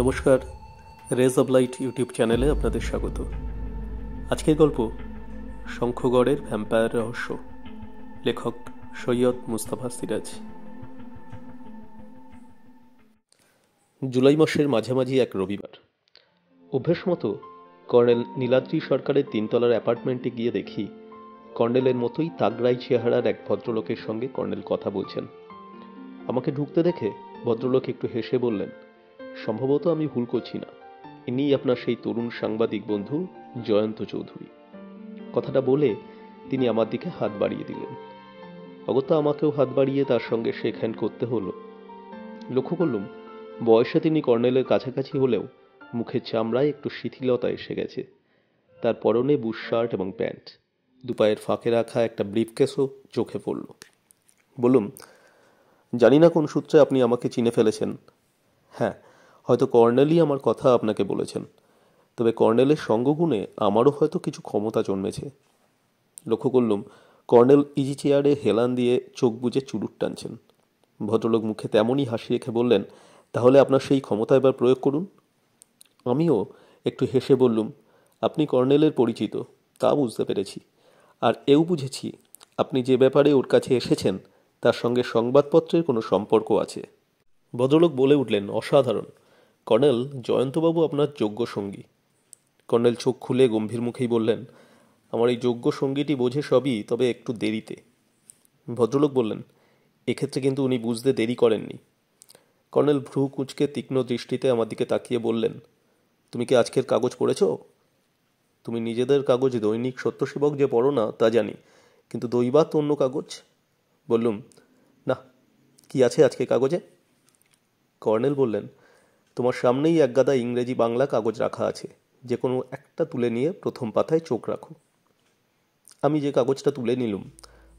নমস্কার raise of light YouTube চ্যানেলে আপনাদের স্বাগত আজকের গল্প শঙ্খগড়ের ভ্যাম্পায়ার রহস্য লেখক সৈয়দ মুস্তাফা সিরাজ জুলাই মাসের মাঝামাঝি এক রবিবার অভ্যেস মতো কর্নেল নীলাদ্রি সরকারের তিনতলার অ্যাপার্টমেন্টে গিয়ে দেখি কর্নেলের মতোই তাগড়াই চেহারার এক ভদ্রলোকের সঙ্গে কর্নেল কথা বলছেন আমাকে ঢুকতে দেখে ভদ্রলোক একটু হেসে বললেন সম্ভবত আমি ভুল করছি না ইনি আপনার সেই তরুণ সাংবাদিক বন্ধু জয়ন্ত চৌধুরী কথাটা বলে তিনি আমার দিকে হাত বাড়িয়ে দিলেন অগত্যা আমাকেও হাত বাড়িয়ে তার সঙ্গে শেখ হ্যান্ড করতে হলো লক্ষ্য করলুম বয়সে তিনি কর্নেলের কাছাকাছি হলেও মুখের চামড়ায় একটু শিথিলতা এসে গেছে তার পরনে বুশ শার্ট এবং প্যান্ট দুপায়ের ফাঁকে রাখা একটা ব্রিফকেসও চোখে পড়ল বলুন জানি না কোন সূত্রে আপনি আমাকে চিনে ফেলেছেন হ্যাঁ হয়তো কর্নেলই আমার কথা আপনাকে বলেছেন তবে কর্নেলের সঙ্গগুণে আমারও হয়তো কিছু ক্ষমতা জন্মেছে লক্ষ্য করলুম কর্নেল ইজি চেয়ারে হেলান দিয়ে চোখ বুঝে চুরুট টানছেন ভদ্রলোক মুখে তেমনই হাসি রেখে বললেন তাহলে আপনার সেই ক্ষমতা এবার প্রয়োগ করুন আমিও একটু হেসে বললুম আপনি কর্নেলের পরিচিত তা বুঝতে পেরেছি আর এও বুঝেছি আপনি যে ব্যাপারে ওর কাছে এসেছেন তার সঙ্গে সংবাদপত্রের কোনো সম্পর্ক আছে ভদ্রলোক বলে উঠলেন অসাধারণ কর্নেল জয়ন্তবাবু আপনার যোগ্য সঙ্গী কর্নেল চোখ খুলে গম্ভীর মুখেই বললেন আমার এই যোগ্য সঙ্গীটি বোঝে সবই তবে একটু দেরিতে ভদ্রলোক বললেন এক্ষেত্রে কিন্তু উনি বুঝতে দেরি করেননি কর্নেল ভ্রু কুচকে তীক্ষ্ণ দৃষ্টিতে আমার দিকে তাকিয়ে বললেন তুমি কি আজকের কাগজ পড়েছ তুমি নিজেদের কাগজ দৈনিক সত্যসেবক যে পড়ো না তা জানি কিন্তু দৈবাত অন্য কাগজ বললুম না কি আছে আজকে কাগজে কর্নেল বললেন তোমার সামনেই একগাদা ইংরেজি বাংলা কাগজ রাখা আছে যে কোনো একটা তুলে নিয়ে প্রথম পাতায় চোখ রাখো আমি যে কাগজটা তুলে নিলুম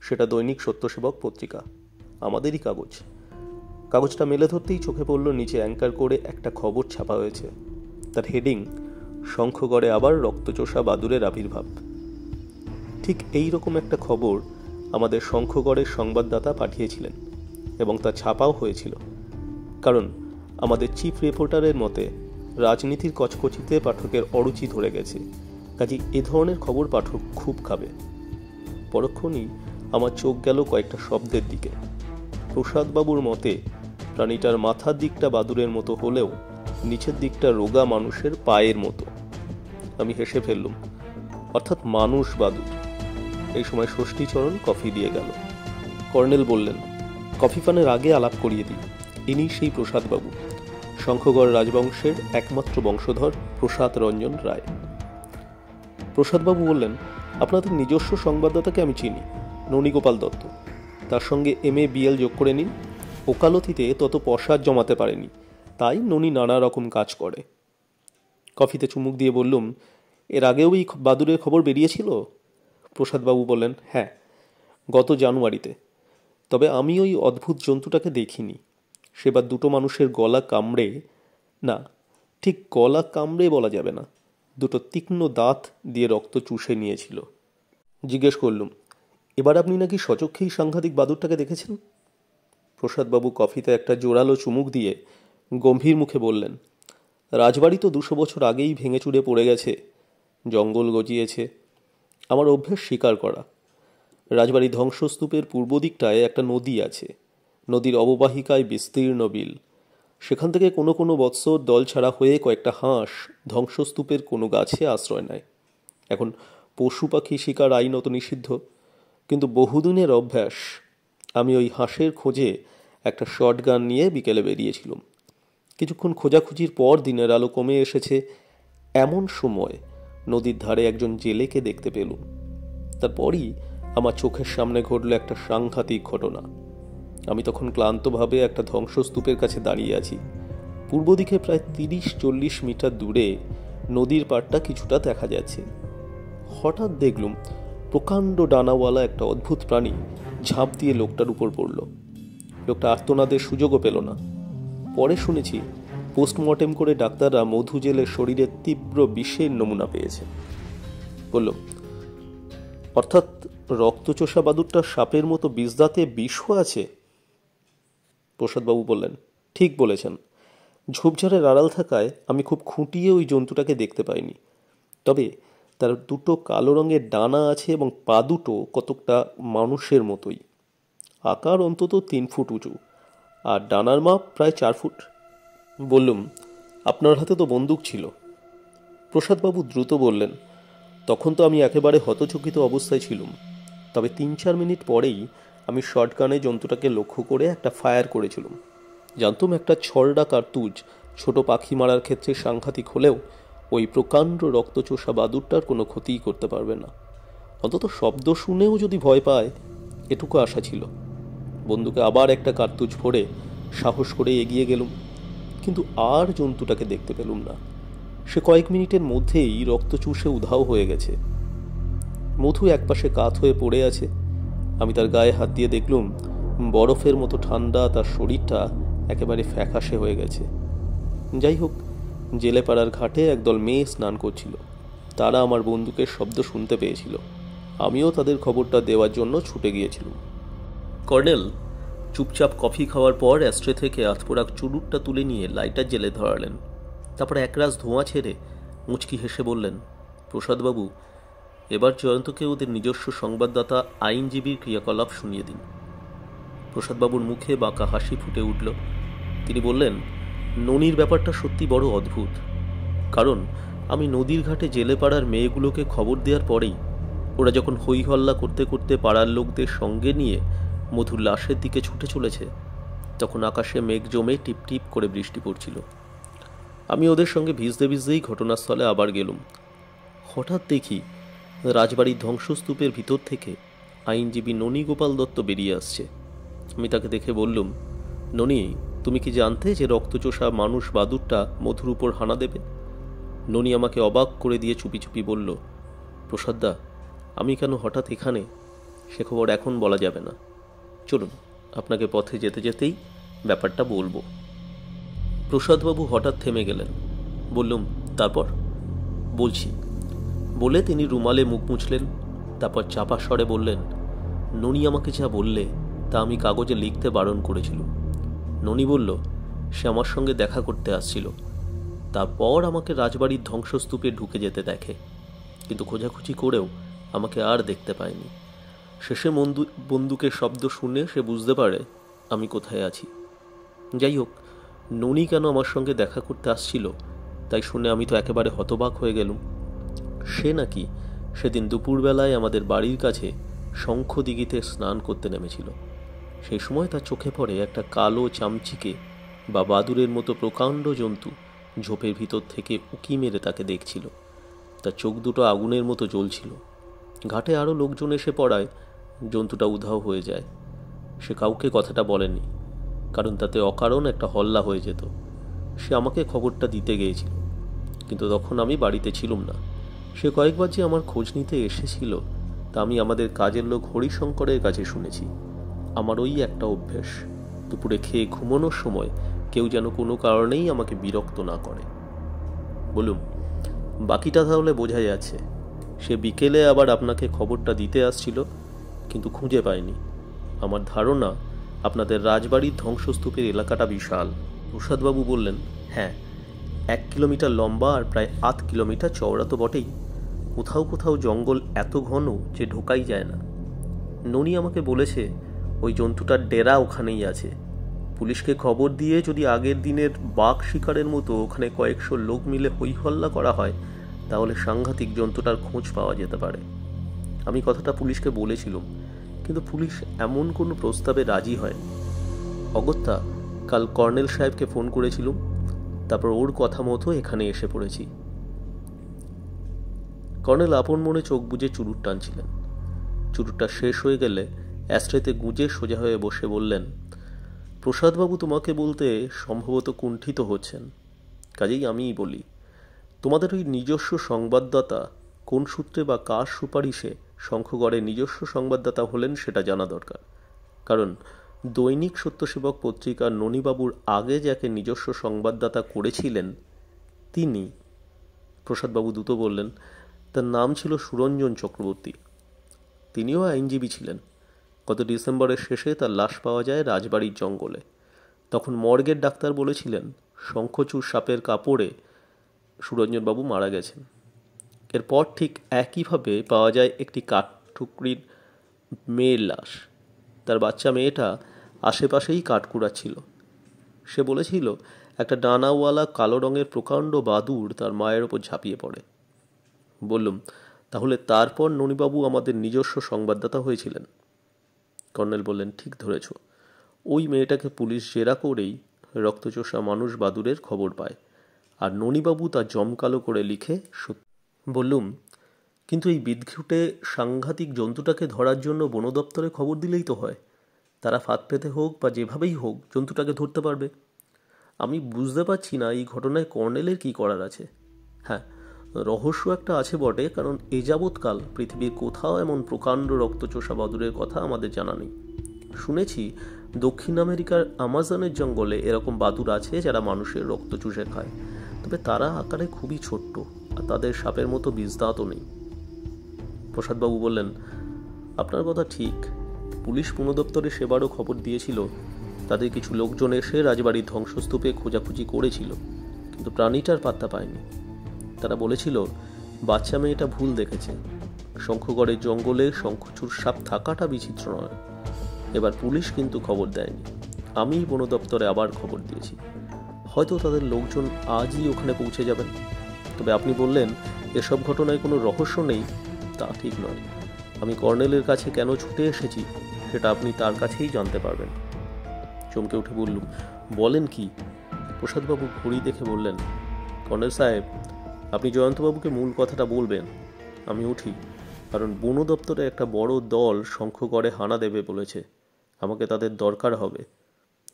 সেটা দৈনিক সত্যসেবক পত্রিকা আমাদেরই কাগজ কাগজটা মেলে ধরতেই চোখে পড়ল নিচে অ্যাঙ্কার করে একটা খবর ছাপা হয়েছে তার হেডিং শঙ্খগড়ে আবার রক্তচোষা বাদুরের আবির্ভাব ঠিক এই রকম একটা খবর আমাদের শঙ্খগড়ের সংবাদদাতা পাঠিয়েছিলেন এবং তা ছাপাও হয়েছিল কারণ আমাদের চিফ রিপোর্টারের মতে রাজনীতির কচকচিতে পাঠকের অরুচি ধরে গেছে কাজে এ ধরনের খবর পাঠক খুব খাবে পরক্ষণই আমার চোখ গেল কয়েকটা শব্দের দিকে প্রসাদবাবুর মতে প্রাণীটার মাথার দিকটা বাদুরের মতো হলেও নিচের দিকটা রোগা মানুষের পায়ের মতো আমি হেসে ফেললুম অর্থাৎ মানুষ বাদুর এই সময় ষষ্ঠীচরণ কফি দিয়ে গেল কর্নেল বললেন কফি পানের আগে আলাপ করিয়ে দিই ইনি সেই প্রসাদবাবু শঙ্খগড় রাজবংশের একমাত্র বংশধর প্রসাদ রঞ্জন রায় প্রসাদবাবু বললেন আপনাদের নিজস্ব সংবাদদাতাকে আমি চিনি ননীগোপাল দত্ত তার সঙ্গে এম এ বিএল যোগ করে নিন ওকালতিতে তত পশাদ জমাতে পারেনি তাই ননি নানা রকম কাজ করে কফিতে চুমুক দিয়ে বললুম এর আগেও এই বাদুরের খবর বেরিয়েছিল প্রসাদবাবু বললেন হ্যাঁ গত জানুয়ারিতে তবে আমি ওই অদ্ভুত জন্তুটাকে দেখিনি সেবার দুটো মানুষের গলা কামড়ে না ঠিক গলা কামড়ে বলা যাবে না দুটো তীক্ষ্ণ দাঁত দিয়ে রক্ত চুষে নিয়েছিল জিজ্ঞেস করলুম এবার আপনি নাকি সচক্ষেই সাংঘাতিক বাদুরটাকে দেখেছেন প্রসাদবাবু কফিতে একটা জোরালো চুমুক দিয়ে গম্ভীর মুখে বললেন রাজবাড়ি তো দুশো বছর আগেই ভেঙে চুড়ে পড়ে গেছে জঙ্গল গজিয়েছে আমার অভ্যেস স্বীকার করা রাজবাড়ি ধ্বংসস্তূপের পূর্ব দিকটায় একটা নদী আছে নদীর অববাহিকায় বিস্তীর্ণ বিল সেখান থেকে কোনো কোনো বৎসর দল ছাড়া হয়ে কয়েকটা হাঁস ধ্বংসস্তূপের কোনো গাছে আশ্রয় নেয় এখন পশু পাখি শিকার আইনত নিষিদ্ধ কিন্তু বহুদিনের অভ্যাস আমি ওই হাঁসের খোঁজে একটা শটগান নিয়ে বিকেলে বেরিয়েছিলাম কিছুক্ষণ খোঁজাখুঁজির পর দিনের আলো কমে এসেছে এমন সময় নদীর ধারে একজন জেলেকে দেখতে পেলুম তারপরই আমার চোখের সামনে ঘটল একটা সাংঘাতিক ঘটনা আমি তখন ক্লান্তভাবে একটা ধ্বংসস্তূপের কাছে দাঁড়িয়ে আছি পূর্ব দিকে প্রায় তিরিশ চল্লিশ মিটার দূরে নদীর পাড়টা কিছুটা দেখা যাচ্ছে হঠাৎ দেখলুম প্রকাণ্ড ডানাওয়ালা একটা অদ্ভুত প্রাণী ঝাঁপ দিয়ে লোকটার উপর পড়ল লোকটা আর্তনাদের সুযোগও পেল না পরে শুনেছি পোস্টমর্টেম করে ডাক্তাররা মধু জেলের শরীরে তীব্র বিষের নমুনা পেয়েছে বলল অর্থাৎ রক্তচোষা বাদুরটা সাপের মতো বিষদাতে বিষও আছে প্রসাদবাবু বললেন ঠিক বলেছেন ঝোপঝাড়ের আড়াল থাকায় আমি খুব খুঁটিয়ে ওই জন্তুটাকে দেখতে পাইনি তবে তার দুটো কালো রঙের ডানা আছে এবং পা দুটো কতকটা মানুষের মতোই আকার অন্তত তিন ফুট উঁচু আর ডানার মাপ প্রায় চার ফুট বললুম আপনার হাতে তো বন্দুক ছিল প্রসাদবাবু দ্রুত বললেন তখন তো আমি একেবারে হতচকিত অবস্থায় ছিলুম তবে তিন চার মিনিট পরেই আমি শর্টগানে জন্তুটাকে লক্ষ্য করে একটা ফায়ার করেছিলাম জানতুম একটা ছড়ডা কার্তুজ ছোট পাখি মারার ক্ষেত্রে সাংঘাতিক হলেও ওই প্রকাণ্ড রক্তচোষা বাদুরটার কোনো ক্ষতিই করতে পারবে না অন্তত শব্দ শুনেও যদি ভয় পায় এটুকু আশা ছিল বন্ধুকে আবার একটা কার্তুজ ভরে সাহস করে এগিয়ে গেলুম কিন্তু আর জন্তুটাকে দেখতে পেলুম না সে কয়েক মিনিটের মধ্যেই রক্ত চুষে উধাও হয়ে গেছে মধু একপাশে কাত হয়ে পড়ে আছে আমি তার গায়ে হাত দিয়ে দেখলুম বরফের মতো ঠান্ডা তার শরীরটা একেবারে ফ্যাকাশে হয়ে গেছে যাই হোক জেলেপাড়ার ঘাটে একদল মেয়ে স্নান করছিল তারা আমার বন্দুকের শব্দ শুনতে পেয়েছিল আমিও তাদের খবরটা দেওয়ার জন্য ছুটে গিয়েছিলাম কর্নেল চুপচাপ কফি খাওয়ার পর অ্যাস্ট্রে থেকে আতপোড়াক চুরুটটা তুলে নিয়ে লাইটার জেলে ধরালেন তারপর একরাশ ধোঁয়া ছেড়ে মুচকি হেসে বললেন প্রসাদবাবু এবার জয়ন্তকে ওদের নিজস্ব সংবাদদাতা আইনজীবীর ক্রিয়াকলাপ শুনিয়ে দিন প্রসাদবাবুর মুখে বাঁকা হাসি ফুটে উঠল তিনি বললেন ননির ব্যাপারটা সত্যি বড় অদ্ভুত কারণ আমি নদীর ঘাটে জেলে পাড়ার মেয়েগুলোকে খবর দেওয়ার পরেই ওরা যখন হই হল্লা করতে করতে পাড়ার লোকদের সঙ্গে নিয়ে মধুর লাশের দিকে ছুটে চলেছে তখন আকাশে মেঘ জমে টিপটিপ করে বৃষ্টি পড়ছিল আমি ওদের সঙ্গে ভিজতে ভিজতেই ঘটনাস্থলে আবার গেলুম হঠাৎ দেখি রাজবাড়ির ধ্বংসস্তূপের ভিতর থেকে আইনজীবী ননী গোপাল দত্ত বেরিয়ে আসছে আমি তাকে দেখে বললুম ননী তুমি কি জানতে যে রক্তচোষা মানুষ বাদুরটা মধুর উপর হানা দেবে ননী আমাকে অবাক করে দিয়ে চুপি চুপি বলল প্রসাদদা আমি কেন হঠাৎ এখানে সে খবর এখন বলা যাবে না চলুন আপনাকে পথে যেতে যেতেই ব্যাপারটা বলবো প্রসাদবাবু হঠাৎ থেমে গেলেন বললুম তারপর বলছি বলে তিনি রুমালে মুখ মুছলেন তারপর চাপা স্বরে বললেন ননি আমাকে যা বললে তা আমি কাগজে লিখতে বারণ করেছিল ননি বলল সে আমার সঙ্গে দেখা করতে আসছিল তারপর আমাকে রাজবাড়ির ধ্বংসস্তূপে ঢুকে যেতে দেখে কিন্তু খোঁজাখুঁজি করেও আমাকে আর দেখতে পায়নি শেষে বন্ধু বন্দুকের শব্দ শুনে সে বুঝতে পারে আমি কোথায় আছি যাই হোক ননি কেন আমার সঙ্গে দেখা করতে আসছিল তাই শুনে আমি তো একেবারে হতবাক হয়ে গেলুম সে নাকি সেদিন দুপুরবেলায় আমাদের বাড়ির কাছে শঙ্খ দিঘিতে স্নান করতে নেমেছিল সেই সময় তার চোখে পড়ে একটা কালো চামচিকে বা বাদুরের মতো প্রকাণ্ড জন্তু ঝোপের ভিতর থেকে উকি মেরে তাকে দেখছিল তার চোখ দুটো আগুনের মতো জ্বলছিল ঘাটে আরও লোকজন এসে পড়ায় জন্তুটা উধাও হয়ে যায় সে কাউকে কথাটা বলেনি কারণ তাতে অকারণ একটা হল্লা হয়ে যেত সে আমাকে খবরটা দিতে গিয়েছিল কিন্তু তখন আমি বাড়িতে ছিলুম না সে কয়েকবার যে আমার খোঁজ নিতে এসেছিল তা আমি আমাদের কাজের লোক হরিশঙ্করের কাছে শুনেছি আমার ওই একটা অভ্যেস দুপুরে খেয়ে ঘুমানোর সময় কেউ যেন কোনো কারণেই আমাকে বিরক্ত না করে বলুন বাকিটা তাহলে বোঝা যাচ্ছে সে বিকেলে আবার আপনাকে খবরটা দিতে আসছিল কিন্তু খুঁজে পায়নি আমার ধারণা আপনাদের রাজবাড়ির ধ্বংসস্তূপের এলাকাটা বিশাল প্রসাদবাবু বললেন হ্যাঁ এক কিলোমিটার লম্বা আর প্রায় আধ কিলোমিটার চওড়া তো বটেই কোথাও কোথাও জঙ্গল এত ঘন যে ঢোকাই যায় না ননি আমাকে বলেছে ওই জন্তুটার ডেরা ওখানেই আছে পুলিশকে খবর দিয়ে যদি আগের দিনের বাঘ শিকারের মতো ওখানে কয়েকশো লোক মিলে হইহল্লা করা হয় তাহলে সাংঘাতিক জন্তুটার খোঁজ পাওয়া যেতে পারে আমি কথাটা পুলিশকে বলেছিলাম কিন্তু পুলিশ এমন কোনো প্রস্তাবে রাজি হয়নি অগত্যা কাল কর্নেল সাহেবকে ফোন করেছিলাম তারপর ওর কথা মতো এখানে এসে পড়েছি কর্নেল আপন মনে চোখ বুঝে চুরুট টানছিলেন চুরুটটা শেষ হয়ে গেলে অ্যাস্ট্রেতে গুঁজে সোজা হয়ে বসে বললেন প্রসাদবাবু তোমাকে বলতে সম্ভবত কুণ্ঠিত হচ্ছেন কাজেই আমিই বলি তোমাদের ওই নিজস্ব সংবাদদাতা কোন সূত্রে বা কার সুপারিশে শঙ্খগড়ে নিজস্ব সংবাদদাতা হলেন সেটা জানা দরকার কারণ দৈনিক সত্যসেবক পত্রিকা ননীবাবুর আগে যাকে নিজস্ব সংবাদদাতা করেছিলেন তিনি প্রসাদবাবু দ্রুত বললেন তার নাম ছিল সুরঞ্জন চক্রবর্তী তিনিও আইনজীবী ছিলেন গত ডিসেম্বরের শেষে তার লাশ পাওয়া যায় রাজবাড়ির জঙ্গলে তখন মর্গের ডাক্তার বলেছিলেন শঙ্খচূড় সাপের কাপড়ে সুরঞ্জনবাবু মারা গেছেন এরপর ঠিক একইভাবে পাওয়া যায় একটি কাঠঠুকরির মেয়ের লাশ তার বাচ্চা মেয়েটা আশেপাশেই কাঠকুড়া ছিল সে বলেছিল একটা ডানাওয়ালা কালো রঙের প্রকাণ্ড বাদুর তার মায়ের ওপর ঝাঁপিয়ে পড়ে বললুম তাহলে তারপর ননীবাবু আমাদের নিজস্ব সংবাদদাতা হয়েছিলেন কর্নেল বললেন ঠিক ধরেছ ওই মেয়েটাকে পুলিশ জেরা করেই রক্তচোষা মানুষ বাদুরের খবর পায় আর ননীবাবু তা জমকালো করে লিখে বললুম কিন্তু এই বিদ্ঘুটে সাংঘাতিক জন্তুটাকে ধরার জন্য বন দপ্তরে খবর দিলেই তো হয় তারা ফাঁদ পেতে হোক বা যেভাবেই হোক জন্তুটাকে ধরতে পারবে আমি বুঝতে পারছি না এই ঘটনায় কর্নেলের কি করার আছে হ্যাঁ রহস্য একটা আছে বটে কারণ এ যাবৎকাল পৃথিবীর কোথাও এমন প্রকাণ্ড রক্তচোষা বাদুরের কথা আমাদের জানা নেই শুনেছি দক্ষিণ আমেরিকার আমাজনের জঙ্গলে এরকম বাদুর আছে যারা মানুষের রক্ত চুষে খায় তবে তারা আকারে খুবই ছোট্ট আর তাদের সাপের মতো বিষদাঁতও নেই প্রসাদবাবু বললেন আপনার কথা ঠিক পুলিশ পুনদপ্তরে সেবারও খবর দিয়েছিল তাদের কিছু লোকজন এসে রাজবাড়ির ধ্বংসস্তূপে খোঁজাখুঁজি করেছিল কিন্তু প্রাণীটার পাত্তা পায়নি তারা বলেছিল বাচ্চা মেয়েটা ভুল দেখেছে শঙ্খগড়ের জঙ্গলে শঙ্খচুর সাপ থাকাটা বিচিত্র নয় এবার পুলিশ কিন্তু খবর দেয়নি আমি বন দপ্তরে আবার খবর দিয়েছি হয়তো তাদের লোকজন আজই ওখানে পৌঁছে যাবেন তবে আপনি বললেন এসব ঘটনায় কোনো রহস্য নেই তা ঠিক নয় আমি কর্নেলের কাছে কেন ছুটে এসেছি সেটা আপনি তার কাছেই জানতে পারবেন চমকে উঠে বললুম বলেন কি প্রসাদবাবু ঘড়ি দেখে বললেন কর্নেল সাহেব আপনি জয়ন্তবাবুকে মূল কথাটা বলবেন আমি উঠি কারণ বন দপ্তরে একটা বড় দল শঙ্খ করে হানা দেবে বলেছে আমাকে তাদের দরকার হবে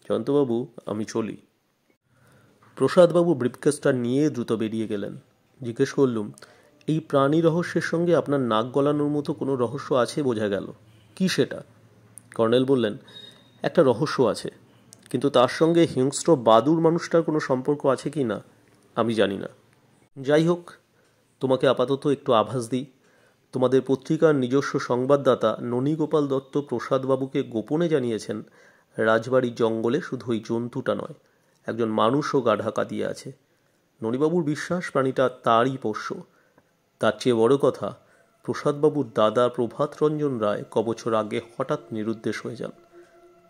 জয়ন্তবাবু আমি চলি প্রসাদবাবু ব্রিফকেসটা নিয়ে দ্রুত বেরিয়ে গেলেন জিজ্ঞেস করলুম এই প্রাণী রহস্যের সঙ্গে আপনার নাক গলানোর মতো কোনো রহস্য আছে বোঝা গেল কি সেটা কর্নেল বললেন একটা রহস্য আছে কিন্তু তার সঙ্গে হিংস্র বাদুর মানুষটার কোনো সম্পর্ক আছে কি না আমি জানি না যাই হোক তোমাকে আপাতত একটু আভাস দিই তোমাদের পত্রিকার নিজস্ব সংবাদদাতা ননীগোপাল দত্ত প্রসাদবাবুকে গোপনে জানিয়েছেন রাজবাড়ির জঙ্গলে শুধু ওই জন্তুটা নয় একজন মানুষও গা ঢাকা দিয়ে আছে ননীবাবুর বিশ্বাস প্রাণীটা তারই পোষ্য তার চেয়ে বড় কথা প্রসাদবাবুর দাদা প্রভাতরঞ্জন রায় কবছর আগে হঠাৎ নিরুদ্দেশ হয়ে যান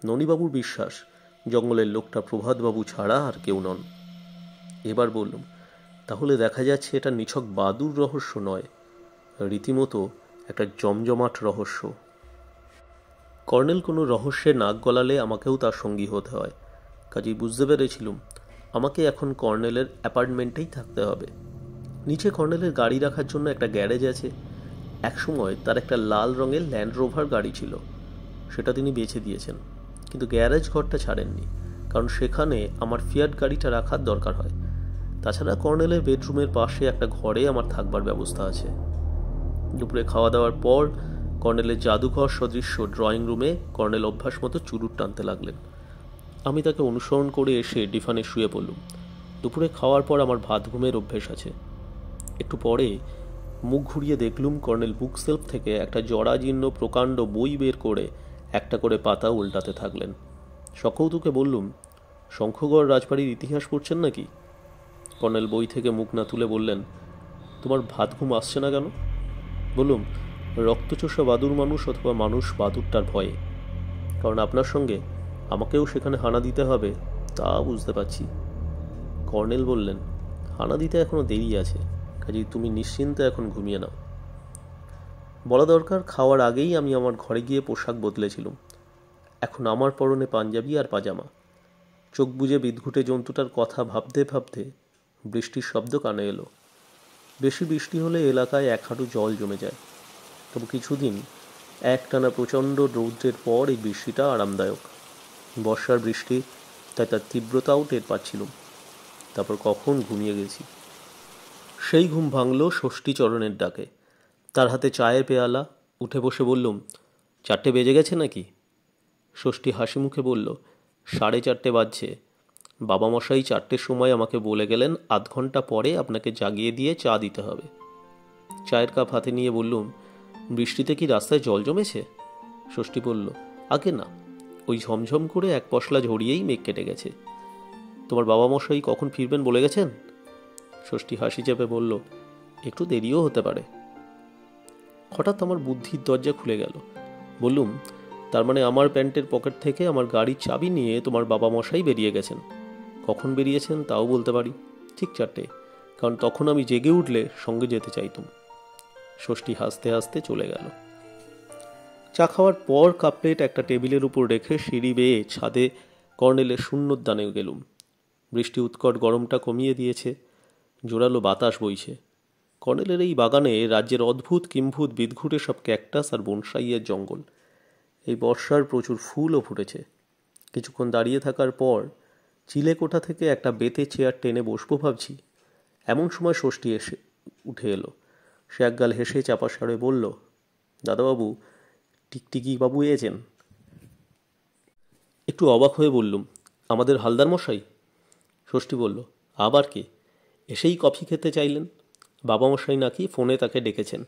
ননীবাবুর বিশ্বাস জঙ্গলের লোকটা প্রভাতবাবু ছাড়া আর কেউ নন এবার বললুম তাহলে দেখা যাচ্ছে এটা নিছক বাদুর রহস্য নয় রীতিমতো একটা জমজমাট রহস্য কর্নেল কোনো রহস্যে নাক গলালে আমাকেও তার সঙ্গী হতে হয় কাজেই বুঝতে পেরেছিলুম আমাকে এখন কর্নেলের অ্যাপার্টমেন্টেই থাকতে হবে নিচে কর্নেলের গাড়ি রাখার জন্য একটা গ্যারেজ আছে একসময় তার একটা লাল রঙের ল্যান্ড রোভার গাড়ি ছিল সেটা তিনি বেছে দিয়েছেন কিন্তু গ্যারেজ ঘরটা ছাড়েননি কারণ সেখানে আমার ফিয়াট গাড়িটা রাখার দরকার হয় তাছাড়া কর্নেলের বেডরুমের পাশে একটা ঘরে আমার থাকবার ব্যবস্থা আছে দুপুরে খাওয়া দাওয়ার পর কর্নেলের জাদুঘর সদৃশ্য ড্রয়িং রুমে কর্নেল অভ্যাস মতো চুরুট টানতে লাগলেন আমি তাকে অনুসরণ করে এসে ডিফানে শুয়ে পড়লুম দুপুরে খাওয়ার পর আমার ভাত ঘুমের অভ্যেস আছে একটু পরে মুখ ঘুরিয়ে দেখলুম কর্নেল বুকসেলফ থেকে একটা জরাজীর্ণ প্রকাণ্ড বই বের করে একটা করে পাতা উল্টাতে থাকলেন সকৌতুকে বললুম শঙ্খগড় রাজবাড়ির ইতিহাস পড়ছেন নাকি কর্নেল বই থেকে মুখ না তুলে বললেন তোমার ভাত ঘুম আসছে না কেন বলুম রক্তচোষা বাদুর মানুষ অথবা মানুষ বাদুরটার ভয়ে কারণ আপনার সঙ্গে আমাকেও সেখানে হানা দিতে হবে তা বুঝতে পারছি কর্নেল বললেন হানা দিতে এখনও দেরি আছে কাজেই তুমি নিশ্চিন্তে এখন ঘুমিয়ে নাও বলা দরকার খাওয়ার আগেই আমি আমার ঘরে গিয়ে পোশাক বদলেছিলাম এখন আমার পরনে পাঞ্জাবি আর পাজামা চোখ বুঝে বিদঘুটে জন্তুটার কথা ভাবতে ভাবতে বৃষ্টির শব্দ কানে এলো বেশি বৃষ্টি হলে এলাকায় এক হাঁটু জল জমে যায় তবু কিছুদিন একটানা প্রচণ্ড রৌদ্রের পর এই বৃষ্টিটা আরামদায়ক বর্ষার বৃষ্টি তাই তার তীব্রতাও টের পাচ্ছিলুম তারপর কখন ঘুমিয়ে গেছি সেই ঘুম ভাঙল ষষ্ঠী চরণের ডাকে তার হাতে চায়ের পেয়ালা উঠে বসে বললুম চারটে বেজে গেছে নাকি ষষ্ঠী হাসি মুখে বলল সাড়ে চারটে বাজছে বাবা মশাই চারটের সময় আমাকে বলে গেলেন আধ ঘন্টা পরে আপনাকে জাগিয়ে দিয়ে চা দিতে হবে চায়ের কাপ হাতে নিয়ে বললুম বৃষ্টিতে কি রাস্তায় জল জমেছে ষষ্ঠী বলল আগে না ওই ঝমঝম করে এক পশলা ঝরিয়েই মেঘ কেটে গেছে তোমার বাবা মশাই কখন ফিরবেন বলে গেছেন ষষ্ঠী হাসি চেপে বলল একটু দেরিও হতে পারে হঠাৎ আমার বুদ্ধির দরজা খুলে গেল বললুম তার মানে আমার প্যান্টের পকেট থেকে আমার গাড়ির চাবি নিয়ে তোমার বাবা মশাই বেরিয়ে গেছেন কখন বেরিয়েছেন তাও বলতে পারি ঠিক চারটে কারণ তখন আমি জেগে উঠলে সঙ্গে যেতে চাইতুম ষষ্ঠী হাসতে হাসতে চলে গেল চা খাওয়ার পর কাপ প্লেট একটা টেবিলের উপর রেখে সিঁড়ি বেয়ে ছাদে কর্নেলের শূন্যদানে গেলুম বৃষ্টি উৎকট গরমটা কমিয়ে দিয়েছে জোরালো বাতাস বইছে কর্নেলের এই বাগানে রাজ্যের অদ্ভুত কিম্ভূত বিদঘুটে সব ক্যাকটাস আর বনসাইয়ের জঙ্গল এই বর্ষার প্রচুর ফুলও ফুটেছে কিছুক্ষণ দাঁড়িয়ে থাকার পর চিলে কোঠা থেকে একটা বেতে চেয়ার টেনে বসবো ভাবছি এমন সময় ষষ্ঠী এসে উঠে এলো সে একগাল হেসে চাপা সারে বলল দাদাবাবু টিকটিকি বাবু এজেন একটু অবাক হয়ে বললুম আমাদের হালদার মশাই ষষ্ঠী বলল আবার কে এসেই কফি খেতে চাইলেন বাবা মশাই নাকি ফোনে তাকে ডেকেছেন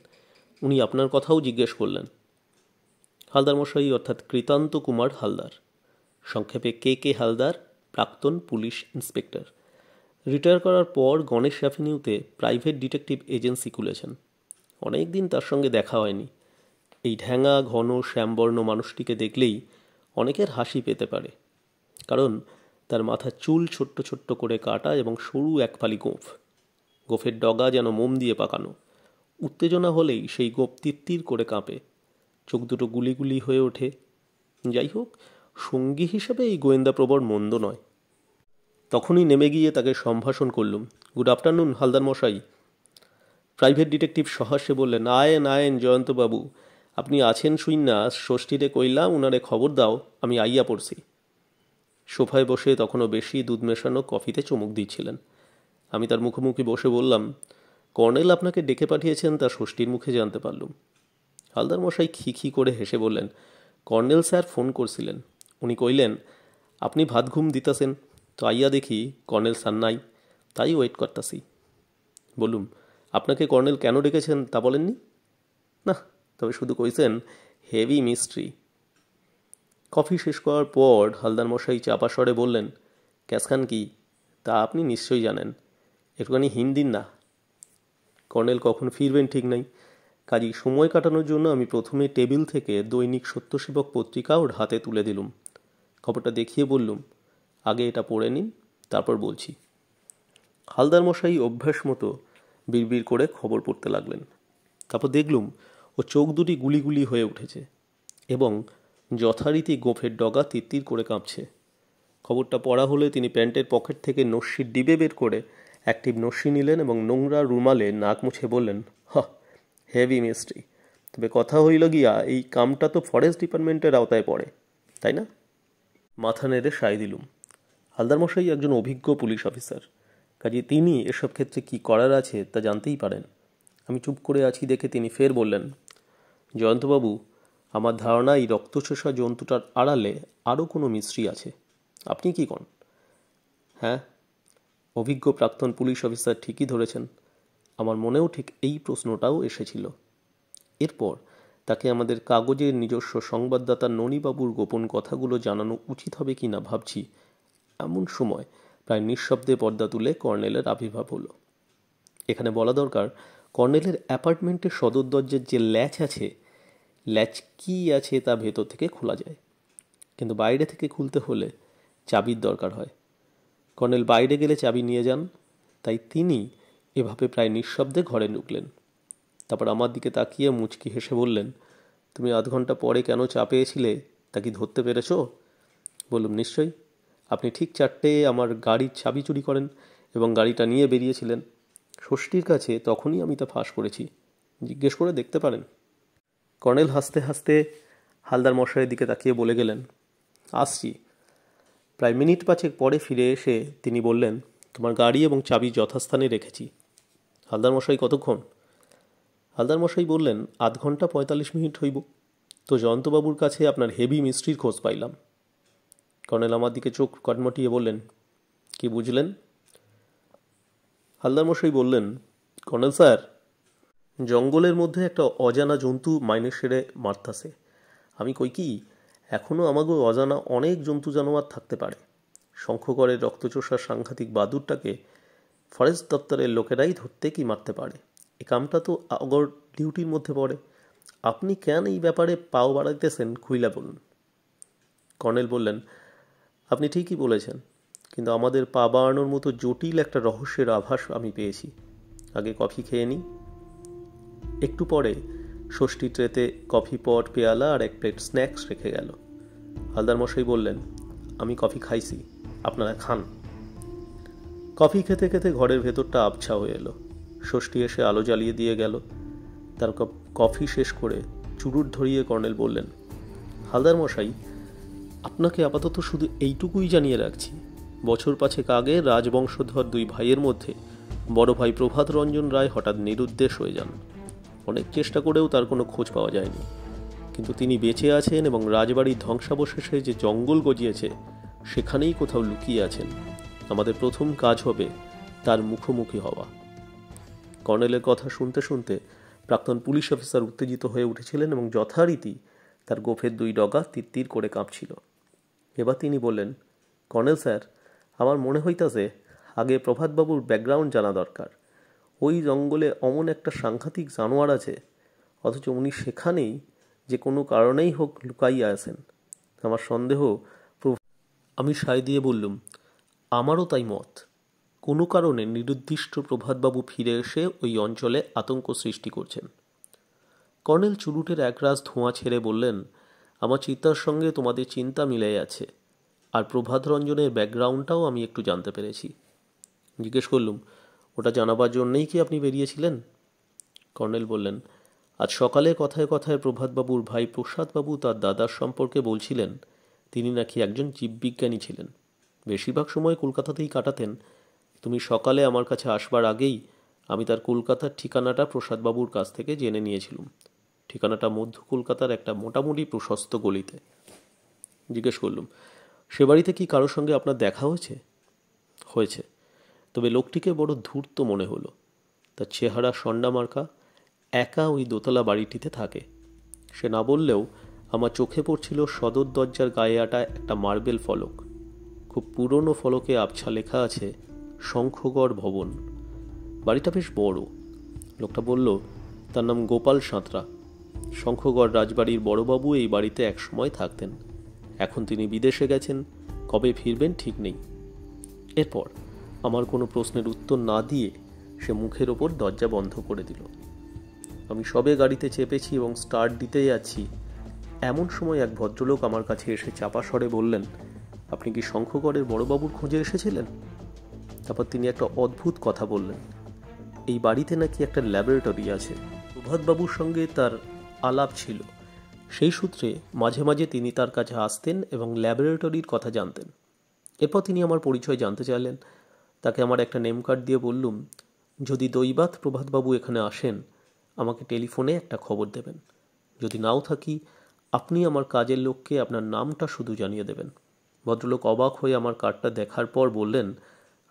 উনি আপনার কথাও জিজ্ঞেস করলেন হালদার মশাই অর্থাৎ কৃতান্ত কুমার হালদার সংক্ষেপে কে কে হালদার প্রাক্তন পুলিশ ইন্সপেক্টর রিটায়ার করার পর গণেশ অ্যাভিনিউতে প্রাইভেট ডিটেকটিভ এজেন্সি খুলেছেন অনেক দিন তার সঙ্গে দেখা হয়নি এই ঢ্যাঙা ঘন শ্যামবর্ণ মানুষটিকে দেখলেই অনেকের হাসি পেতে পারে কারণ তার মাথা চুল ছোট্ট ছোট্ট করে কাটা এবং সরু একফালি গোঁফ গোফের ডগা যেন মোম দিয়ে পাকানো উত্তেজনা হলেই সেই গোপ তিত্তির করে কাঁপে চোখ দুটো গুলিগুলি হয়ে ওঠে যাই হোক সঙ্গী হিসেবে এই গোয়েন্দা প্রবর মন্দ নয় তখনই নেমে গিয়ে তাকে সম্ভাষণ করলুম গুড আফটারনুন হালদার মশাই প্রাইভেট ডিটেকটিভ সহাস্যে বললেন আয়েন আয়েন জয়ন্তবাবু আপনি আছেন শুইন না ষষ্ঠীতে কইলাম উনারে খবর দাও আমি আইয়া পড়ছি সোফায় বসে তখনও বেশি দুধ মেশানো কফিতে চমুক দিচ্ছিলেন আমি তার মুখোমুখি বসে বললাম কর্নেল আপনাকে ডেকে পাঠিয়েছেন তা ষষ্ঠীর মুখে জানতে পারলুম হালদার মশাই খি খি করে হেসে বললেন কর্নেল স্যার ফোন করছিলেন উনি কইলেন আপনি ভাত ঘুম দিতাছেন তো আইয়া দেখি কর্নেল সান্নাই তাই ওয়েট করতাছি বলুম আপনাকে কর্নেল কেন ডেকেছেন তা বলেননি না তবে শুধু কইছেন হেভি মিস্ট্রি কফি শেষ করার পর হালদার মশাই চাপা স্বরে বললেন ক্যাসখান কি তা আপনি নিশ্চয়ই জানেন একটুখানি হিন্দির না কর্নেল কখন ফিরবেন ঠিক নাই কাজী সময় কাটানোর জন্য আমি প্রথমে টেবিল থেকে দৈনিক সত্যসেবক পত্রিকা ওর হাতে তুলে দিলুম খবরটা দেখিয়ে বললুম আগে এটা পড়ে নিন তারপর বলছি হালদার মশাই অভ্যাস মতো বিড়বিড় করে খবর পড়তে লাগলেন তারপর দেখলুম ও চোখ দুটি গুলিগুলি হয়ে উঠেছে এবং যথারীতি গোফের ডগা তিত্তির করে কাঁপছে খবরটা পড়া হলে তিনি প্যান্টের পকেট থেকে নস্যি ডিবে বের করে একটি নস্যি নিলেন এবং নোংরা রুমালে নাক মুছে বললেন হ হেভি মিস্ট্রি তবে কথা হইল গিয়া এই কামটা তো ফরেস্ট ডিপার্টমেন্টের আওতায় পড়ে তাই না মাথা নেড়ে সাই দিলুম হালদার মশাই একজন অভিজ্ঞ পুলিশ অফিসার কাজে তিনি এসব ক্ষেত্রে কি করার আছে তা জানতেই পারেন আমি চুপ করে আছি দেখে তিনি ফের বললেন জয়ন্তবাবু আমার ধারণা এই রক্তচোষা জন্তুটার আড়ালে আরও কোনো মিস্ত্রি আছে আপনি কি কন হ্যাঁ অভিজ্ঞ প্রাক্তন পুলিশ অফিসার ঠিকই ধরেছেন আমার মনেও ঠিক এই প্রশ্নটাও এসেছিল এরপর তাকে আমাদের কাগজের নিজস্ব সংবাদদাতা ননীবাবুর গোপন কথাগুলো জানানো উচিত হবে কি না ভাবছি এমন সময় প্রায় নিঃশব্দে পর্দা তুলে কর্নেলের আবির্ভাব হলো এখানে বলা দরকার কর্নেলের অ্যাপার্টমেন্টের সদর দরজার যে ল্যাচ আছে ল্যাচ কি আছে তা ভেতর থেকে খোলা যায় কিন্তু বাইরে থেকে খুলতে হলে চাবির দরকার হয় কর্নেল বাইরে গেলে চাবি নিয়ে যান তাই তিনি এভাবে প্রায় নিঃশব্দে ঘরে ঢুকলেন তারপর আমার দিকে তাকিয়ে মুচকি হেসে বললেন তুমি আধ ঘন্টা পরে কেন চা পেয়েছিলে তা কি ধরতে পেরেছ বললাম নিশ্চয়ই আপনি ঠিক চারটে আমার গাড়ির চাবি চুরি করেন এবং গাড়িটা নিয়ে বেরিয়েছিলেন ষষ্ঠীর কাছে তখনই আমি তা ফাঁস করেছি জিজ্ঞেস করে দেখতে পারেন কর্নেল হাসতে হাসতে হালদার মশারের দিকে তাকিয়ে বলে গেলেন আসছি প্রায় মিনিট পাঁচেক পরে ফিরে এসে তিনি বললেন তোমার গাড়ি এবং চাবি যথাস্থানে রেখেছি হালদার মশাই কতক্ষণ হালদার মশাই বললেন আধ ঘন্টা পঁয়তাল্লিশ মিনিট হইব তো জয়ন্তবাবুর কাছে আপনার হেভি মিস্ট্রির খোঁজ পাইলাম কর্নেল আমার দিকে চোখ কটমটিয়ে বললেন কি বুঝলেন হালদার মশাই বললেন কর্নেল স্যার জঙ্গলের মধ্যে একটা অজানা জন্তু মাইনে সেরে মারতাছে আমি কই কি এখনও আমাগো অজানা অনেক জন্তু জানোয়ার থাকতে পারে শঙ্খকরের রক্তচোষা সাংঘাতিক বাদুরটাকে ফরেস্ট দপ্তরের লোকেরাই ধরতে কি মারতে পারে এ কামটা তো আগর ডিউটির মধ্যে পড়ে আপনি কেন এই ব্যাপারে পাও বাড়াইতেছেন খুইলা বলুন কর্নেল বললেন আপনি ঠিকই বলেছেন কিন্তু আমাদের পা বাড়ানোর মতো জটিল একটা রহস্যের আভাস আমি পেয়েছি আগে কফি খেয়ে নিই একটু পরে ষষ্ঠী ট্রেতে কফি পট পেয়ালা আর এক প্লেট স্ন্যাক্স রেখে গেল হালদার মশাই বললেন আমি কফি খাইছি আপনারা খান কফি খেতে খেতে ঘরের ভেতরটা আবছা হয়ে এলো ষষ্ঠী এসে আলো জ্বালিয়ে দিয়ে গেল তার কফি শেষ করে চুরুট ধরিয়ে কর্নেল বললেন হালদার মশাই আপনাকে আপাতত শুধু এইটুকুই জানিয়ে রাখছি বছর পাঁচেক আগে রাজবংশধর দুই ভাইয়ের মধ্যে বড় ভাই প্রভাত রঞ্জন রায় হঠাৎ নিরুদ্দেশ হয়ে যান অনেক চেষ্টা করেও তার কোনো খোঁজ পাওয়া যায়নি কিন্তু তিনি বেঁচে আছেন এবং রাজবাড়ির ধ্বংসাবশেষে যে জঙ্গল গজিয়েছে সেখানেই কোথাও লুকিয়ে আছেন আমাদের প্রথম কাজ হবে তার মুখোমুখি হওয়া কর্নেলের কথা শুনতে শুনতে প্রাক্তন পুলিশ অফিসার উত্তেজিত হয়ে উঠেছিলেন এবং যথারীতি তার গোফের দুই ডগা তিত্তির করে কাঁপছিল এবার তিনি বললেন কর্নেল স্যার আমার মনে হইতাছে আগে প্রভাতবাবুর ব্যাকগ্রাউন্ড জানা দরকার ওই জঙ্গলে অমন একটা সাংঘাতিক জানোয়ার আছে অথচ উনি সেখানেই যে কোনো কারণেই হোক লুকাইয়া আছেন আমার সন্দেহ আমি সায় দিয়ে বললুম আমারও তাই মত কোনো কারণে নিরুদ্দিষ্ট প্রভাতবাবু ফিরে এসে ওই অঞ্চলে আতঙ্ক সৃষ্টি করছেন কর্নেল চুরুটের একরাজ ধোঁয়া ছেড়ে বললেন আমার চিন্তার সঙ্গে তোমাদের চিন্তা মিলে আছে আর প্রভাত রঞ্জনের ব্যাকগ্রাউন্ডটাও আমি একটু জানতে পেরেছি জিজ্ঞেস করলুম ওটা জানাবার জন্যেই কি আপনি বেরিয়েছিলেন কর্নেল বললেন আজ সকালে কথায় কথায় প্রভাতবাবুর ভাই প্রসাদবাবু তার দাদার সম্পর্কে বলছিলেন তিনি নাকি একজন জীববিজ্ঞানী ছিলেন বেশিরভাগ সময় কলকাতাতেই কাটাতেন তুমি সকালে আমার কাছে আসবার আগেই আমি তার কলকাতার ঠিকানাটা প্রসাদবাবুর কাছ থেকে জেনে নিয়েছিলাম ঠিকানাটা মধ্য কলকাতার একটা মোটামুটি প্রশস্ত গলিতে জিজ্ঞেস করলুম সে বাড়িতে কি কারোর সঙ্গে আপনার দেখা হয়েছে হয়েছে তবে লোকটিকে বড় ধূর্ত মনে হলো তার চেহারা সন্ডা মার্কা একা ওই দোতলা বাড়িটিতে থাকে সে না বললেও আমার চোখে পড়ছিল সদর দরজার গায়ে আটা একটা মার্বেল ফলক খুব পুরনো ফলকে আবছা লেখা আছে শঙ্খগড় ভবন বাড়িটা বেশ বড় লোকটা বলল তার নাম গোপাল সাঁতরা শঙ্খগড় রাজবাড়ির বড়বাবু এই বাড়িতে একসময় থাকতেন এখন তিনি বিদেশে গেছেন কবে ফিরবেন ঠিক নেই এরপর আমার কোনো প্রশ্নের উত্তর না দিয়ে সে মুখের ওপর দরজা বন্ধ করে দিল আমি সবে গাড়িতে চেপেছি এবং স্টার্ট দিতে যাচ্ছি এমন সময় এক ভদ্রলোক আমার কাছে এসে চাপা সরে বললেন আপনি কি শঙ্খগড়ের বড়বাবুর খোঁজে এসেছিলেন তারপর তিনি একটা অদ্ভুত কথা বললেন এই বাড়িতে নাকি একটা ল্যাবরেটরি আছে প্রভাতবাবুর সঙ্গে তার আলাপ ছিল সেই সূত্রে মাঝে মাঝে তিনি তার কাছে আসতেন এবং ল্যাবরেটরির কথা জানতেন এরপর তিনি আমার পরিচয় জানতে চাইলেন তাকে আমার একটা নেম কার্ড দিয়ে বললুম যদি দৈবাত প্রভাতবাবু এখানে আসেন আমাকে টেলিফোনে একটা খবর দেবেন যদি নাও থাকি আপনি আমার কাজের লোককে আপনার নামটা শুধু জানিয়ে দেবেন ভদ্রলোক অবাক হয়ে আমার কার্ডটা দেখার পর বললেন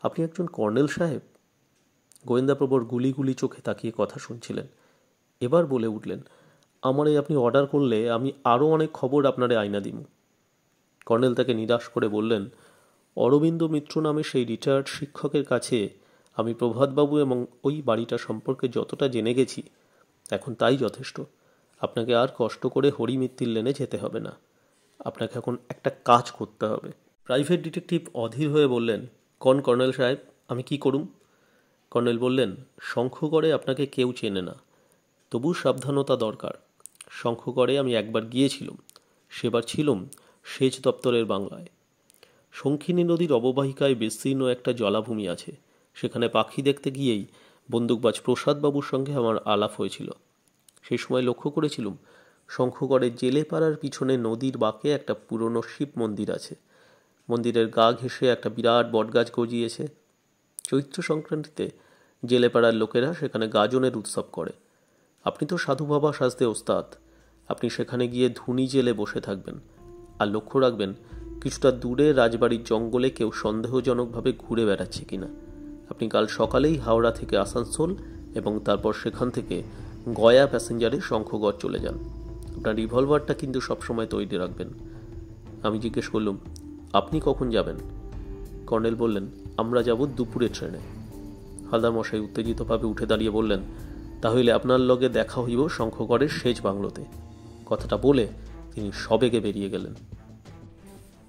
আপনি একজন কর্নেল সাহেব গোয়েন্দাপ্রবর গুলি গুলি চোখে তাকিয়ে কথা শুনছিলেন এবার বলে উঠলেন আমার এই আপনি অর্ডার করলে আমি আরও অনেক খবর আপনারে আয়না দিব কর্নেল তাকে নিরাশ করে বললেন অরবিন্দ মিত্র নামে সেই রিটায়ার্ড শিক্ষকের কাছে আমি প্রভাতবাবু এবং ওই বাড়িটা সম্পর্কে যতটা জেনে গেছি এখন তাই যথেষ্ট আপনাকে আর কষ্ট করে হরিমিত্তির লেনে যেতে হবে না আপনাকে এখন একটা কাজ করতে হবে প্রাইভেট ডিটেকটিভ অধীর হয়ে বললেন কন কর্নেল সাহেব আমি কি করুম কর্নেল বললেন শঙ্খ করে আপনাকে কেউ চেনে না তবু সাবধানতা দরকার শঙ্খগড়ে আমি একবার গিয়েছিলাম সেবার ছিলাম সেচ দপ্তরের বাংলায় শঙ্খিনী নদীর অববাহিকায় বিস্তীর্ণ একটা জলাভূমি আছে সেখানে পাখি দেখতে গিয়েই বন্দুকবাজ প্রসাদবাবুর সঙ্গে আমার আলাপ হয়েছিল সেই সময় লক্ষ্য করেছিলাম শঙ্খগড়ের জেলেপাড়ার পিছনে নদীর বাঁকে একটা পুরনো শিব মন্দির আছে মন্দিরের গা ঘেঁষে একটা বিরাট বটগাছ গজিয়েছে চৈত্র সংক্রান্তিতে জেলেপাড়ার লোকেরা সেখানে গাজনের উৎসব করে আপনি তো সাধু বাবা সাজতে ওস্তাদ আপনি সেখানে গিয়ে ধুনি জেলে বসে থাকবেন আর লক্ষ্য রাখবেন কিছুটা দূরে রাজবাড়ির জঙ্গলে কেউ সন্দেহজনকভাবে ঘুরে বেড়াচ্ছে কিনা আপনি কাল সকালেই হাওড়া থেকে আসানসোল এবং তারপর সেখান থেকে গয়া প্যাসেঞ্জারে শঙ্খগড় চলে যান আপনার রিভলভারটা কিন্তু সবসময় তৈরি রাখবেন আমি জিজ্ঞেস করলুম আপনি কখন যাবেন কর্নেল বললেন আমরা যাব দুপুরে ট্রেনে হালদার মশাই উত্তেজিতভাবে উঠে দাঁড়িয়ে বললেন তাহলে আপনার লগে দেখা হইব শঙ্খগড়ের সেচ বাংলোতে কথাটা বলে তিনি সবেগে বেরিয়ে গেলেন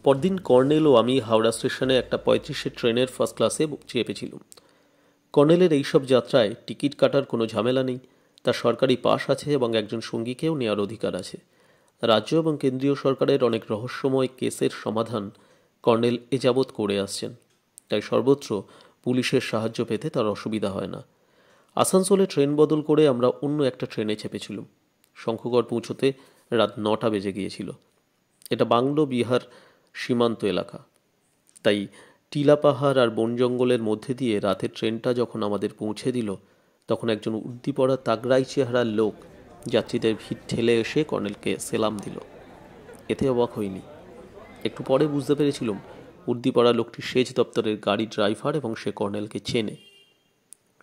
পরদিন কর্নেল ও আমি হাওড়া স্টেশনে একটা পঁয়ত্রিশের ট্রেনের ফার্স্ট ক্লাসে চেপেছিলাম কর্নেলের এইসব যাত্রায় টিকিট কাটার কোনো ঝামেলা নেই তার সরকারি পাস আছে এবং একজন সঙ্গীকেও নেওয়ার অধিকার আছে রাজ্য এবং কেন্দ্রীয় সরকারের অনেক রহস্যময় কেসের সমাধান কর্নেল এযাবৎ করে আসছেন তাই সর্বত্র পুলিশের সাহায্য পেতে তার অসুবিধা হয় না আসানসোলে ট্রেন বদল করে আমরা অন্য একটা ট্রেনে চেপেছিলাম শঙ্খগড় পৌঁছতে রাত নটা বেজে গিয়েছিল এটা বাংলো বিহার সীমান্ত এলাকা তাই টিলা পাহাড় আর বন জঙ্গলের মধ্যে দিয়ে রাতের ট্রেনটা যখন আমাদের পৌঁছে দিল তখন একজন উদ্দীপড়া তাগড়াই চেহারার লোক যাত্রীদের ভিড় ঠেলে এসে কর্নেলকে সেলাম দিল এতে অবাক হয়নি একটু পরে বুঝতে পেরেছিলাম উর্দিপাড়া লোকটি সেচ দপ্তরের গাড়ি ড্রাইভার এবং সে কর্নেলকে চেনে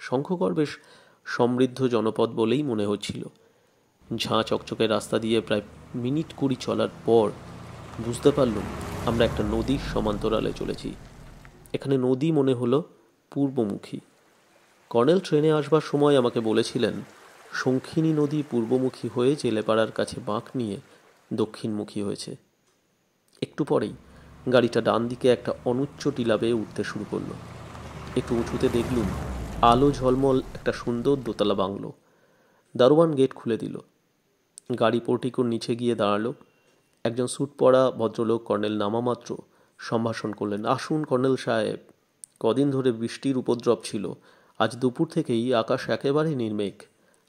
শঙ্খগড় বেশ সমৃদ্ধ জনপদ বলেই মনে হচ্ছিল ঝাঁ চকচকে রাস্তা দিয়ে প্রায় মিনিট কুড়ি চলার পর বুঝতে পারলুম আমরা একটা নদীর সমান্তরালে চলেছি এখানে নদী মনে হলো পূর্বমুখী কর্নেল ট্রেনে আসবার সময় আমাকে বলেছিলেন শঙ্খিনী নদী পূর্বমুখী হয়ে জেলেপাড়ার কাছে বাঁক নিয়ে দক্ষিণমুখী হয়েছে একটু পরেই গাড়িটা ডান দিকে একটা অনুচ্চ টিলা বেয়ে উঠতে শুরু করলো একটু উঁচুতে দেখলুম আলো ঝলমল একটা সুন্দর দোতলা বাংলো দারোয়ান গেট খুলে দিল গাড়ি পোর্টিকোর নিচে গিয়ে দাঁড়ালো একজন স্যুট পরা ভদ্রলোক কর্নেল নামামাত্র সম্ভাষণ করলেন আসুন কর্নেল সাহেব কদিন ধরে বৃষ্টির উপদ্রব ছিল আজ দুপুর থেকেই আকাশ একেবারে নির্মেঘ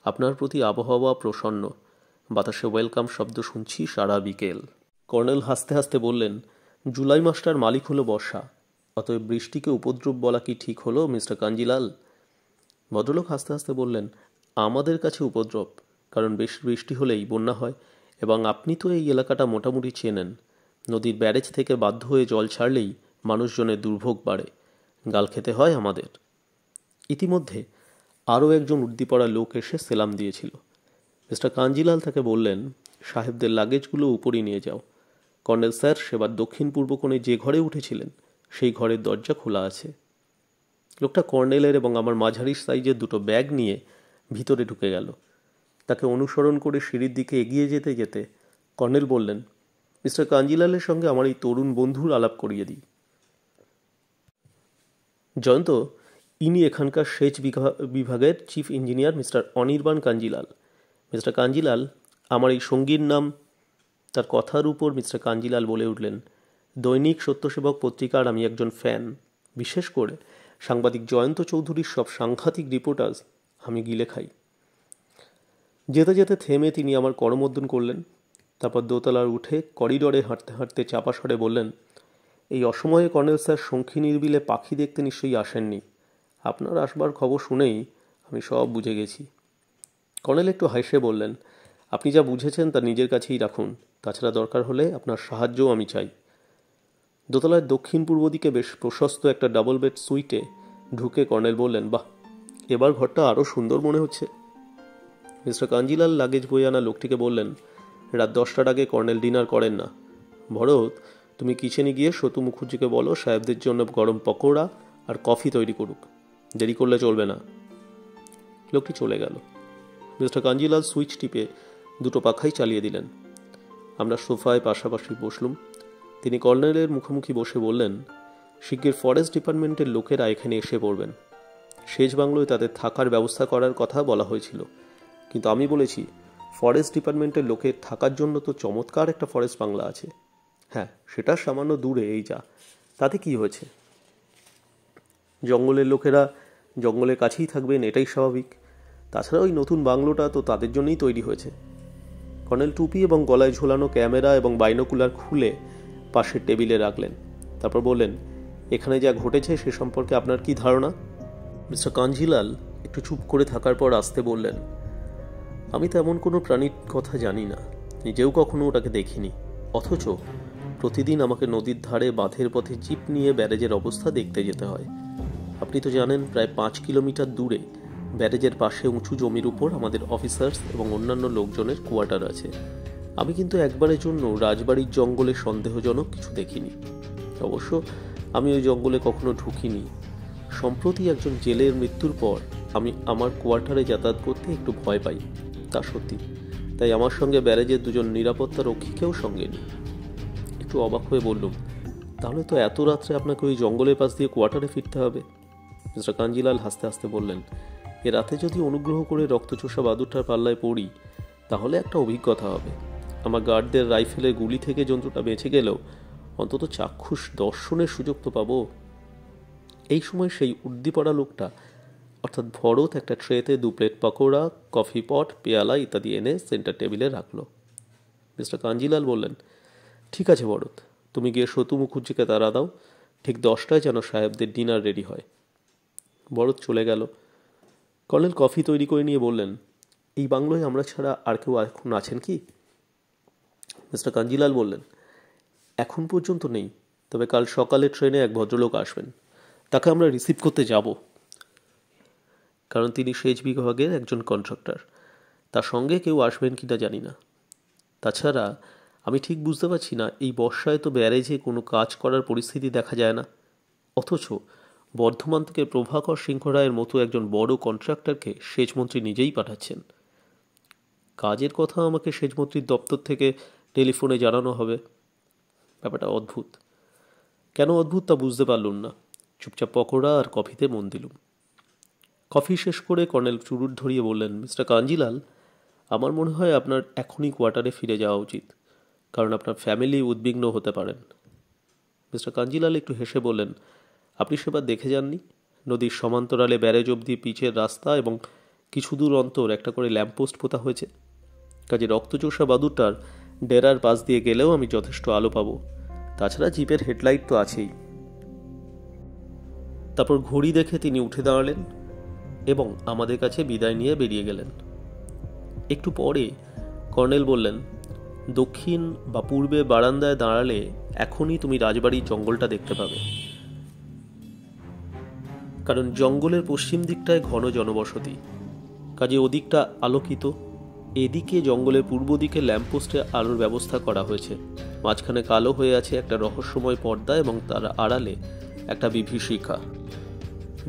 আপনার প্রতি আবহাওয়া প্রসন্ন বাতাসে ওয়েলকাম শব্দ শুনছি সারা বিকেল কর্নেল হাসতে হাসতে বললেন জুলাই মাসটার মালিক হলো বর্ষা অতএব বৃষ্টিকে উপদ্রব বলা কি ঠিক হলো মিস্টার কাঞ্জিলাল ভদ্রলোক হাসতে হাসতে বললেন আমাদের কাছে উপদ্রব কারণ বেশি বৃষ্টি হলেই বন্যা হয় এবং আপনি তো এই এলাকাটা মোটামুটি চেনেন নদীর ব্যারেজ থেকে বাধ্য হয়ে জল ছাড়লেই মানুষজনের দুর্ভোগ বাড়ে গাল খেতে হয় আমাদের ইতিমধ্যে আরও একজন উর্দিপড়া লোক এসে সেলাম দিয়েছিল মিস্টার কাঞ্জিলাল তাকে বললেন সাহেবদের লাগেজগুলো উপরে নিয়ে যাও কর্নেল স্যার সেবার দক্ষিণ পূর্ব কোণে যে ঘরে উঠেছিলেন সেই ঘরের দরজা খোলা আছে লোকটা কর্নেলের এবং আমার মাঝারি সাইজের দুটো ব্যাগ নিয়ে ভিতরে ঢুকে গেল তাকে অনুসরণ করে সিঁড়ির দিকে এগিয়ে যেতে যেতে কর্নেল বললেন মিস্টার কাঞ্জিলালের সঙ্গে আমার এই তরুণ বন্ধুর আলাপ করিয়ে দিই জয়ন্ত ইনি এখানকার সেচ বিভাগের chief engineer mister Anirban Kanjilal mister Kanjilal আমার এই সঙ্গীর নাম তার কথার উপর মিস্টার কাঞ্জিলাল বলে উঠলেন দৈনিক সত্যসেবক পত্রিকার আমি একজন ফ্যান বিশেষ করে সাংবাদিক জয়ন্ত চৌধুরীর সব সাংঘাতিক রিপোর্টার্স আমি গিলে খাই যেতে যেতে থেমে তিনি আমার করমর্দন করলেন তারপর দোতলার উঠে করিডরে হাঁটতে হাঁটতে চাপা স্বরে বললেন এই অসময়ে কর্নেল স্যার শঙ্খী নির্বিলে পাখি দেখতে নিশ্চয়ই আসেননি আপনার আসবার খবর শুনেই আমি সব বুঝে গেছি কর্নেল একটু হাসে বললেন আপনি যা বুঝেছেন তা নিজের কাছেই রাখুন তাছাড়া দরকার হলে আপনার সাহায্যও আমি চাই দোতলার দক্ষিণ পূর্ব দিকে বেশ প্রশস্ত একটা ডাবল বেড সুইটে ঢুকে কর্নেল বললেন বাহ এবার ঘরটা আরও সুন্দর মনে হচ্ছে মিস্টার কাঞ্জিলাল লাগেজ বয়ে আনা লোকটিকে বললেন রাত দশটার আগে কর্নেল ডিনার করেন না ভরত তুমি কিচেনে গিয়ে সতু মুখুজ্জিকে বলো সাহেবদের জন্য গরম পকোড়া আর কফি তৈরি করুক দেরি করলে চলবে না লোকটি চলে গেল মিস্টার কাঞ্জিলাল সুইচ টিপে দুটো পাখাই চালিয়ে দিলেন আমরা সোফায় পাশাপাশি বসলুম তিনি কর্নেলের মুখোমুখি বসে বললেন শিগগির ফরেস্ট ডিপার্টমেন্টের লোকেরা এখানে এসে পড়বেন সেজ বাংলোয় তাদের থাকার ব্যবস্থা করার কথা বলা হয়েছিল কিন্তু আমি বলেছি ফরেস্ট ডিপার্টমেন্টের লোকের থাকার জন্য তো চমৎকার একটা ফরেস্ট বাংলা আছে হ্যাঁ সেটা সামান্য দূরে এই যা তাতে কি হয়েছে জঙ্গলের লোকেরা জঙ্গলের কাছেই থাকবেন এটাই স্বাভাবিক তাছাড়া ওই নতুন বাংলোটা তো তাদের জন্যই তৈরি হয়েছে কর্নেল টুপি এবং গলায় ঝোলানো ক্যামেরা এবং বাইনোকুলার খুলে পাশের টেবিলে রাখলেন তারপর বললেন এখানে যা ঘটেছে সে সম্পর্কে আপনার কি ধারণা মিস্টার কাঞ্জিলাল একটু চুপ করে থাকার পর আসতে বললেন আমি তেমন কোনো প্রাণীর কথা জানি না নিজেও কখনো ওটাকে দেখিনি অথচ প্রতিদিন আমাকে নদীর ধারে বাঁধের পথে জিপ নিয়ে ব্যারেজের অবস্থা দেখতে যেতে হয় আপনি তো জানেন প্রায় পাঁচ কিলোমিটার দূরে ব্যারেজের পাশে উঁচু জমির উপর আমাদের অফিসার্স এবং অন্যান্য লোকজনের কোয়ার্টার আছে আমি কিন্তু একবারের জন্য রাজবাড়ির জঙ্গলে সন্দেহজনক কিছু দেখিনি অবশ্য আমি ওই জঙ্গলে কখনো ঢুকিনি সম্প্রতি একজন জেলের মৃত্যুর পর আমি আমার কোয়ার্টারে যাতায়াত করতে একটু ভয় পাই তা সত্যি তাই আমার সঙ্গে ব্যারেজের দুজন নিরাপত্তা রক্ষীকেও সঙ্গে নিই একটু অবাক হয়ে বললুম তাহলে তো এত রাত্রে আপনাকে ওই জঙ্গলের পাশ দিয়ে কোয়ার্টারে ফিরতে হবে মিস্টার কাঞ্জিলাল হাসতে হাসতে বললেন এ রাতে যদি অনুগ্রহ করে রক্তচোষা বাদুরটার পাল্লায় পড়ি তাহলে একটা অভিজ্ঞতা হবে আমার গার্ডদের রাইফেলের গুলি থেকে যন্ত্রটা বেঁচে গেলেও অন্তত চাক্ষুষ দর্শনের সুযোগ তো পাবো এই সময় সেই উর্দিপড়া লোকটা অর্থাৎ ভরত একটা ট্রেতে দু প্লেট পকোড়া কফি পট পেয়ালা ইত্যাদি এনে সেন্টার টেবিলে রাখলো মিস্টার কাঞ্জিলাল বললেন ঠিক আছে ভরত তুমি গিয়ে সতু মুখুজ্জিকে তাড়া দাও ঠিক দশটায় যেন সাহেবদের ডিনার রেডি হয় ভরত চলে গেল কর্নেল কফি তৈরি করে নিয়ে বললেন এই বাংলোয় আমরা ছাড়া আর কেউ এখন আছেন কি মিস্টার কাঞ্জিলাল বললেন এখন পর্যন্ত নেই তবে কাল সকালে ট্রেনে এক ভদ্রলোক আসবেন তাকে আমরা রিসিভ করতে যাব কারণ তিনি সেচ বিভাগের একজন কন্ট্রাক্টর তার সঙ্গে কেউ আসবেন কি না জানি না তাছাড়া আমি ঠিক বুঝতে পারছি না এই বর্ষায় তো ব্যারেজে কোনো কাজ করার পরিস্থিতি দেখা যায় না অথচ বর্ধমান থেকে প্রভাকর সিংহ রায়ের মতো একজন বড় কন্ট্রাক্টরকে সেচমন্ত্রী নিজেই পাঠাচ্ছেন কাজের কথা আমাকে সেচমন্ত্রীর দপ্তর থেকে টেলিফোনে জানানো হবে ব্যাপারটা অদ্ভুত কেন অদ্ভুত তা বুঝতে পারলুম না চুপচাপ পকোড়া আর কফিতে মন দিলুম কফি শেষ করে কর্নেল চুরুট ধরিয়ে বললেন মিস্টার কাঞ্জিলাল আমার মনে হয় আপনার এখনই কোয়ার্টারে ফিরে যাওয়া উচিত কারণ আপনার ফ্যামিলি উদ্বিগ্ন হতে পারেন মিস্টার কাঞ্জিলাল একটু হেসে বললেন আপনি সেবার দেখে যাননি নদীর সমান্তরালে ব্যারেজ অবধি পিচের রাস্তা এবং কিছু দূর অন্তর একটা করে ল্যাম্পপোস্ট পোতা হয়েছে কাজে রক্তচোষা বাদুরটার ডেরার পাশ দিয়ে গেলেও আমি যথেষ্ট আলো পাবো তাছাড়া জিপের হেডলাইট তো আছেই তারপর ঘড়ি দেখে তিনি উঠে দাঁড়ালেন এবং আমাদের কাছে বিদায় নিয়ে বেরিয়ে গেলেন একটু পরে কর্নেল বললেন দক্ষিণ বা পূর্বে বারান্দায় দাঁড়ালে এখনই তুমি রাজবাড়ির জঙ্গলটা দেখতে পাবে কারণ জঙ্গলের পশ্চিম দিকটায় ঘন জনবসতি কাজে ওদিকটা আলোকিত এদিকে জঙ্গলের পূর্ব দিকে ল্যাম্পপোস্টে আলোর ব্যবস্থা করা হয়েছে মাঝখানে কালো হয়ে আছে একটা রহস্যময় পর্দা এবং তার আড়ালে একটা বিভীষিকা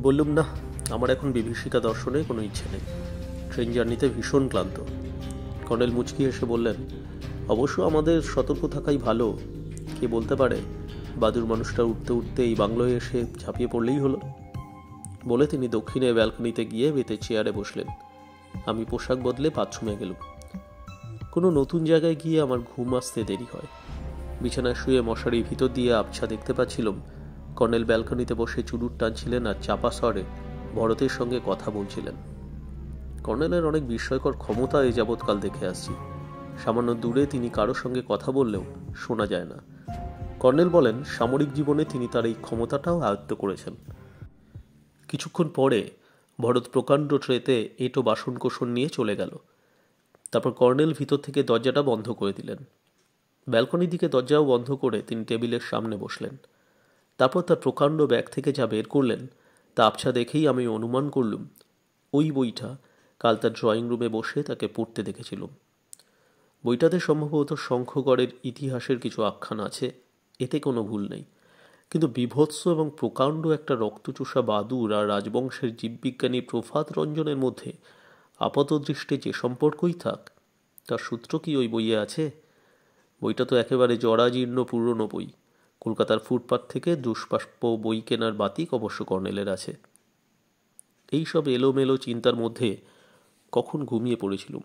বললুম না আমার এখন বিভীষিকা দর্শনে কোনো ইচ্ছে নেই ট্রেন জার্নিতে ভীষণ ক্লান্ত কর্নেল মুচকি এসে বললেন অবশ্য আমাদের সতর্ক থাকাই ভালো কে বলতে পারে বাদুর মানুষটা উঠতে উঠতে এই বাংলোয় এসে ঝাঁপিয়ে পড়লেই হলো বলে তিনি দক্ষিণে ব্যালকনিতে গিয়ে বেতে চেয়ারে বসলেন আমি পোশাক বদলে পাথরুমে গেলুম কোনো নতুন জায়গায় গিয়ে আমার ঘুম আসতে দেরি হয় বিছানায় শুয়ে মশারি ভিতর দিয়ে আবছা দেখতে পাচ্ছিলাম কর্নেল ব্যালকনিতে বসে চুরুট টানছিলেন আর চাপা সরে ভরতের সঙ্গে কথা বলছিলেন কর্নেলের অনেক বিস্ময়কর ক্ষমতা এ যাবৎকাল দেখে আসছি সামান্য দূরে তিনি কারো সঙ্গে কথা বললেও শোনা যায় না কর্নেল বলেন সামরিক জীবনে তিনি তার এই ক্ষমতাটাও আয়ত্ত করেছেন কিছুক্ষণ পরে ভরত প্রকাণ্ড ট্রেতে এঁটো বাসনকোষণ নিয়ে চলে গেল তারপর কর্নেল ভিতর থেকে দরজাটা বন্ধ করে দিলেন ব্যালকনির দিকে দরজাও বন্ধ করে তিনি টেবিলের সামনে বসলেন তারপর তার প্রকাণ্ড ব্যাগ থেকে যা বের করলেন তাপছা দেখেই আমি অনুমান করলুম ওই বইটা কাল তার ড্রয়িং রুমে বসে তাকে পড়তে দেখেছিলাম বইটাতে সম্ভবত শঙ্খগড়ের ইতিহাসের কিছু আখ্যান আছে এতে কোনো ভুল নেই কিন্তু বিভৎস এবং প্রকাণ্ড একটা রক্তচুষা বাদুর আর রাজবংশের জীববিজ্ঞানী প্রভাত রঞ্জনের মধ্যে আপাতদৃষ্টে যে সম্পর্কই থাক তার সূত্র কি ওই বইয়ে আছে বইটা তো একেবারে জরাজীর্ণ পুরনো বই কলকাতার ফুটপাথ থেকে দুষ্পাষ্প বই কেনার বাতিক অবশ্য কর্নেলের আছে এই সব এলোমেলো চিন্তার মধ্যে কখন ঘুমিয়ে পড়েছিলুম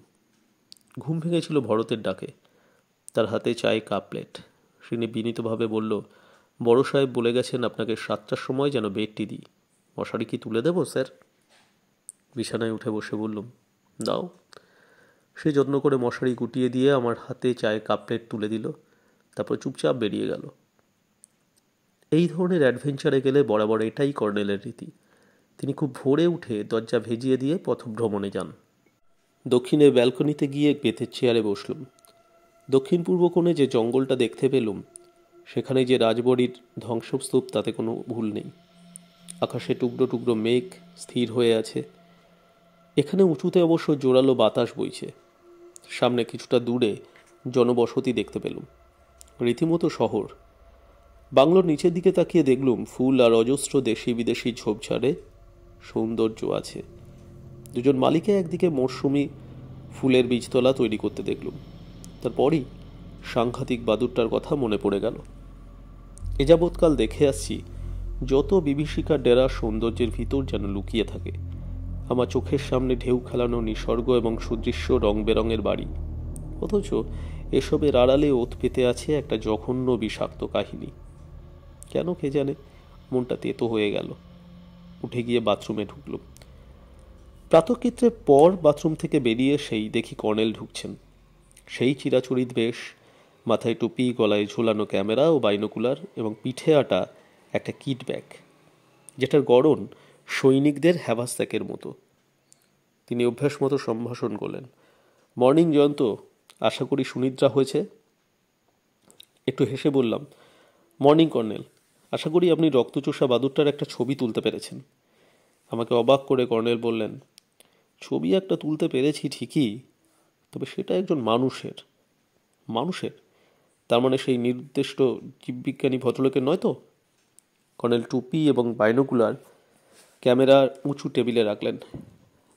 ঘুম ভেঙেছিল ভরতের ডাকে তার হাতে চায় কাপ প্লেট শ্রীনি বিনীতভাবে বলল বড় সাহেব বলে গেছেন আপনাকে সাতটার সময় যেন বেডটি দিই মশারি কি তুলে দেবো স্যার বিছানায় উঠে বসে বললুম দাও সে যত্ন করে মশারি গুটিয়ে দিয়ে আমার হাতে চায় কাপ প্লেট তুলে দিল তারপর চুপচাপ বেরিয়ে গেল এই ধরনের অ্যাডভেঞ্চারে গেলে বরাবর এটাই কর্নেলের রীতি তিনি খুব ভোরে উঠে দরজা ভেজিয়ে দিয়ে ভ্রমণে যান দক্ষিণে ব্যালকনিতে গিয়ে বেতের চেয়ারে বসলুম দক্ষিণ পূর্ব কোণে যে জঙ্গলটা দেখতে পেলুম সেখানে যে রাজবড়ির ধ্বংসস্তূপ তাতে কোনো ভুল নেই আকাশে টুকরো টুকরো মেঘ স্থির হয়ে আছে এখানে উঁচুতে অবশ্য জোরালো বাতাস বইছে সামনে কিছুটা দূরে জনবসতি দেখতে পেলুম রীতিমতো শহর বাংলোর নিচের দিকে তাকিয়ে দেখলুম ফুল আর অজস্র দেশি বিদেশি ঝোপঝাড়ে সৌন্দর্য আছে দুজন মালিকে একদিকে মরশুমি ফুলের বীজতলা তৈরি করতে দেখলুম তারপরই সাংঘাতিক বাদুরটার কথা মনে পড়ে গেল এ যাবৎকাল দেখে আসছি যত বিভীষিকার ডেরা সৌন্দর্যের ভিতর যেন লুকিয়ে থাকে আমার চোখের সামনে ঢেউ খেলানো নিসর্গ এবং সুদৃশ্য রং বেরঙের বাড়ি অথচ এসবের আড়ালে ওত পেতে আছে একটা জঘন্য বিষাক্ত কাহিনী কেন কে জানে মনটা তেতো হয়ে গেল উঠে গিয়ে বাথরুমে ঢুকল প্রাতকৃত্রের পর বাথরুম থেকে বেরিয়ে সেই দেখি কর্নেল ঢুকছেন সেই চিরাচরিত বেশ মাথায় টুপি গলায় ঝোলানো ক্যামেরা ও বাইনোকুলার এবং পিঠে আটা একটা কিট ব্যাগ যেটার গড়ন সৈনিকদের হ্যাভাস্ত্যাকের মতো তিনি অভ্যাস মতো সম্ভাষণ করলেন মর্নিং জয়ন্ত আশা করি সুনিদ্রা হয়েছে একটু হেসে বললাম মর্নিং কর্নেল আশা করি আপনি রক্তচোষা বাদুরটার একটা ছবি তুলতে পেরেছেন আমাকে অবাক করে কর্নেল বললেন ছবি একটা তুলতে পেরেছি ঠিকই তবে সেটা একজন মানুষের মানুষের তার মানে সেই নির্দিষ্ট জীববিজ্ঞানী ভদ্রলোকের নয় তো কর্নেল টুপি এবং বাইনোকুলার ক্যামেরার উঁচু টেবিলে রাখলেন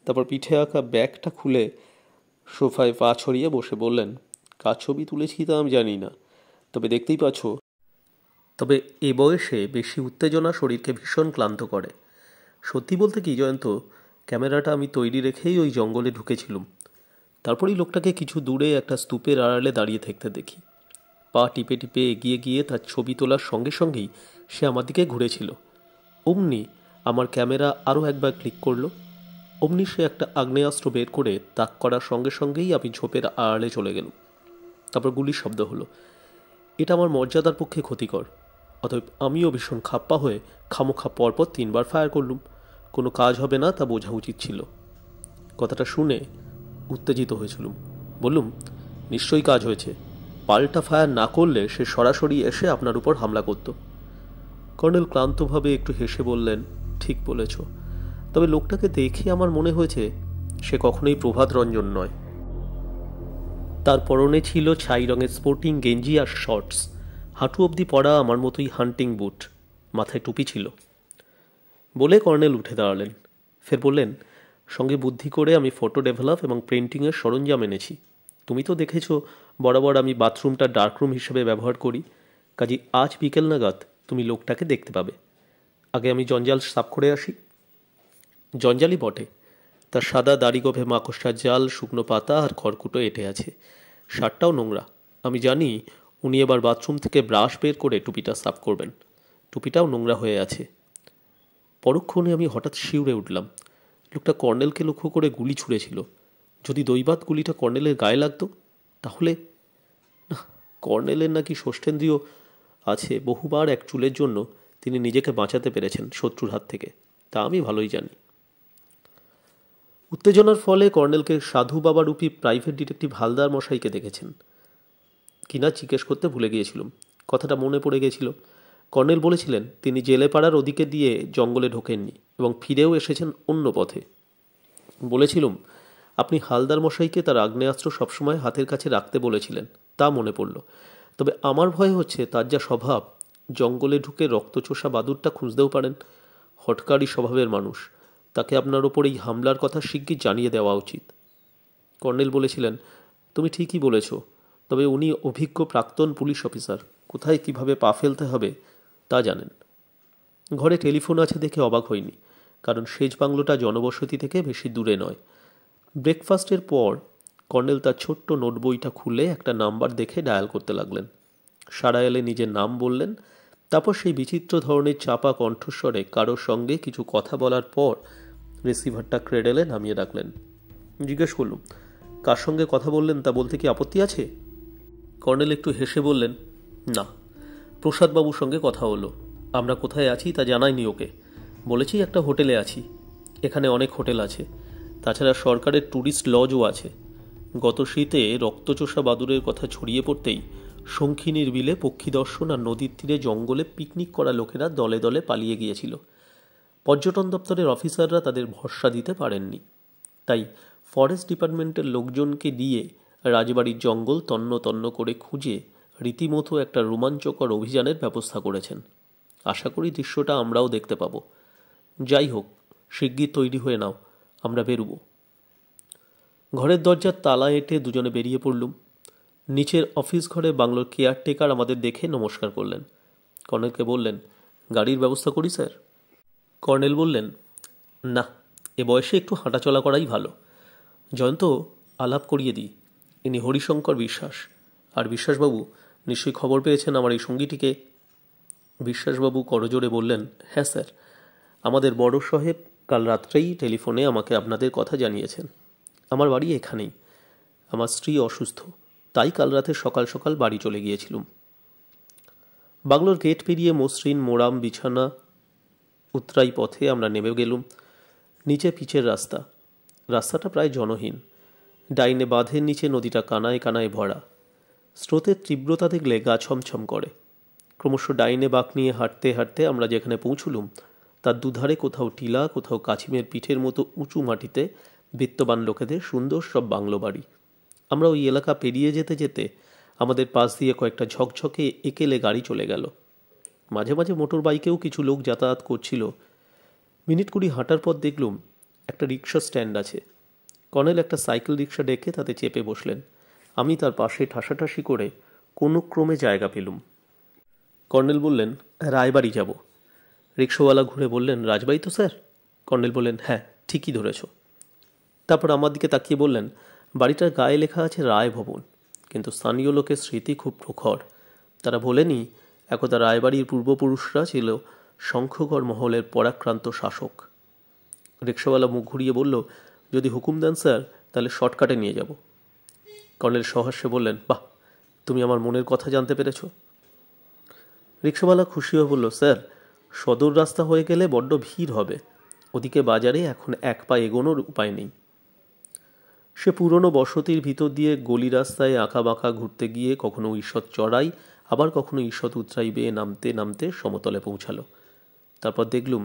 তারপর পিঠে আঁকা ব্যাগটা খুলে সোফায় পা ছড়িয়ে বসে বললেন কার ছবি তুলেছি তা আমি জানি না তবে দেখতেই পাচ্ছ তবে এ বয়সে বেশি উত্তেজনা শরীরকে ভীষণ ক্লান্ত করে সত্যি বলতে কি জয়ন্ত ক্যামেরাটা আমি তৈরি রেখেই ওই জঙ্গলে ঢুকেছিলুম তারপরেই লোকটাকে কিছু দূরে একটা স্তূপের আড়ালে দাঁড়িয়ে থাকতে দেখি পা টিপে টিপে এগিয়ে গিয়ে তার ছবি তোলার সঙ্গে সঙ্গেই সে আমার দিকে ঘুরেছিল অমনি আমার ক্যামেরা আরও একবার ক্লিক করলো অমনি সে একটা আগ্নেয়াস্ত্র বের করে তাক করার সঙ্গে সঙ্গেই আমি ঝোপের আড়ালে চলে গেলাম তারপর গুলির শব্দ হলো এটা আমার মর্যাদার পক্ষে ক্ষতিকর অতএব আমিও ভীষণ খাপ্পা হয়ে খামোখা পরপর তিনবার ফায়ার করলুম কোনো কাজ হবে না তা বোঝা উচিত ছিল কথাটা শুনে উত্তেজিত হয়েছিলুম বললুম নিশ্চয়ই কাজ হয়েছে পাল্টা ফায়ার না করলে সে সরাসরি এসে আপনার উপর হামলা করত কর্নেল ক্লান্তভাবে একটু হেসে বললেন ঠিক বলেছ তবে লোকটাকে দেখে আমার মনে হয়েছে সে কখনোই প্রভাত রঞ্জন নয় তার পরনে ছিল ছাই রঙের স্পোর্টিং গেঞ্জি আর শর্টস হাঁটু অবধি পড়া আমার মতোই হান্টিং বুট মাথায় টুপি ছিল বলে কর্নেল উঠে দাঁড়ালেন ফের বললেন সঙ্গে বুদ্ধি করে আমি ফটো ডেভেলপ এবং প্রিন্টিংয়ের সরঞ্জাম এনেছি তুমি তো দেখেছ বরাবর আমি বাথরুমটা ডার্করুম হিসেবে ব্যবহার করি কাজী আজ বিকেল নাগাদ তুমি লোকটাকে দেখতে পাবে আগে আমি জঞ্জাল সাফ করে আসি জঞ্জালই বটে তার সাদা দাড়ি গভে মাকড়সার জাল শুকনো পাতা আর খড়কুটো এঁটে আছে শার্টটাও নোংরা আমি জানি উনি এবার বাথরুম থেকে ব্রাশ বের করে টুপিটা সাফ করবেন টুপিটাও নোংরা হয়ে আছে পরক্ষণে আমি হঠাৎ শিউরে উঠলাম লোকটা কর্নেলকে লক্ষ্য করে গুলি ছুঁড়েছিল যদি দৈবাত গুলিটা কর্নেলের গায়ে লাগতো তাহলে না কর্নেলের নাকি ষষ্ঠেন্দ্রীয় আছে বহুবার এক চুলের জন্য তিনি নিজেকে বাঁচাতে পেরেছেন শত্রুর হাত থেকে তা আমি ভালোই জানি উত্তেজনার ফলে কর্নেলকে সাধু বাবা রূপী প্রাইভেট ডিটেকটিভ হালদার মশাইকে দেখেছেন কিনা জিজ্ঞেস করতে ভুলে গিয়েছিল কথাটা মনে পড়ে গেছিল কর্নেল বলেছিলেন তিনি জেলে পাড়ার ওদিকে দিয়ে জঙ্গলে ঢোকেননি এবং ফিরেও এসেছেন অন্য পথে বলেছিলুম আপনি হালদার মশাইকে তার আগ্নেয়াস্ত্র সবসময় হাতের কাছে রাখতে বলেছিলেন তা মনে পড়ল তবে আমার ভয় হচ্ছে তার যা স্বভাব জঙ্গলে ঢুকে রক্তচোষা বাদুরটা খুঁজতেও পারেন হটকারী স্বভাবের মানুষ তাকে আপনার ওপর এই হামলার কথা শিগগির জানিয়ে দেওয়া উচিত কর্নেল বলেছিলেন তুমি ঠিকই বলেছো তবে উনি অভিজ্ঞ প্রাক্তন পুলিশ অফিসার কোথায় কিভাবে পা ফেলতে হবে তা জানেন ঘরে টেলিফোন আছে দেখে অবাক হইনি কারণ সেজ বাংলোটা জনবসতি থেকে বেশি দূরে নয় ব্রেকফাস্টের পর কর্নেল তার ছোট্ট নোট বইটা খুলে একটা নাম্বার দেখে ডায়াল করতে লাগলেন সারা এলে নিজের নাম বললেন তারপর সেই বিচিত্র ধরনের চাপা কণ্ঠস্বরে কারোর সঙ্গে কিছু কথা বলার পর রিসিভারটা ক্রেডেলে নামিয়ে রাখলেন জিজ্ঞেস করলুম কার সঙ্গে কথা বললেন তা বলতে কি আপত্তি আছে কর্নেল একটু হেসে বললেন না প্রসাদবাবুর সঙ্গে কথা হলো আমরা কোথায় আছি তা জানাইনি ওকে বলেছি একটা হোটেলে আছি এখানে অনেক হোটেল আছে তাছাড়া সরকারের ট্যুরিস্ট লজও আছে গত শীতে রক্তচোষা বাদুরের কথা ছড়িয়ে পড়তেই শঙ্খিনীর বিলে পক্ষী দর্শন আর নদীর তীরে জঙ্গলে পিকনিক করা লোকেরা দলে দলে পালিয়ে গিয়েছিল পর্যটন দপ্তরের অফিসাররা তাদের ভরসা দিতে পারেননি তাই ফরেস্ট ডিপার্টমেন্টের লোকজনকে দিয়ে রাজবাড়ির জঙ্গল তন্ন তন্ন করে খুঁজে রীতিমতো একটা রোমাঞ্চকর অভিযানের ব্যবস্থা করেছেন আশা করি দৃশ্যটা আমরাও দেখতে পাব যাই হোক শিগগির তৈরি হয়ে নাও আমরা বেরুব ঘরের দরজার তালা এঁটে দুজনে বেরিয়ে পড়লুম নিচের অফিস ঘরে বাংলোর কেয়ারটেকার আমাদের দেখে নমস্কার করলেন কর্নেলকে বললেন গাড়ির ব্যবস্থা করি স্যার কর্নেল বললেন না এ বয়সে একটু হাঁটাচলা করাই ভালো জয়ন্ত আলাপ করিয়ে দিই ইনি হরিশঙ্কর বিশ্বাস আর বিশ্বাসবাবু নিশ্চয়ই খবর পেয়েছেন আমার এই সঙ্গীটিকে বিশ্বাসবাবু করজোরে বললেন হ্যাঁ স্যার আমাদের বড় সাহেব কাল রাত্রেই টেলিফোনে আমাকে আপনাদের কথা জানিয়েছেন আমার বাড়ি এখানেই আমার স্ত্রী অসুস্থ তাই কাল রাতে সকাল সকাল বাড়ি চলে গিয়েছিলুম বাংলোর গেট পেরিয়ে মসৃণ মোরাম বিছানা উত্তরাই পথে আমরা নেমে গেলুম নিচে পিচের রাস্তা রাস্তাটা প্রায় জনহীন ডাইনে বাঁধের নিচে নদীটা কানায় কানায় ভরা স্রোতের তীব্রতা দেখলে গা ছমছম করে ক্রমশ ডাইনে বাঁক নিয়ে হাঁটতে হাঁটতে আমরা যেখানে পৌঁছলুম তার দুধারে কোথাও টিলা কোথাও কাছিমের পিঠের মতো উঁচু মাটিতে বিত্তবান লোকেদের সুন্দর সব বাংলো বাড়ি আমরা ওই এলাকা পেরিয়ে যেতে যেতে আমাদের পাশ দিয়ে কয়েকটা ঝকঝকে একেলে গাড়ি চলে গেল মাঝে মাঝে মোটর বাইকেও কিছু লোক যাতায়াত করছিল মিনিট কুড়ি হাঁটার পর দেখলুম একটা রিক্সা স্ট্যান্ড আছে কর্নেল একটা সাইকেল রিক্সা ডেকে তাতে চেপে বসলেন আমি তার পাশে ঠাসাঠাসি করে কোনো ক্রমে জায়গা পেলুম কর্নেল বললেন রায়বাড়ি যাব রিক্সাওয়ালা ঘুরে বললেন রাজবাড়ি তো স্যার কর্নেল বললেন হ্যাঁ ঠিকই ধরেছ তারপর আমার দিকে তাকিয়ে বললেন বাড়িটার গায়ে লেখা আছে রায় ভবন কিন্তু স্থানীয় লোকের স্মৃতি খুব প্রখর তারা বলেনি একদা রায়বাড়ির পূর্বপুরুষরা ছিল শঙ্খগড় মহলের পরাক্রান্ত শাসক রিক্সাওয়ালা মুখ ঘুরিয়ে বলল যদি হুকুম দেন স্যার তাহলে শর্টকাটে নিয়ে যাব কর্নেল সহাস্যে বললেন বাহ তুমি আমার মনের কথা জানতে পেরেছ রিক্সাওয়ালা খুশি হয়ে বলল স্যার সদর রাস্তা হয়ে গেলে বড্ড ভিড় হবে ওদিকে বাজারে এখন এক পা এগোনোর উপায় নেই সে পুরনো বসতির ভিতর দিয়ে গলি রাস্তায় আঁকা বাঁকা ঘুরতে গিয়ে কখনো ঈষৎ চড়াই আবার কখনো ঈষৎ উৎরাই বেয়ে নামতে নামতে সমতলে পৌঁছালো তারপর দেখলুম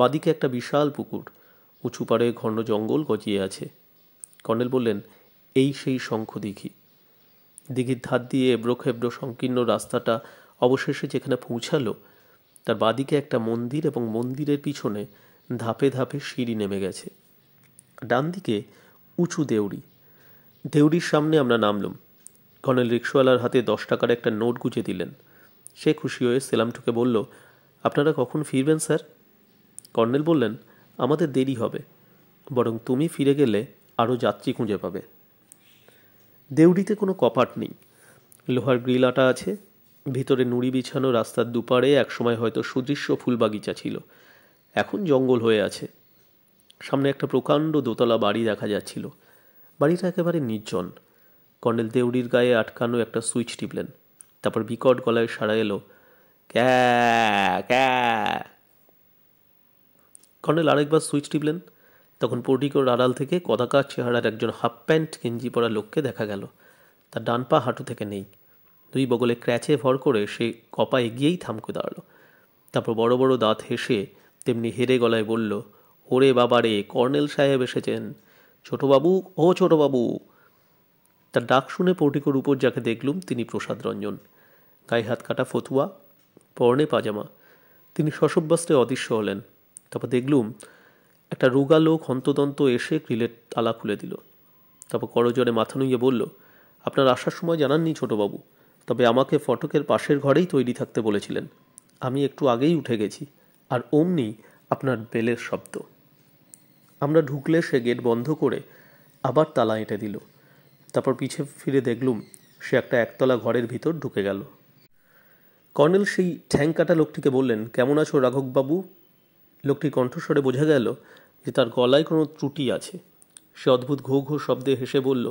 বাদিকে একটা বিশাল পুকুর উঁচু পাড়ে ঘন জঙ্গল গজিয়ে আছে কর্নেল বললেন এই সেই শঙ্খ দিঘি দিঘির ধার দিয়ে খেব্রো সংকীর্ণ রাস্তাটা অবশেষে যেখানে পৌঁছালো তার বাদিকে একটা মন্দির এবং মন্দিরের পিছনে ধাপে ধাপে সিঁড়ি নেমে গেছে ডান দিকে উঁচু দেউড়ি দেউড়ির সামনে আমরা নামলুম কর্নেল রিক্সাওয়ালার হাতে দশ টাকার একটা নোট গুঁজে দিলেন সে খুশি হয়ে সেলামটুকে ঠুকে বলল আপনারা কখন ফিরবেন স্যার কর্নেল বললেন আমাদের দেরি হবে বরং তুমি ফিরে গেলে আরও যাত্রী খুঁজে পাবে দেউড়িতে কোনো কপাট নেই লোহার গ্রিল আটা আছে ভিতরে নুড়ি বিছানো রাস্তার দুপারে একসময় হয়তো সুদৃশ্য ফুল বাগিচা ছিল এখন জঙ্গল হয়ে আছে সামনে একটা প্রকাণ্ড দোতলা বাড়ি দেখা যাচ্ছিল বাড়িটা একেবারে নির্জন কর্নেল দেউড়ির গায়ে আটকানো একটা সুইচ টিপলেন তারপর বিকট গলায় সারা এলো ক্যা ক্যা কর্নেল আরেকবার সুইচ টিপলেন তখন পোর্টিকোর আড়াল থেকে কদাকার চেহারার একজন হাফ প্যান্ট গেঞ্জি পরা লোককে দেখা গেল তার ডান পা হাঁটু থেকে নেই দুই বগলে ক্র্যাচে ভর করে সে কপা এগিয়েই থামকে দাঁড়ালো তারপর বড় বড় দাঁত হেসে তেমনি হেরে গলায় বলল ওরে বাবারে কর্নেল সাহেব এসেছেন ছোটবাবু ও ছোটবাবু তার ডাক শুনে পোর্টিকোর উপর যাকে দেখলুম তিনি প্রসাদ রঞ্জন গায়ে হাত কাটা ফতুয়া পরনে পাজামা তিনি শশব্যস্তে অদৃশ্য হলেন তারপর দেখলুম একটা রোগালো খন্তদন্ত এসে গ্রিলের তালা খুলে দিল তারপর করজোরে মাথা নুইয়ে বলল আপনার আসার সময় জানাননি ছোটবাবু তবে আমাকে ফটকের পাশের ঘরেই তৈরি থাকতে বলেছিলেন আমি একটু আগেই উঠে গেছি আর অমনি আপনার বেলের শব্দ আমরা ঢুকলে সে গেট বন্ধ করে আবার তালা এঁটে দিল তারপর পিছে ফিরে দেখলুম সে একটা একতলা ঘরের ভিতর ঢুকে গেল কর্নেল সেই ঠ্যাং কাটা লোকটিকে বললেন কেমন আছো রাঘববাবু লোকটির কণ্ঠস্বরে বোঝা গেল যে তার গলায় কোনো ত্রুটি আছে সে অদ্ভুত ঘো ঘো শব্দে হেসে বলল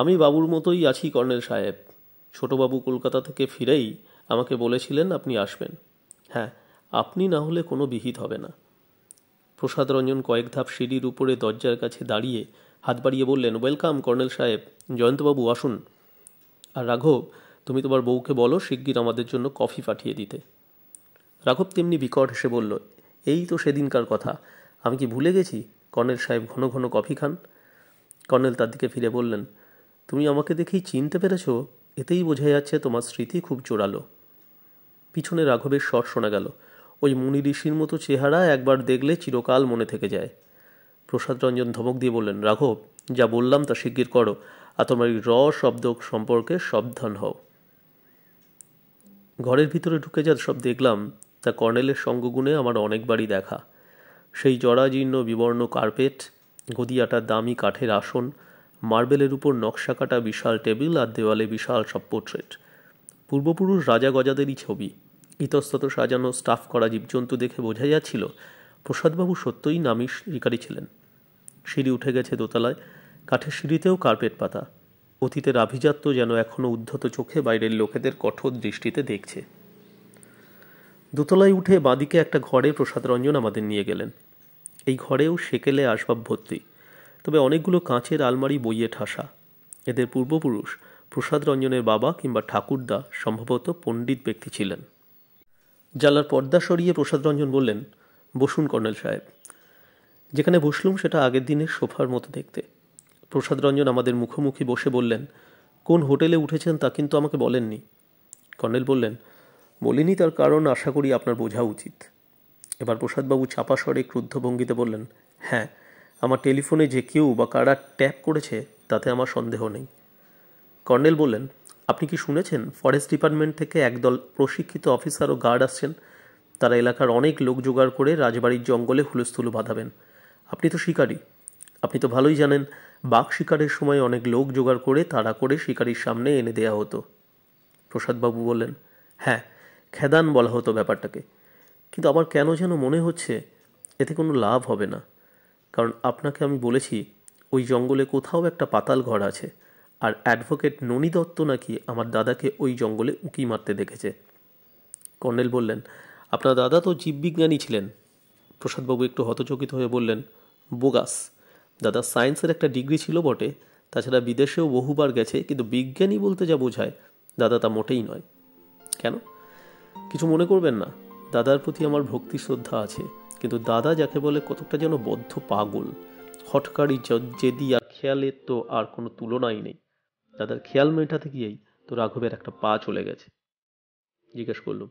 আমি বাবুর মতোই আছি কর্নেল সাহেব ছোটবাবু কলকাতা থেকে ফিরেই আমাকে বলেছিলেন আপনি আসবেন হ্যাঁ আপনি না হলে কোনো বিহিত হবে না প্রসাদ রঞ্জন কয়েক ধাপ সিঁড়ির উপরে দরজার কাছে দাঁড়িয়ে হাত বাড়িয়ে বললেন ওয়েলকাম কর্নেল সাহেব জয়ন্তবাবু আসুন আর রাঘব তুমি তোমার বউকে বলো শিগগির আমাদের জন্য কফি পাঠিয়ে দিতে রাঘব তেমনি বিকট হেসে বলল এই তো সেদিনকার কথা আমি কি ভুলে গেছি কর্নেল সাহেব ঘন ঘন কফি খান কর্নেল তার দিকে ফিরে বললেন তুমি আমাকে দেখেই চিনতে পেরেছ এতেই বোঝা যাচ্ছে তোমার স্মৃতি খুব চোরালো পিছনে রাঘবের স্বর শোনা গেল ওই মুনি ঋষির মতো চেহারা একবার দেখলে চিরকাল মনে থেকে যায় প্রসাদ রঞ্জন ধমক দিয়ে বললেন রাঘব যা বললাম তা শিগগির করো আর তোমার এই র শব্দ সম্পর্কে সাবধান হও ঘরের ভিতরে ঢুকে যা সব দেখলাম তা কর্নেলের সঙ্গগুণে আমার অনেকবারই দেখা সেই জরাজীর্ণ বিবর্ণ কার্পেট গদিয়াটার দামি কাঠের আসন মার্বেলের উপর নকশা কাটা বিশাল টেবিল আর দেওয়ালে বিশাল সব পোর্ট্রেট পূর্বপুরুষ রাজা গজাদেরই ছবি ইতস্তত সাজানো স্টাফ করা জীবজন্তু দেখে বোঝা যাচ্ছিল প্রসাদবাবু সত্যই নামি শিকারী ছিলেন সিঁড়ি উঠে গেছে দোতলায় কাঠের সিঁড়িতেও কার্পেট পাতা অতীতের আভিজাত্য যেন এখনও উদ্ধত চোখে বাইরের লোকেদের কঠোর দৃষ্টিতে দেখছে দোতলায় উঠে বাঁদিকে একটা ঘরে প্রসাদ রঞ্জন আমাদের নিয়ে গেলেন এই ঘরেও সেকেলে আসবাব ভর্তি তবে অনেকগুলো কাঁচের আলমারি বইয়ে ঠাসা এদের পূর্বপুরুষ প্রসাদ রঞ্জনের বাবা কিংবা ঠাকুরদা সম্ভবত পণ্ডিত ব্যক্তি ছিলেন জালার পর্দা সরিয়ে প্রসাদ রঞ্জন বললেন বসুন কর্নেল সাহেব যেখানে বসলুম সেটা আগের দিনের সোফার মতো দেখতে প্রসাদ রঞ্জন আমাদের মুখোমুখি বসে বললেন কোন হোটেলে উঠেছেন তা কিন্তু আমাকে বলেননি কর্নেল বললেন বলিনি তার কারণ আশা করি আপনার বোঝা উচিত এবার প্রসাদবাবু চাপা স্বরে ক্রুদ্ধ ভঙ্গিতে বললেন হ্যাঁ আমার টেলিফোনে যে কেউ বা কারা ট্যাপ করেছে তাতে আমার সন্দেহ নেই কর্নেল বললেন আপনি কি শুনেছেন ফরেস্ট ডিপার্টমেন্ট থেকে একদল প্রশিক্ষিত অফিসার ও গার্ড আসছেন তারা এলাকার অনেক লোক জোগাড় করে রাজবাড়ির জঙ্গলে হুলস্থুল বাঁধাবেন আপনি তো শিকারী আপনি তো ভালোই জানেন বাঘ শিকারের সময় অনেক লোক জোগাড় করে তাড়া করে শিকারীর সামনে এনে দেয়া হতো প্রসাদবাবু বললেন হ্যাঁ খেদান বলা হতো ব্যাপারটাকে কিন্তু আমার কেন যেন মনে হচ্ছে এতে কোনো লাভ হবে না কারণ আপনাকে আমি বলেছি ওই জঙ্গলে কোথাও একটা পাতাল ঘর আছে আর অ্যাডভোকেট ননী দত্ত নাকি আমার দাদাকে ওই জঙ্গলে উঁকি মারতে দেখেছে কর্নেল বললেন আপনার দাদা তো জীববিজ্ঞানী ছিলেন প্রসাদবাবু একটু হতচকিত হয়ে বললেন বোগাস দাদা সায়েন্সের একটা ডিগ্রি ছিল বটে তাছাড়া বিদেশেও বহুবার গেছে কিন্তু বিজ্ঞানী বলতে যা বোঝায় দাদা তা মোটেই নয় কেন কিছু মনে করবেন না দাদার প্রতি আমার ভক্তি শ্রদ্ধা আছে কিন্তু দাদা যাকে বলে কতকটা যেন বদ্ধ পাগল হটকারি জেদি আর খেয়ালের তো আর কোনো তুলনাই নেই দাদার খেয়াল মেটাতে গিয়েই তো রাঘবের একটা পা চলে গেছে জিজ্ঞেস করলুম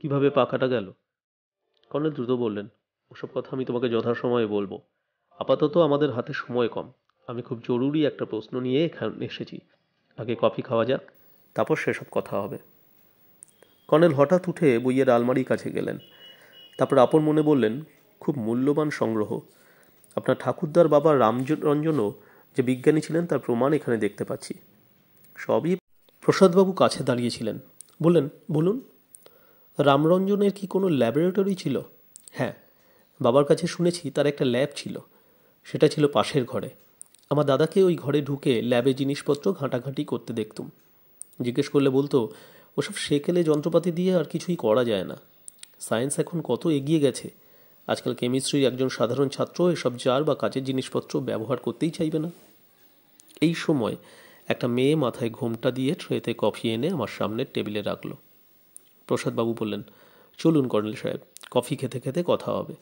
কিভাবে পাকাটা গেল কর্নেল দ্রুত বললেন ওসব কথা আমি তোমাকে যথাসময়ে বলবো আপাতত আমাদের হাতে সময় কম আমি খুব জরুরি একটা প্রশ্ন নিয়ে এখানে এসেছি আগে কফি খাওয়া যাক তারপর সেসব কথা হবে কর্নেল হঠাৎ উঠে বইয়ের আলমারির কাছে গেলেন তারপর আপন মনে বললেন খুব মূল্যবান সংগ্রহ আপনার ঠাকুরদার বাবা রামরঞ্জনও যে বিজ্ঞানী ছিলেন তার প্রমাণ এখানে দেখতে পাচ্ছি সবই প্রসাদবাবু কাছে দাঁড়িয়েছিলেন বললেন বলুন রামরঞ্জনের কি কোনো ল্যাবরেটরি ছিল হ্যাঁ বাবার কাছে শুনেছি তার একটা ল্যাব ছিল সেটা ছিল পাশের ঘরে আমার দাদাকে ওই ঘরে ঢুকে ল্যাবে জিনিসপত্র ঘাঁটাঘাঁটি করতে দেখতুম জিজ্ঞেস করলে বলতো ওসব সেকেলে যন্ত্রপাতি দিয়ে আর কিছুই করা যায় না সায়েন্স এখন কত এগিয়ে গেছে আজকাল কেমিস্ট্রির একজন সাধারণ ছাত্র এসব জার বা কাচের জিনিসপত্র ব্যবহার করতেই চাইবে না এই সময় একটা মেয়ে মাথায় ঘোমটা দিয়ে ট্রেতে কফি এনে আমার সামনের টেবিলে রাখলো প্রসাদবাবু বললেন চলুন কর্নেল সাহেব কফি খেতে খেতে কথা হবে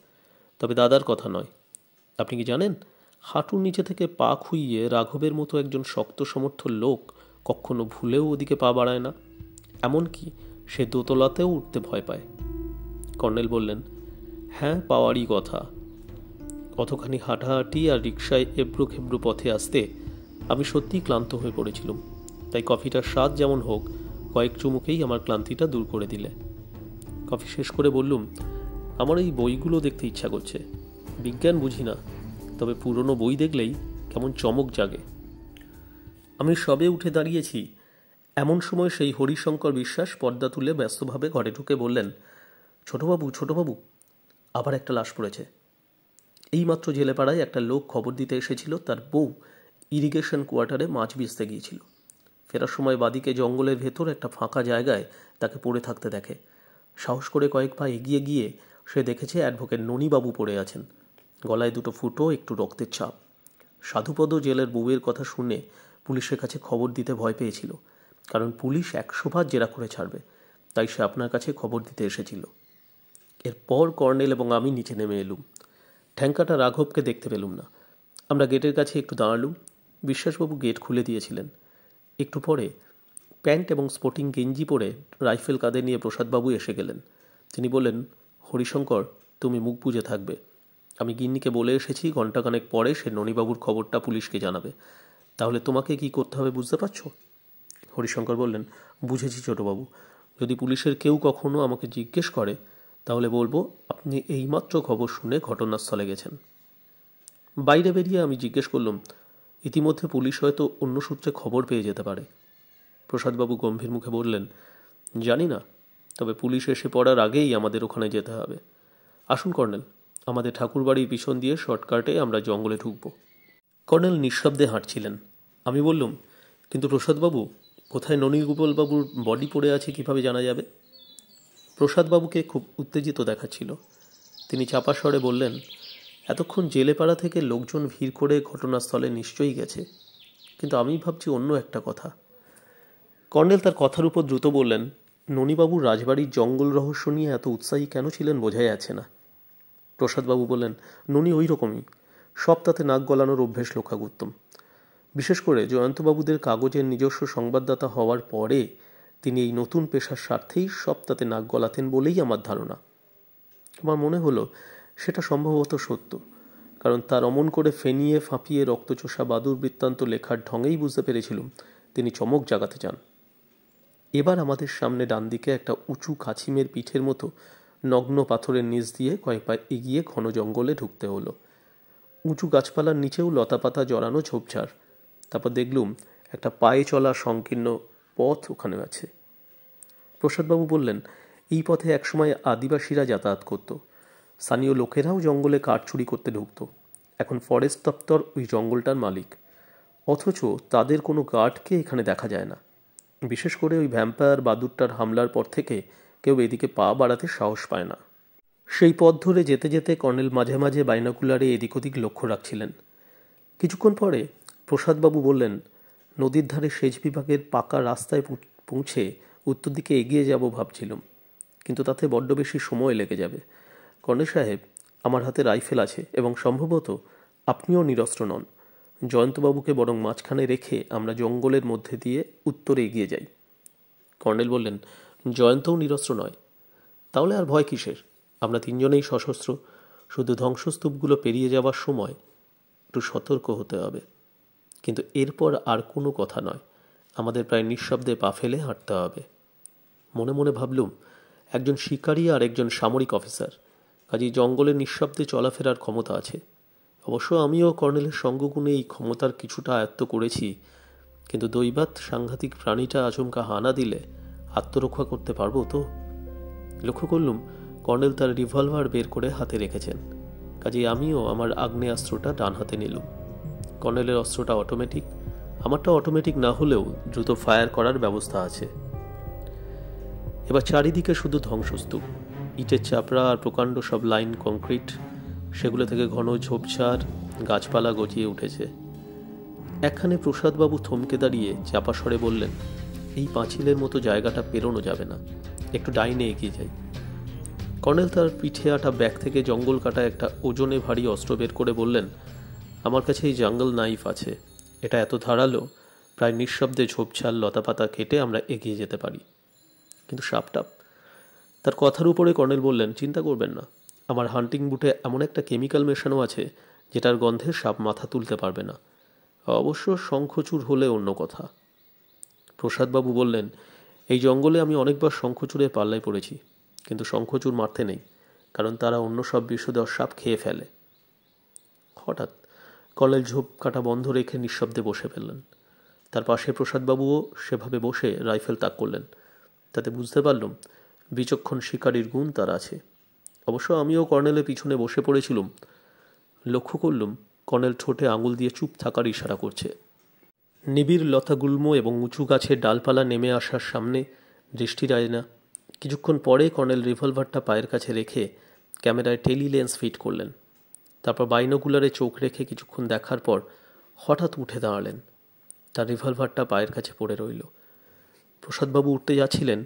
তবে দাদার কথা নয় আপনি কি জানেন হাঁটুর নিচে থেকে পা খুইয়ে রাঘবের মতো একজন শক্ত সমর্থ লোক কখনো ভুলেও ওদিকে পা বাড়ায় না এমনকি সে দোতলাতেও উঠতে ভয় পায় কর্নেল বললেন হ্যাঁ পাওয়ারই কথা কতখানি হাঁটাহাঁটি আর রিক্সায় এবড়ো খেবড়ো পথে আসতে আমি সত্যিই ক্লান্ত হয়ে পড়েছিলাম তাই কফিটার স্বাদ যেমন হোক কয়েক চুমুকেই আমার ক্লান্তিটা দূর করে দিলে কফি শেষ করে বললুম আমার এই বইগুলো দেখতে ইচ্ছা করছে বিজ্ঞান বুঝি না তবে পুরনো বই দেখলেই কেমন চমক জাগে আমি সবে উঠে দাঁড়িয়েছি এমন সময় সেই হরিশঙ্কর বিশ্বাস পর্দা তুলে ব্যস্তভাবে ঘরে ঢুকে বললেন ছোটবাবু ছোটবাবু আবার একটা লাশ পড়েছে এইমাত্র জেলেপাড়ায় একটা লোক খবর দিতে এসেছিল তার বউ ইরিগেশন কোয়ার্টারে মাছ ভিজতে গিয়েছিল ফেরার সময় বাদিকে জঙ্গলের ভেতর একটা ফাঁকা জায়গায় তাকে পড়ে থাকতে দেখে সাহস করে কয়েক পা এগিয়ে গিয়ে সে দেখেছে অ্যাডভোকেট ননীবাবু পড়ে আছেন গলায় দুটো ফুটো একটু রক্তের ছাপ সাধুপদ জেলের বউয়ের কথা শুনে পুলিশের কাছে খবর দিতে ভয় পেয়েছিল কারণ পুলিশ একশোবার জেরা করে ছাড়বে তাই সে আপনার কাছে খবর দিতে এসেছিল এরপর কর্নেল এবং আমি নিচে নেমে এলুম ঠ্যাঙ্কাটা রাঘবকে দেখতে পেলুম না আমরা গেটের কাছে একটু দাঁড়ালুম বিশ্বাসবাবু গেট খুলে দিয়েছিলেন একটু পরে প্যান্ট এবং স্পোর্টিং গেঞ্জি পরে রাইফেল কাঁধে নিয়ে প্রসাদবাবু এসে গেলেন তিনি বলেন হরিশঙ্কর তুমি মুখ পুজে থাকবে আমি গিন্নিকে বলে এসেছি ঘণ্টাখানেক পরে সে ননীবাবুর খবরটা পুলিশকে জানাবে তাহলে তোমাকে কি করতে হবে বুঝতে পারছো হরিশঙ্কর বললেন বুঝেছি ছোটবাবু যদি পুলিশের কেউ কখনো আমাকে জিজ্ঞেস করে তাহলে বলবো আপনি এইমাত্র খবর শুনে ঘটনাস্থলে গেছেন বাইরে বেরিয়ে আমি জিজ্ঞেস করলাম ইতিমধ্যে পুলিশ হয়তো অন্য সূত্রে খবর পেয়ে যেতে পারে প্রসাদবাবু গম্ভীর মুখে বললেন জানি না তবে পুলিশ এসে পড়ার আগেই আমাদের ওখানে যেতে হবে আসুন কর্নেল আমাদের ঠাকুরবাড়ির পিছন দিয়ে শর্টকাটে আমরা জঙ্গলে ঢুকব কর্নেল নিঃশব্দে হাঁটছিলেন আমি বললুম কিন্তু প্রসাদবাবু কোথায় ননীগোপালবাবুর বডি পড়ে আছে কিভাবে জানা যাবে প্রসাদবাবুকে খুব উত্তেজিত দেখাচ্ছিল তিনি চাপা স্বরে বললেন এতক্ষণ জেলেপাড়া থেকে লোকজন ভিড় করে ঘটনাস্থলে নিশ্চয়ই গেছে কিন্তু আমি ভাবছি অন্য একটা কথা কর্নেল তার কথার উপর দ্রুত বললেন ননীবাবুর রাজবাড়ির জঙ্গল রহস্য নিয়ে এত উৎসাহী কেন ছিলেন বোঝাই যাচ্ছে না প্রসাদবাবু বললেন ননী ওই রকমই সব তাতে নাক গলানোর অভ্যেস লোকাগুত্তম বিশেষ করে জয়ন্তবাবুদের কাগজের নিজস্ব সংবাদদাতা হওয়ার পরে তিনি এই নতুন পেশার স্বার্থেই সপ্তাহে নাক গলাতেন বলেই আমার ধারণা আমার মনে হলো সেটা সম্ভবত সত্য কারণ তার অমন করে ফেনিয়ে ফাঁপিয়ে রক্তচোষা বাদুর বৃত্তান্ত লেখার ঢঙেই বুঝতে পেরেছিলুম তিনি চমক জাগাতে চান এবার আমাদের সামনে ডান দিকে একটা উঁচু কাছিমের পিঠের মতো নগ্ন পাথরের নিচ দিয়ে কয়েক পা এগিয়ে ঘন জঙ্গলে ঢুকতে হলো উঁচু গাছপালার নিচেও লতাপাতা জড়ানো ঝোপঝাড় তারপর দেখলুম একটা পায়ে চলা সংকীর্ণ পথ ওখানে আছে প্রসাদবাবু বললেন এই পথে একসময় আদিবাসীরা যাতায়াত করত স্থানীয় লোকেরাও জঙ্গলে কাঠ চুরি করতে ঢুকত এখন ফরেস্ট দপ্তর ওই জঙ্গলটার মালিক অথচ তাদের কোনো গার্ডকে এখানে দেখা যায় না বিশেষ করে ওই ভ্যাম্পায়ার বাদুরটার হামলার পর থেকে কেউ এদিকে পা বাড়াতে সাহস পায় না সেই পথ ধরে যেতে যেতে কর্নেল মাঝে মাঝে বাইনাকুলারে এদিক ওদিক লক্ষ্য রাখছিলেন কিছুক্ষণ পরে প্রসাদবাবু বললেন নদীর ধারে সেচ বিভাগের পাকা রাস্তায় পৌঁছে উত্তর দিকে এগিয়ে যাব ভাবছিলাম কিন্তু তাতে বড্ড বেশি সময় লেগে যাবে কর্ণে সাহেব আমার হাতে রাইফেল আছে এবং সম্ভবত আপনিও নিরস্ত্র নন জয়ন্তবাবুকে বরং মাঝখানে রেখে আমরা জঙ্গলের মধ্যে দিয়ে উত্তরে এগিয়ে যাই কর্নেল বললেন জয়ন্তও নিরস্ত্র নয় তাহলে আর ভয় কিসের আমরা তিনজনেই সশস্ত্র শুধু ধ্বংসস্তূপগুলো পেরিয়ে যাওয়ার সময় একটু সতর্ক হতে হবে কিন্তু এরপর আর কোনো কথা নয় আমাদের প্রায় নিঃশব্দে পা ফেলে হাঁটতে হবে মনে মনে ভাবলুম একজন শিকারী আর একজন সামরিক অফিসার কাজেই জঙ্গলে নিঃশব্দে চলাফেরার ক্ষমতা আছে অবশ্য আমিও কর্নেলের সঙ্গগুণে এই ক্ষমতার কিছুটা আয়ত্ত করেছি কিন্তু দৈবাত সাংঘাতিক প্রাণীটা আচমকা হানা দিলে আত্মরক্ষা করতে পারবো তো লক্ষ্য করলুম কর্নেল তার রিভলভার বের করে হাতে রেখেছেন কাজেই আমিও আমার আগ্নেয়াস্ত্রটা ডান হাতে নিলুম কর্নেলের অস্ত্রটা অটোমেটিক আমারটা অটোমেটিক না হলেও দ্রুত ফায়ার করার ব্যবস্থা আছে এবার চারিদিকে শুধু ধ্বংসস্তূপ ইটের চাপড়া আর প্রকাণ্ড সব লাইন কংক্রিট সেগুলো থেকে ঘন ঝোপঝাড় গাছপালা গজিয়ে উঠেছে একখানে প্রসাদবাবু থমকে দাঁড়িয়ে চাপা বললেন এই পাঁচিলের মতো জায়গাটা পেরোনো যাবে না একটু ডাইনে এগিয়ে যাই কর্নেল তার পিঠে আটা ব্যাগ থেকে জঙ্গল কাটা একটা ওজনে ভারী অস্ত্র বের করে বললেন আমার কাছে এই জঙ্গল নাইফ আছে এটা এত ধারালো প্রায় নিঃশব্দে ঝোপঝাল লতাপাতা কেটে আমরা এগিয়ে যেতে পারি কিন্তু সাপটাপ তার কথার উপরে কর্নেল বললেন চিন্তা করবেন না আমার হান্টিং বুটে এমন একটা কেমিক্যাল মেশানো আছে যেটার গন্ধে সাপ মাথা তুলতে পারবে না অবশ্য শঙ্খচুর হলে অন্য কথা প্রসাদবাবু বললেন এই জঙ্গলে আমি অনেকবার শঙ্খচুরে পাল্লায় পড়েছি কিন্তু শঙ্খচুর মারতে নেই কারণ তারা অন্য সব বিশ্বদর সাপ খেয়ে ফেলে হঠাৎ কলের ঝোপ কাটা বন্ধ রেখে নিঃশব্দে বসে ফেললেন তার পাশে প্রসাদবাবুও সেভাবে বসে রাইফেল তাক করলেন তাতে বুঝতে পারলাম বিচক্ষণ শিকারীর গুণ তার আছে অবশ্য আমিও কর্নেলের পিছনে বসে পড়েছিলাম লক্ষ্য করলুম কর্নেল ঠোঁটে আঙুল দিয়ে চুপ থাকার ইশারা করছে নিবিড় লতাগুল্ম এবং উঁচু গাছের ডালপালা নেমে আসার সামনে দৃষ্টি রায় না কিছুক্ষণ পরে কর্নেল রিভলভারটা পায়ের কাছে রেখে ক্যামেরায় টেলি লেন্স ফিট করলেন তারপর বাইনোকুলারে চোখ রেখে কিছুক্ষণ দেখার পর হঠাৎ উঠে দাঁড়ালেন তার রিভলভারটা পায়ের কাছে পড়ে রইল প্রসাদবাবু উঠতে যাচ্ছিলেন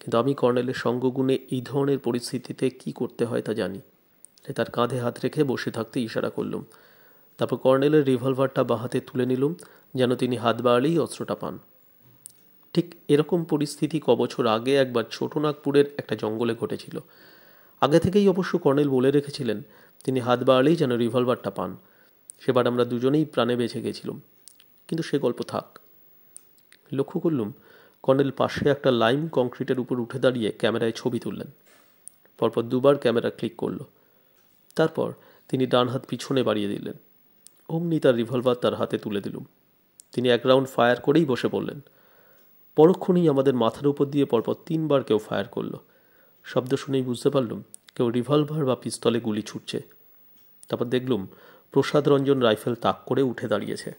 কিন্তু আমি কর্নেলের সঙ্গগুণে এই ধরনের পরিস্থিতিতে কি করতে হয় তা জানি তাই তার কাঁধে হাত রেখে বসে থাকতে ইশারা করলুম তারপর কর্নেলের রিভলভারটা বা হাতে তুলে নিলুম যেন তিনি হাত বাড়ালেই অস্ত্রটা পান ঠিক এরকম পরিস্থিতি কবছর আগে একবার ছোটনাগপুরের একটা জঙ্গলে ঘটেছিল আগে থেকেই অবশ্য কর্নেল বলে রেখেছিলেন তিনি হাত বাড়ালেই যেন রিভলভারটা পান সেবার আমরা দুজনেই প্রাণে বেঁচে গেছিলাম কিন্তু সে গল্প থাক লক্ষ্য করলুম কর্নেল পাশে একটা লাইম কংক্রিটের উপর উঠে দাঁড়িয়ে ক্যামেরায় ছবি তুললেন পরপর দুবার ক্যামেরা ক্লিক করল তারপর তিনি ডান হাত পিছনে বাড়িয়ে দিলেন অমনি তার রিভলভার তার হাতে তুলে দিলুম তিনি এক রাউন্ড ফায়ার করেই বসে পড়লেন পরক্ষণেই আমাদের মাথার উপর দিয়ে পরপর তিনবার কেউ ফায়ার করলো শব্দ শুনেই বুঝতে পারলুম কেউ রিভলভার বা পিস্তলে গুলি ছুটছে তারপর দেখলুম প্রসাদ রঞ্জন রাইফেল তাক করে উঠে দাঁড়িয়েছে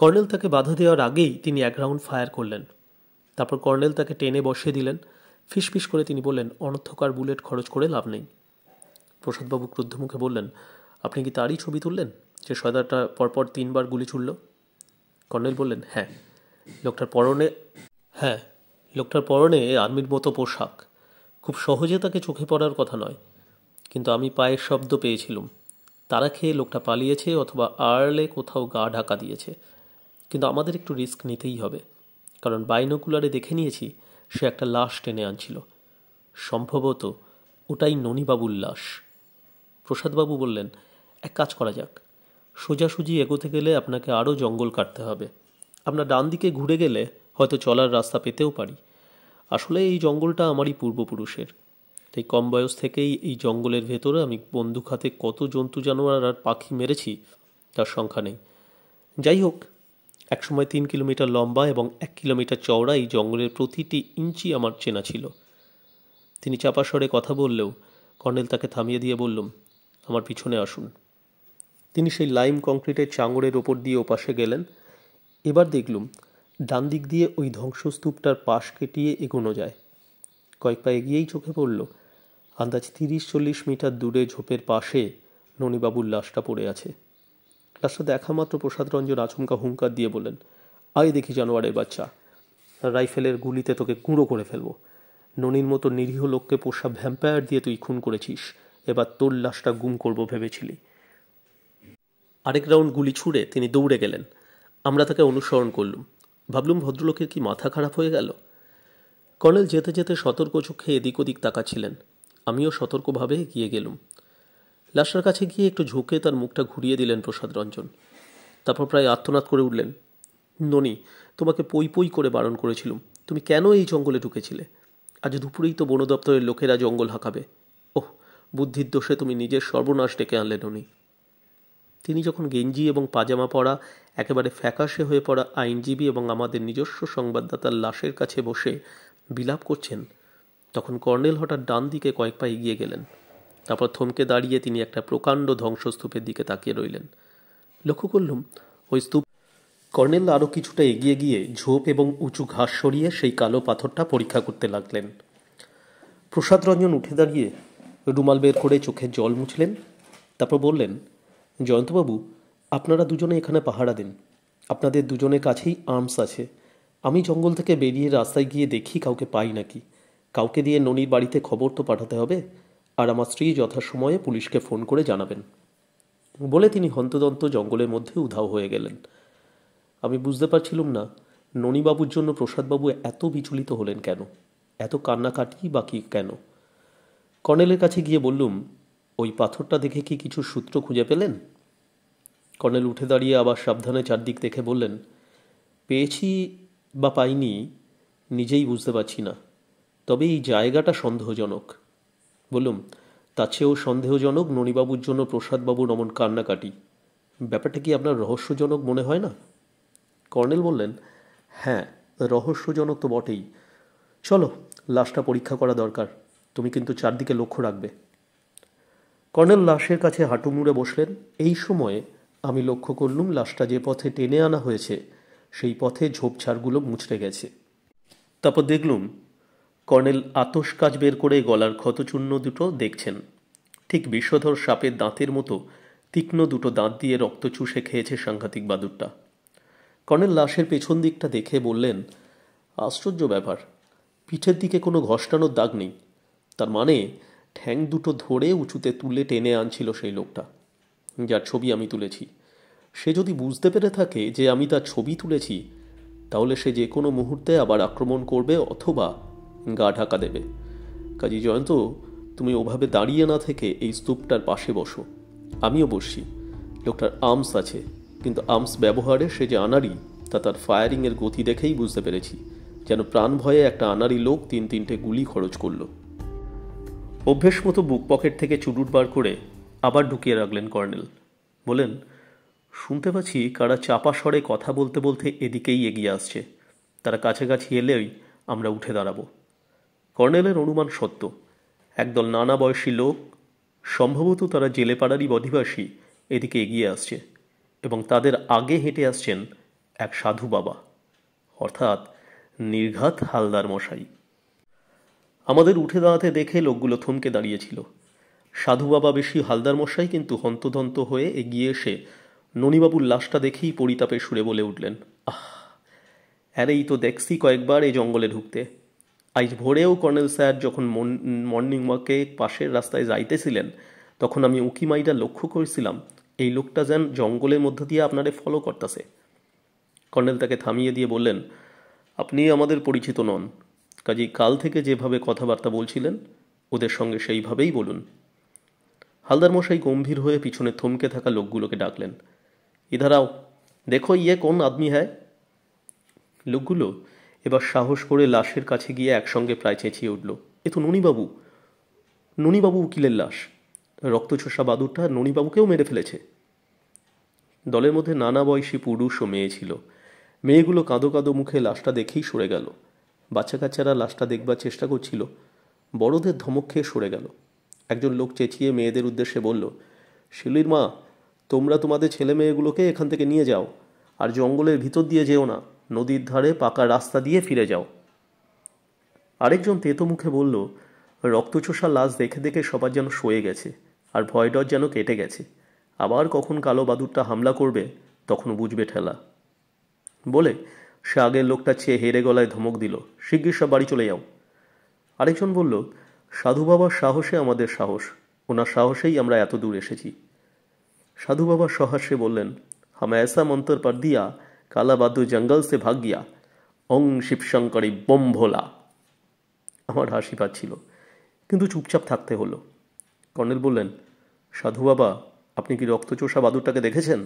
কর্নেল তাকে বাধা দেওয়ার আগেই তিনি এক রাউন্ড ফায়ার করলেন তারপর কর্নেল তাকে টেনে বসিয়ে দিলেন ফিসফিস করে তিনি বললেন অনর্থকার বুলেট খরচ করে লাভ নেই প্রসাদবাবু ক্রুদ্ধমুখে বললেন আপনি কি তারই ছবি তুললেন যে সয়দারটা পরপর তিনবার গুলি ছুড়ল কর্নেল বললেন হ্যাঁ লোকটার পরনে হ্যাঁ লোকটার পরনে আর্মির মতো পোশাক খুব সহজে তাকে চোখে পড়ার কথা নয় কিন্তু আমি পায়ের শব্দ পেয়েছিলুম তারা খেয়ে লোকটা পালিয়েছে অথবা আড়লে কোথাও গা ঢাকা দিয়েছে কিন্তু আমাদের একটু রিস্ক নিতেই হবে কারণ বাইনোকুলারে দেখে নিয়েছি সে একটা লাশ টেনে আনছিল সম্ভবত ওটাই ননীবাবুর লাশ প্রসাদবাবু বললেন এক কাজ করা যাক সোজাসুজি এগোতে গেলে আপনাকে আরও জঙ্গল কাটতে হবে আপনার ডান দিকে ঘুরে গেলে হয়তো চলার রাস্তা পেতেও পারি আসলে এই জঙ্গলটা আমারই পূর্বপুরুষের তাই কম বয়স থেকেই এই জঙ্গলের ভেতরে আমি বন্দুক হাতে কত জন্তু জানোয়ার আর পাখি মেরেছি তার সংখ্যা নেই যাই হোক একসময় তিন কিলোমিটার লম্বা এবং এক কিলোমিটার চওড়া এই জঙ্গলের প্রতিটি ইঞ্চি আমার চেনা ছিল তিনি চাপা কথা বললেও কর্নেল তাকে থামিয়ে দিয়ে বললুম আমার পিছনে আসুন তিনি সেই লাইম কংক্রিটের চাঙড়ের ওপর দিয়ে ওপাশে গেলেন এবার দেখলুম ডান দিক দিয়ে ওই ধ্বংসস্তূপটার পাশ কেটিয়ে এগোনো যায় কয়েক পা এগিয়েই চোখে পড়ল আন্দাজ তিরিশ চল্লিশ মিটার দূরে ঝোপের পাশে ননীবাবুর লাশটা পড়ে আছে লাশটা দেখা মাত্র রঞ্জন আচমকা হুঙ্কার দিয়ে বলেন আয় দেখি জানোয়ারের বাচ্চা রাইফেলের গুলিতে তোকে কুঁড়ো করে ফেলবো ননীর মতো নিরীহ লোককে পোষা ভ্যাম্পায়ার দিয়ে তুই খুন করেছিস এবার তোর লাশটা গুম করব ভেবেছিলি আরেক রাউন্ড গুলি ছুঁড়ে তিনি দৌড়ে গেলেন আমরা তাকে অনুসরণ করলুম ভাবলুম ভদ্রলোকের কি মাথা খারাপ হয়ে গেল কর্নেল যেতে যেতে সতর্ক চোখে এদিক ওদিক তাকাচ্ছিলেন আমিও সতর্কভাবে এগিয়ে গেলুম লাশার কাছে গিয়ে একটু ঝুঁকে তার মুখটা ঘুরিয়ে দিলেন প্রসাদ রঞ্জন তারপর প্রায় আত্মনাদ করে উঠলেন ননি তোমাকে পই পই করে বারণ করেছিলুম তুমি কেন এই জঙ্গলে ঢুকেছিলে আজ দুপুরেই তো বন দপ্তরের লোকেরা জঙ্গল হাঁকাবে ওহ বুদ্ধির দোষে তুমি নিজের সর্বনাশ ডেকে আনলে ননি তিনি যখন গেঞ্জি এবং পাজামা পরা একেবারে ফ্যাকাশে হয়ে পড়া আইনজীবী এবং আমাদের নিজস্ব সংবাদদাতার লাশের কাছে বসে বিলাপ করছেন তখন কর্নেল হঠাৎ ডান দিকে কয়েক পা এগিয়ে গেলেন তারপর থমকে দাঁড়িয়ে তিনি একটা প্রকাণ্ড ধ্বংসস্তূপের দিকে তাকিয়ে রইলেন লক্ষ্য করলুম ওই স্তূপ কর্নেল আরও কিছুটা এগিয়ে গিয়ে ঝোপ এবং উঁচু ঘাস সরিয়ে সেই কালো পাথরটা পরীক্ষা করতে লাগলেন প্রসাদ রঞ্জন উঠে দাঁড়িয়ে রুমাল বের করে চোখে জল মুছলেন তারপর বললেন জয়ন্তবাবু আপনারা দুজনে এখানে পাহারা দিন আপনাদের দুজনের কাছেই আর্মস আছে আমি জঙ্গল থেকে বেরিয়ে রাস্তায় গিয়ে দেখি কাউকে পাই নাকি কাউকে দিয়ে ননির বাড়িতে খবর তো পাঠাতে হবে আর আমার স্ত্রী যথাসময়ে পুলিশকে ফোন করে জানাবেন বলে তিনি হন্তদন্ত জঙ্গলের মধ্যে উধাও হয়ে গেলেন আমি বুঝতে পারছিলাম না ননীবাবুর জন্য প্রসাদবাবু এত বিচলিত হলেন কেন এত কান্নাকাটি বা কি কেন কর্নেলের কাছে গিয়ে বললুম ওই পাথরটা দেখে কি কিছু সূত্র খুঁজে পেলেন কর্নেল উঠে দাঁড়িয়ে আবার সাবধানে চারদিক দেখে বললেন পেয়েছি বা পাইনি নিজেই বুঝতে পারছি না তবে এই জায়গাটা সন্দেহজনক বললুম তার চেয়েও সন্দেহজনক ননীবাবুর জন্য প্রসাদবাবু নমন কান্নাকাটি ব্যাপারটা কি আপনার রহস্যজনক মনে হয় না কর্নেল বললেন হ্যাঁ রহস্যজনক তো বটেই চলো লাশটা পরীক্ষা করা দরকার তুমি কিন্তু চারদিকে লক্ষ্য রাখবে কর্নেল লাশের কাছে হাঁটু মুড়ে বসলেন এই সময়ে আমি লক্ষ্য করলুম লাশটা যে পথে টেনে আনা হয়েছে সেই পথে ঝোপঝাড়গুলো মুচড়ে গেছে তারপর দেখলুম কর্নেল আতস কাজ বের করে গলার ক্ষতচূর্ণ দুটো দেখছেন ঠিক বিশ্বধর সাপের দাঁতের মতো তীক্ষ্ণ দুটো দাঁত দিয়ে রক্ত চুষে খেয়েছে সাংঘাতিক বাদুরটা কর্নেল লাশের পেছন দিকটা দেখে বললেন আশ্চর্য ব্যাপার পিঠের দিকে কোনো ঘষ্টানোর দাগ নেই তার মানে ঠ্যাং দুটো ধরে উঁচুতে তুলে টেনে আনছিল সেই লোকটা যার ছবি আমি তুলেছি সে যদি বুঝতে পেরে থাকে যে আমি তার ছবি তুলেছি তাহলে সে যে কোনো মুহূর্তে আবার আক্রমণ করবে অথবা গা ঢাকা দেবে কাজী জয়ন্ত তুমি ওভাবে দাঁড়িয়ে না থেকে এই স্তূপটার পাশে বসো আমিও বসছি লোকটার আর্মস আছে কিন্তু আর্মস ব্যবহারে সে যে আনারি তা তার ফায়ারিংয়ের গতি দেখেই বুঝতে পেরেছি যেন প্রাণ ভয়ে একটা আনারি লোক তিন তিনটে গুলি খরচ করলো অভ্যেস মতো বুক পকেট থেকে চুডুট বার করে আবার ঢুকিয়ে রাখলেন কর্নেল বলেন শুনতে পাচ্ছি কারা চাপা স্বরে কথা বলতে বলতে এদিকেই এগিয়ে আসছে তারা কাছাকাছি এলেই আমরা উঠে দাঁড়াবো কর্নেলের অনুমান সত্য একদল নানা বয়সী লোক সম্ভবত তারা জেলে পাড়ারই অধিবাসী এদিকে এগিয়ে আসছে এবং তাদের আগে হেঁটে আসছেন এক সাধু বাবা অর্থাৎ নির্ঘাত হালদার মশাই আমাদের উঠে দাঁড়াতে দেখে লোকগুলো থমকে দাঁড়িয়েছিল সাধু বাবা বেশি হালদার মশাই কিন্তু হন্তধন্ত হয়ে এগিয়ে এসে ননিবাবুর লাশটা দেখেই পরিতাপের সুরে বলে উঠলেন আহ এই তো দেখছি কয়েকবার এই জঙ্গলে ঢুকতে আজ ভোরেও কর্নেল স্যার যখন মর্নিং ওয়াকে পাশের রাস্তায় যাইতেছিলেন তখন আমি উঁকি মাইটা লক্ষ্য করেছিলাম এই লোকটা যেন জঙ্গলের মধ্য দিয়ে আপনারে ফলো করতেছে কর্নেল তাকে থামিয়ে দিয়ে বললেন আপনি আমাদের পরিচিত নন কাজেই কাল থেকে যেভাবে কথাবার্তা বলছিলেন ওদের সঙ্গে সেইভাবেই বলুন হালদার মশাই গম্ভীর হয়ে পিছনে থমকে থাকা লোকগুলোকে ডাকলেন ইধারাও দেখো ইয়ে কোন আদমি হ্যায় লোকগুলো এবার সাহস করে লাশের কাছে গিয়ে একসঙ্গে প্রায় চেঁচিয়ে উঠল এ তো ননীবাবু ননীবাবু উকিলের লাশ রক্তচষা বাদুরটা ননীবাবুকেও মেরে ফেলেছে দলের মধ্যে নানা বয়সী পুরুষ ও মেয়ে ছিল মেয়েগুলো কাঁদো কাঁদো মুখে লাশটা দেখেই সরে গেল বাচ্চা কাচ্চারা লাশটা দেখবার চেষ্টা করছিল বড়দের ধমক খেয়ে সরে গেল একজন লোক চেঁচিয়ে মেয়েদের উদ্দেশ্যে বলল শিলির মা তোমরা তোমাদের ছেলে মেয়েগুলোকে এখান থেকে নিয়ে যাও আর জঙ্গলের ভিতর দিয়ে যেও না নদীর ধারে পাকা রাস্তা দিয়ে ফিরে যাও আরেকজন তেতো মুখে বলল রক্তচোষা লাশ দেখে দেখে সবার যেন সয়ে গেছে আর ভয় ডর যেন কেটে গেছে আবার কখন কালো বাদুরটা হামলা করবে তখন বুঝবে ঠেলা বলে সে আগের লোকটা চেয়ে হেরে গলায় ধমক দিল শিগগির সব বাড়ি চলে যাও আরেকজন বলল সাধু বাবার সাহসে আমাদের সাহস ওনার সাহসেই আমরা এত দূর এসেছি সাধু বাবা সহাস্যে বললেন হাম এসা মন্তর পার দিয়া কালাবাদু জঙ্গল সে ভাগ গিয়া অং শিবশঙ্করী বোম ভোলা আমার হাসি পাচ্ছিল কিন্তু চুপচাপ থাকতে হলো কর্নেল বললেন সাধু বাবা আপনি কি রক্তচোষা বাদুরটাকে দেখেছেন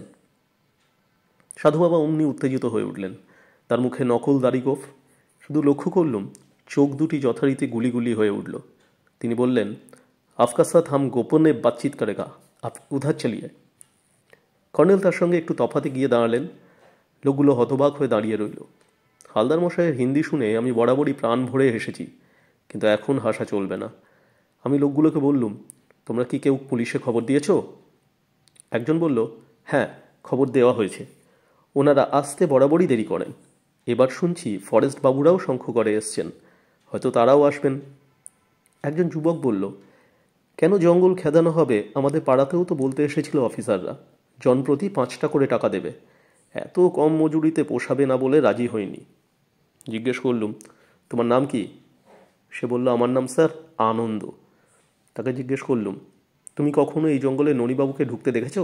সাধু বাবা অমনি উত্তেজিত হয়ে উঠলেন তার মুখে নকল দাড়িগোফ শুধু লক্ষ্য করলুম চোখ দুটি যথারীতি গুলিগুলি হয়ে উঠল তিনি বললেন আফকা হাম গোপনে বাতচিত করে আপ উধার চালিয়ে কর্নেল তার সঙ্গে একটু তফাতে গিয়ে দাঁড়ালেন লোকগুলো হতবাক হয়ে দাঁড়িয়ে রইল হালদার মশাইয়ের হিন্দি শুনে আমি বরাবরই প্রাণ ভরে হেসেছি কিন্তু এখন হাসা চলবে না আমি লোকগুলোকে বললুম তোমরা কি কেউ পুলিশে খবর দিয়েছ একজন বলল হ্যাঁ খবর দেওয়া হয়েছে ওনারা আসতে বরাবরই দেরি করেন এবার শুনছি ফরেস্ট বাবুরাও শঙ্খ করে এসছেন হয়তো তারাও আসবেন একজন যুবক বলল কেন জঙ্গল খেদানো হবে আমাদের পাড়াতেও তো বলতে এসেছিল অফিসাররা জনপ্রতি পাঁচটা করে টাকা দেবে এত কম মজুরিতে পোষাবে না বলে রাজি হয়নি জিজ্ঞেস করলুম তোমার নাম কি সে বলল আমার নাম স্যার আনন্দ তাকে জিজ্ঞেস করলুম তুমি কখনো এই জঙ্গলে ননিবাবুকে ঢুকতে দেখেছ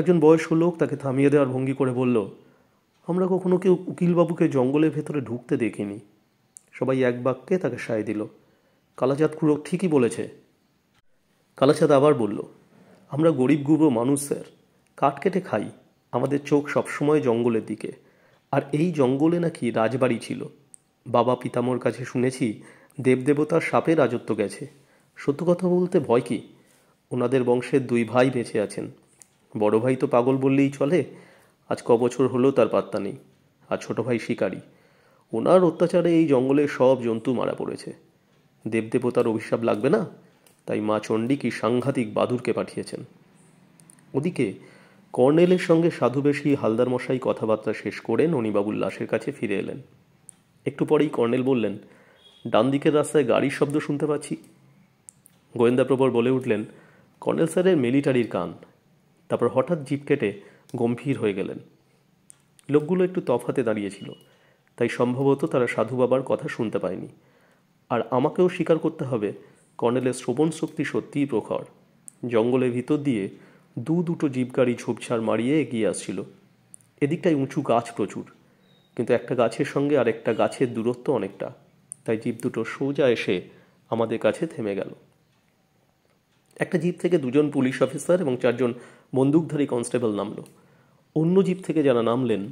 একজন বয়স্ক লোক তাকে থামিয়ে দেওয়ার ভঙ্গি করে বলল আমরা কখনো কেউ উকিলবাবুকে জঙ্গলের ভেতরে ঢুকতে দেখিনি সবাই এক বাক্যে তাকে সায় দিল কালাচাঁদ খুড়ো ঠিকই বলেছে কালাচাঁদ আবার বলল আমরা গরিব গুবো মানুষ স্যার কাঠ কেটে খাই আমাদের চোখ সবসময় জঙ্গলের দিকে আর এই জঙ্গলে নাকি রাজবাড়ি ছিল বাবা পিতামর কাছে শুনেছি দেবদেবতার সাপে রাজত্ব গেছে সত্য কথা বলতে ভয় কি ওনাদের বংশের দুই ভাই বেঁচে আছেন বড় ভাই তো পাগল বললেই চলে আজ কবছর হলেও তার পাত্তা নেই আর ছোট ভাই শিকারী ওনার অত্যাচারে এই জঙ্গলে সব জন্তু মারা পড়েছে দেবদেবতার অভিশাপ লাগবে না তাই মা চণ্ডী কি সাংঘাতিক বাদুরকে পাঠিয়েছেন ওদিকে কর্নেলের সঙ্গে সাধুবেশী হালদার মশাই কথাবার্তা শেষ করে ননিবাবুর লাশের কাছে ফিরে এলেন একটু পরেই কর্নেল বললেন ডান দিকের রাস্তায় গাড়ির শব্দ শুনতে পাচ্ছি গোয়েন্দা প্রবর বলে উঠলেন কর্নেল স্যারের মিলিটারির কান তারপর হঠাৎ জিপ কেটে গম্ভীর হয়ে গেলেন লোকগুলো একটু তফাতে দাঁড়িয়েছিল তাই সম্ভবত তারা সাধু বাবার কথা শুনতে পায়নি আর আমাকেও স্বীকার করতে হবে কর্নেলের শ্রবণ শক্তি সত্যিই প্রখর জঙ্গলের ভিতর দিয়ে দু দুটো জীবগাড়ি ঝোপঝাড় মারিয়ে এগিয়ে আসছিল এদিকটায় উঁচু গাছ প্রচুর কিন্তু একটা গাছের সঙ্গে আর একটা গাছের দূরত্ব অনেকটা তাই জীব দুটো সোজা এসে আমাদের কাছে থেমে গেল একটা জীব থেকে দুজন পুলিশ অফিসার এবং চারজন বন্দুকধারী কনস্টেবল নামলো অন্য জীব থেকে যারা নামলেন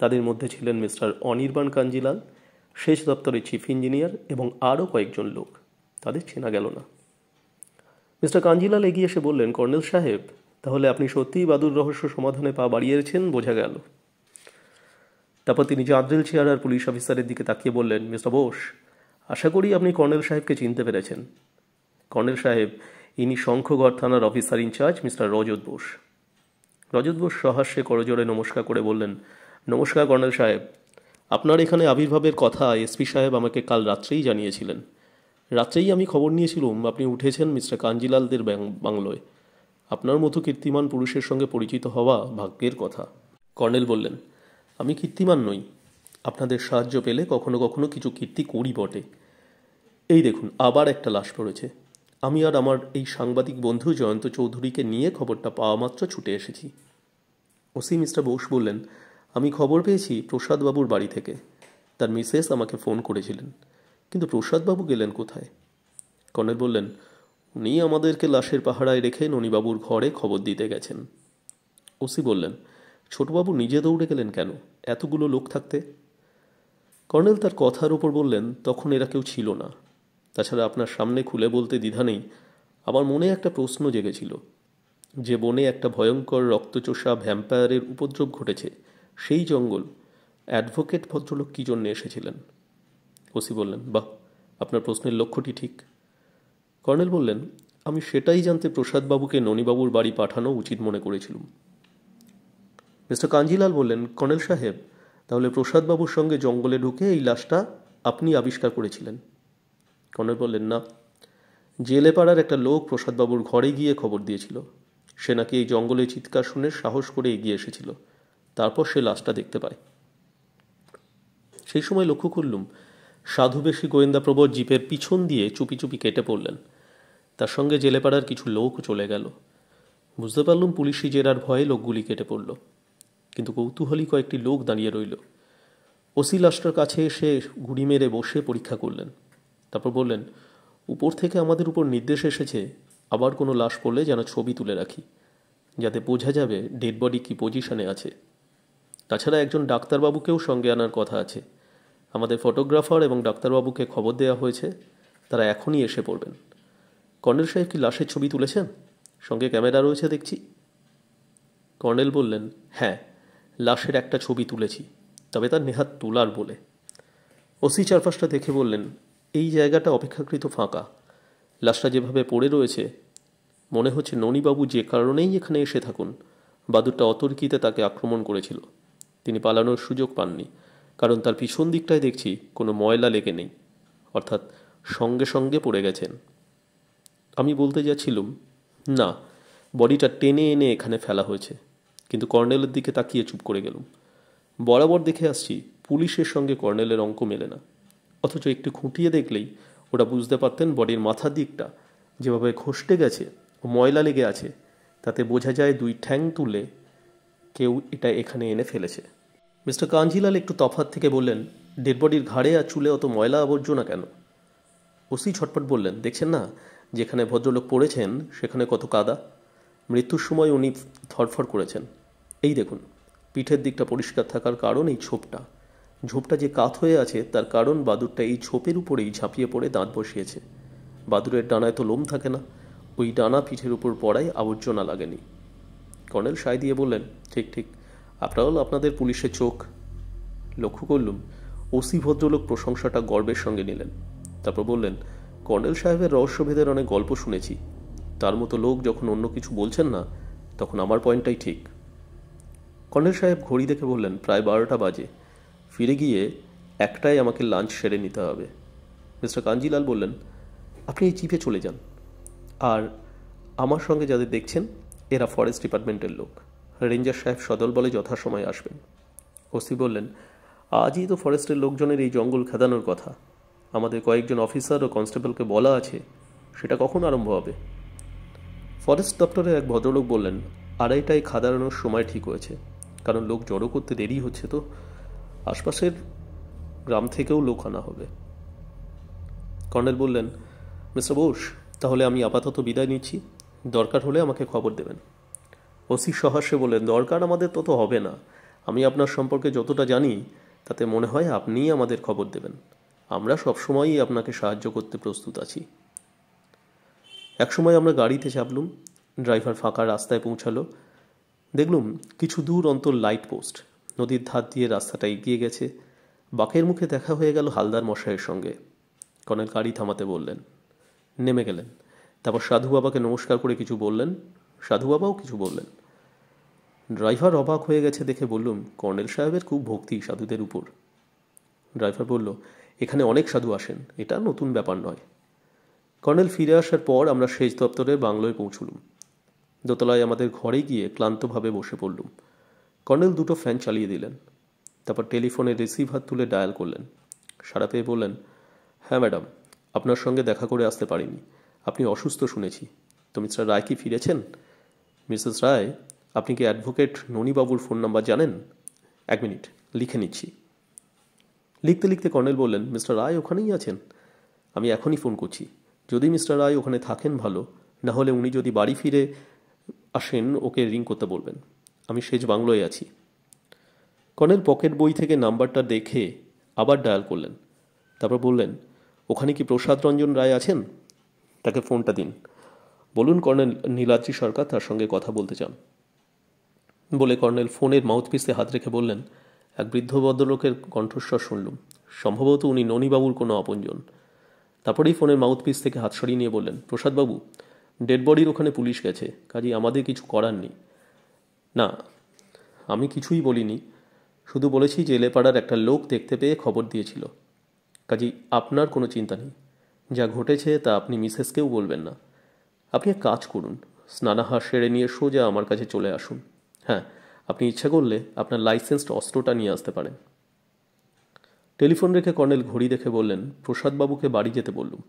তাদের মধ্যে ছিলেন মিস্টার অনির্বাণ কাঞ্জিলাল সেচ দপ্তরের চিফ ইঞ্জিনিয়ার এবং আরও কয়েকজন লোক তাদের চেনা গেল না মিস্টার কাঞ্জিলাল এগিয়ে এসে বললেন কর্নেল সাহেব তাহলে আপনি সত্যিই বাদুর রহস্য সমাধানে পা বাড়িয়েছেন বোঝা গেল তারপর তিনি জাদ্রেল চেয়ারার পুলিশ অফিসারের দিকে তাকিয়ে বললেন মিস্টার বোস আশা করি আপনি কর্নেল সাহেবকে চিনতে পেরেছেন কর্নেল সাহেব ইনি শঙ্খগড় থানার officer in charge mister Rajat Bose Rajat Bose সহাস্যে করজোড়ে নমস্কার করে বললেন নমস্কার কর্নেল সাহেব আপনার এখানে আবির্ভাবের কথা এসপি সাহেব আমাকে কাল রাত্রেই জানিয়েছিলেন রাত্রেই আমি খবর নিয়েছিলাম আপনি উঠেছেন মিস্টার কাঞ্জিলালদের বাংলোয় আপনার মতো কীর্তিমান পুরুষের সঙ্গে পরিচিত হওয়া ভাগ্যের কথা কর্নেল বললেন আমি কীর্তিমান নই আপনাদের সাহায্য পেলে কখনো কখনো কিছু কীর্তি করি বটে এই দেখুন আবার একটা লাশ পড়েছে আমি আর আমার এই সাংবাদিক বন্ধু জয়ন্ত চৌধুরীকে নিয়ে খবরটা পাওয়া মাত্র ছুটে এসেছি ওসি মিস্টার বোস বললেন আমি খবর পেয়েছি প্রসাদবাবুর বাড়ি থেকে তার মিসেস আমাকে ফোন করেছিলেন কিন্তু প্রসাদবাবু গেলেন কোথায় কর্নেল বললেন উনি আমাদেরকে লাশের পাহারায় রেখে ননীবাবুর ঘরে খবর দিতে গেছেন ওসি বললেন ছোটবাবু নিজে দৌড়ে গেলেন কেন এতগুলো লোক থাকতে কর্নেল তার কথার উপর বললেন তখন এরা কেউ ছিল না তাছাড়া আপনার সামনে খুলে বলতে দ্বিধা নেই আমার মনে একটা প্রশ্ন জেগেছিল যে বনে একটা ভয়ঙ্কর রক্তচোষা ভ্যাম্পায়ারের উপদ্রব ঘটেছে সেই জঙ্গল অ্যাডভোকেট ভদ্রলোক কী জন্যে এসেছিলেন ওসি বললেন বাহ আপনার প্রশ্নের লক্ষ্যটি ঠিক কর্নেল বললেন আমি সেটাই জানতে প্রসাদবাবুকে ননীবাবুর বাড়ি পাঠানো উচিত মনে করেছিলাম মিস্টার কাঞ্জিলাল বললেন কর্নেল সাহেব তাহলে প্রসাদবাবুর সঙ্গে জঙ্গলে ঢুকে এই লাশটা আপনি আবিষ্কার করেছিলেন কর্নেল বললেন না জেলে পাড়ার একটা লোক প্রসাদবাবুর ঘরে গিয়ে খবর দিয়েছিল সে নাকি এই জঙ্গলে চিৎকার শুনে সাহস করে এগিয়ে এসেছিল তারপর সে লাশটা দেখতে পায় সেই সময় লক্ষ্য করলুম সাধুবেশী গোয়েন্দা প্রবর জিপের পিছন দিয়ে চুপি চুপি কেটে পড়লেন তার সঙ্গে জেলে পাড়ার কিছু লোক চলে গেল বুঝতে পারলুম পুলিশি জেরার ভয়ে লোকগুলি কেটে পড়ল কিন্তু কৌতূহলী কয়েকটি লোক দাঁড়িয়ে রইল ওসি লাশটার কাছে এসে ঘুড়ি মেরে বসে পরীক্ষা করলেন তারপর বললেন উপর থেকে আমাদের উপর নির্দেশ এসেছে আবার কোনো লাশ পড়লে যেন ছবি তুলে রাখি যাতে বোঝা যাবে ডেড বডি কী পজিশনে আছে তাছাড়া একজন ডাক্তারবাবুকেও সঙ্গে আনার কথা আছে আমাদের ফটোগ্রাফার এবং ডাক্তারবাবুকে খবর দেওয়া হয়েছে তারা এখনই এসে পড়বেন কর্নেল সাহেব কি লাশের ছবি তুলেছেন সঙ্গে ক্যামেরা রয়েছে দেখছি কর্নেল বললেন হ্যাঁ লাশের একটা ছবি তুলেছি তবে তার নেহাত তোলার বলে ওসি চারপাশটা দেখে বললেন এই জায়গাটা অপেক্ষাকৃত ফাঁকা লাশটা যেভাবে পড়ে রয়েছে মনে হচ্ছে ননীবাবু যে কারণেই এখানে এসে থাকুন বাদুরটা অতর্কিতে তাকে আক্রমণ করেছিল তিনি পালানোর সুযোগ পাননি কারণ তার পিছন দিকটায় দেখছি কোনো ময়লা লেগে নেই অর্থাৎ সঙ্গে সঙ্গে পড়ে গেছেন আমি বলতে যাচ্ছিলুম না বডিটা টেনে এনে এখানে ফেলা হয়েছে কিন্তু কর্নেলের দিকে তাকিয়ে চুপ করে গেলুম বরাবর দেখে আসছি পুলিশের সঙ্গে কর্নেলের অঙ্ক মেলে না অথচ একটু খুঁটিয়ে দেখলেই ওটা বুঝতে পারতেন বডির মাথার দিকটা যেভাবে খসটে গেছে ও ময়লা লেগে আছে তাতে বোঝা যায় দুই ঠ্যাং তুলে কেউ এটা এখানে এনে ফেলেছে মিস্টার কাঞ্জিলাল একটু তফাত থেকে বললেন ডেড বডির ঘাড়ে আর চুলে অত ময়লা আবর্জনা কেন ওসি ছটপট বললেন দেখছেন না যেখানে ভদ্রলোক পড়েছেন সেখানে কত কাদা মৃত্যুর সময় উনি থরফর করেছেন এই দেখুন পিঠের দিকটা পরিষ্কার থাকার কারণ এই ছোপটা ঝোপটা যে কাত হয়ে আছে তার কারণ বাদুরটা এই ঝোপের উপরেই ঝাঁপিয়ে পড়ে দাঁত বসিয়েছে বাদুরের ডানায় তো লোম থাকে না ওই ডানা পিঠের উপর পড়ায় আবর্জনা লাগেনি কর্নেল সায় দিয়ে বললেন ঠিক ঠিক আপনারাও আপনাদের পুলিশের চোখ লক্ষ্য করলুম ওসি ভদ্রলোক প্রশংসাটা গর্বের সঙ্গে নিলেন তারপর বললেন কর্নেল সাহেবের রহস্যভেদের অনেক গল্প শুনেছি তার মতো লোক যখন অন্য কিছু বলছেন না তখন আমার পয়েন্টটাই ঠিক কর্নেল সাহেব ঘড়ি দেখে বললেন প্রায় বারোটা বাজে ফিরে গিয়ে একটাই আমাকে লাঞ্চ সেরে নিতে হবে মিস্টার কাঞ্জিলাল বললেন আপনি এই চিপে চলে যান আর আমার সঙ্গে যাদের দেখছেন এরা ফরেস্ট ডিপার্টমেন্টের লোক রেঞ্জার সাহেব সদল বলে যথাসময় আসবেন ওসি বললেন আজই তো ফরেস্টের লোকজনের এই জঙ্গল খেদানোর কথা আমাদের কয়েকজন অফিসার ও কনস্টেবলকে বলা আছে সেটা কখন আরম্ভ হবে ফরেস্ট দপ্তরের এক ভদ্রলোক বললেন আড়াইটায় খাদানোর সময় ঠিক হয়েছে কারণ লোক জড়ো করতে দেরি হচ্ছে তো আশপাশের গ্রাম থেকেও লোক আনা হবে কর্নেল বললেন মিস্টার বোস তাহলে আমি আপাতত বিদায় নিচ্ছি দরকার হলে আমাকে খবর দেবেন ওসি সহাস্যে বললেন দরকার আমাদের তত হবে না আমি আপনার সম্পর্কে যতটা জানি তাতে মনে হয় আপনিই আমাদের খবর দেবেন আমরা সবসময়ই আপনাকে সাহায্য করতে প্রস্তুত আছি একসময় আমরা গাড়িতে চাপলুম ড্রাইভার ফাঁকা রাস্তায় পৌঁছালো দেখলুম কিছু দূর অন্তর লাইট পোস্ট নদীর ধার দিয়ে রাস্তাটা এগিয়ে গেছে বাঁকের মুখে দেখা হয়ে গেল হালদার মশাইয়ের সঙ্গে কনের গাড়ি থামাতে বললেন নেমে গেলেন তারপর সাধু বাবাকে নমস্কার করে কিছু বললেন সাধু বাবাও কিছু বললেন ড্রাইভার অবাক হয়ে গেছে দেখে বললুম কর্নেল সাহেবের খুব ভক্তি সাধুদের উপর ড্রাইভার বলল এখানে অনেক সাধু আসেন এটা নতুন ব্যাপার নয় কর্নেল ফিরে আসার পর আমরা সেচ দপ্তরে বাংলোয় পৌঁছলুম দোতলায় আমাদের ঘরে গিয়ে ক্লান্তভাবে বসে পড়লুম কর্নেল দুটো ফ্যান চালিয়ে দিলেন তারপর টেলিফোনে রিসিভার তুলে ডায়াল করলেন সারা পেয়ে বললেন হ্যাঁ ম্যাডাম আপনার সঙ্গে দেখা করে আসতে পারিনি আপনি অসুস্থ শুনেছি তো মিস্টার রায় কি ফিরেছেন মিসেস রায় আপনি কি অ্যাডভোকেট ননীবাবুর ফোন নাম্বার জানেন এক মিনিট লিখে নিচ্ছি লিখতে লিখতে কর্নেল বললেন মিস্টার রায় ওখানেই আছেন আমি এখনই ফোন করছি যদি মিস্টার রায় ওখানে থাকেন ভালো না হলে উনি যদি বাড়ি ফিরে আসেন ওকে রিং করতে বলবেন আমি সেজ বাংলোয় আছি কনের পকেট বই থেকে নাম্বারটা দেখে আবার ডায়াল করলেন তারপর বললেন ওখানে কি প্রসাদ রঞ্জন রায় আছেন তাকে ফোনটা দিন বলুন কর্নেল নীলাদ্রি সরকার তার সঙ্গে কথা বলতে চান বলে কর্নেল ফোনের মাউথপিসে হাত রেখে বললেন এক বৃদ্ধ ভদ্রলোকের কণ্ঠস্বর শুনলুম সম্ভবত উনি ননীবাবুর কোনো আপনজন তারপরেই ফোনের মাউথপিস থেকে হাত সরিয়ে নিয়ে বললেন প্রসাদবাবু ডেড বডির ওখানে পুলিশ গেছে কাজে আমাদের কিছু করার নেই না আমি কিছুই বলিনি শুধু বলেছি জেলে পাড়ার একটা লোক দেখতে পেয়ে খবর দিয়েছিল কাজেই আপনার কোনো চিন্তা নেই যা ঘটেছে তা আপনি মিসেসকেও বলবেন না আপনি এক কাজ করুন স্নানাহার সেরে নিয়ে সোজা আমার কাছে চলে আসুন হ্যাঁ আপনি ইচ্ছা করলে আপনার লাইসেন্সড অস্ত্রটা নিয়ে আসতে পারেন টেলিফোন রেখে কর্নেল ঘড়ি দেখে বললেন প্রসাদবাবুকে বাড়ি যেতে বললুম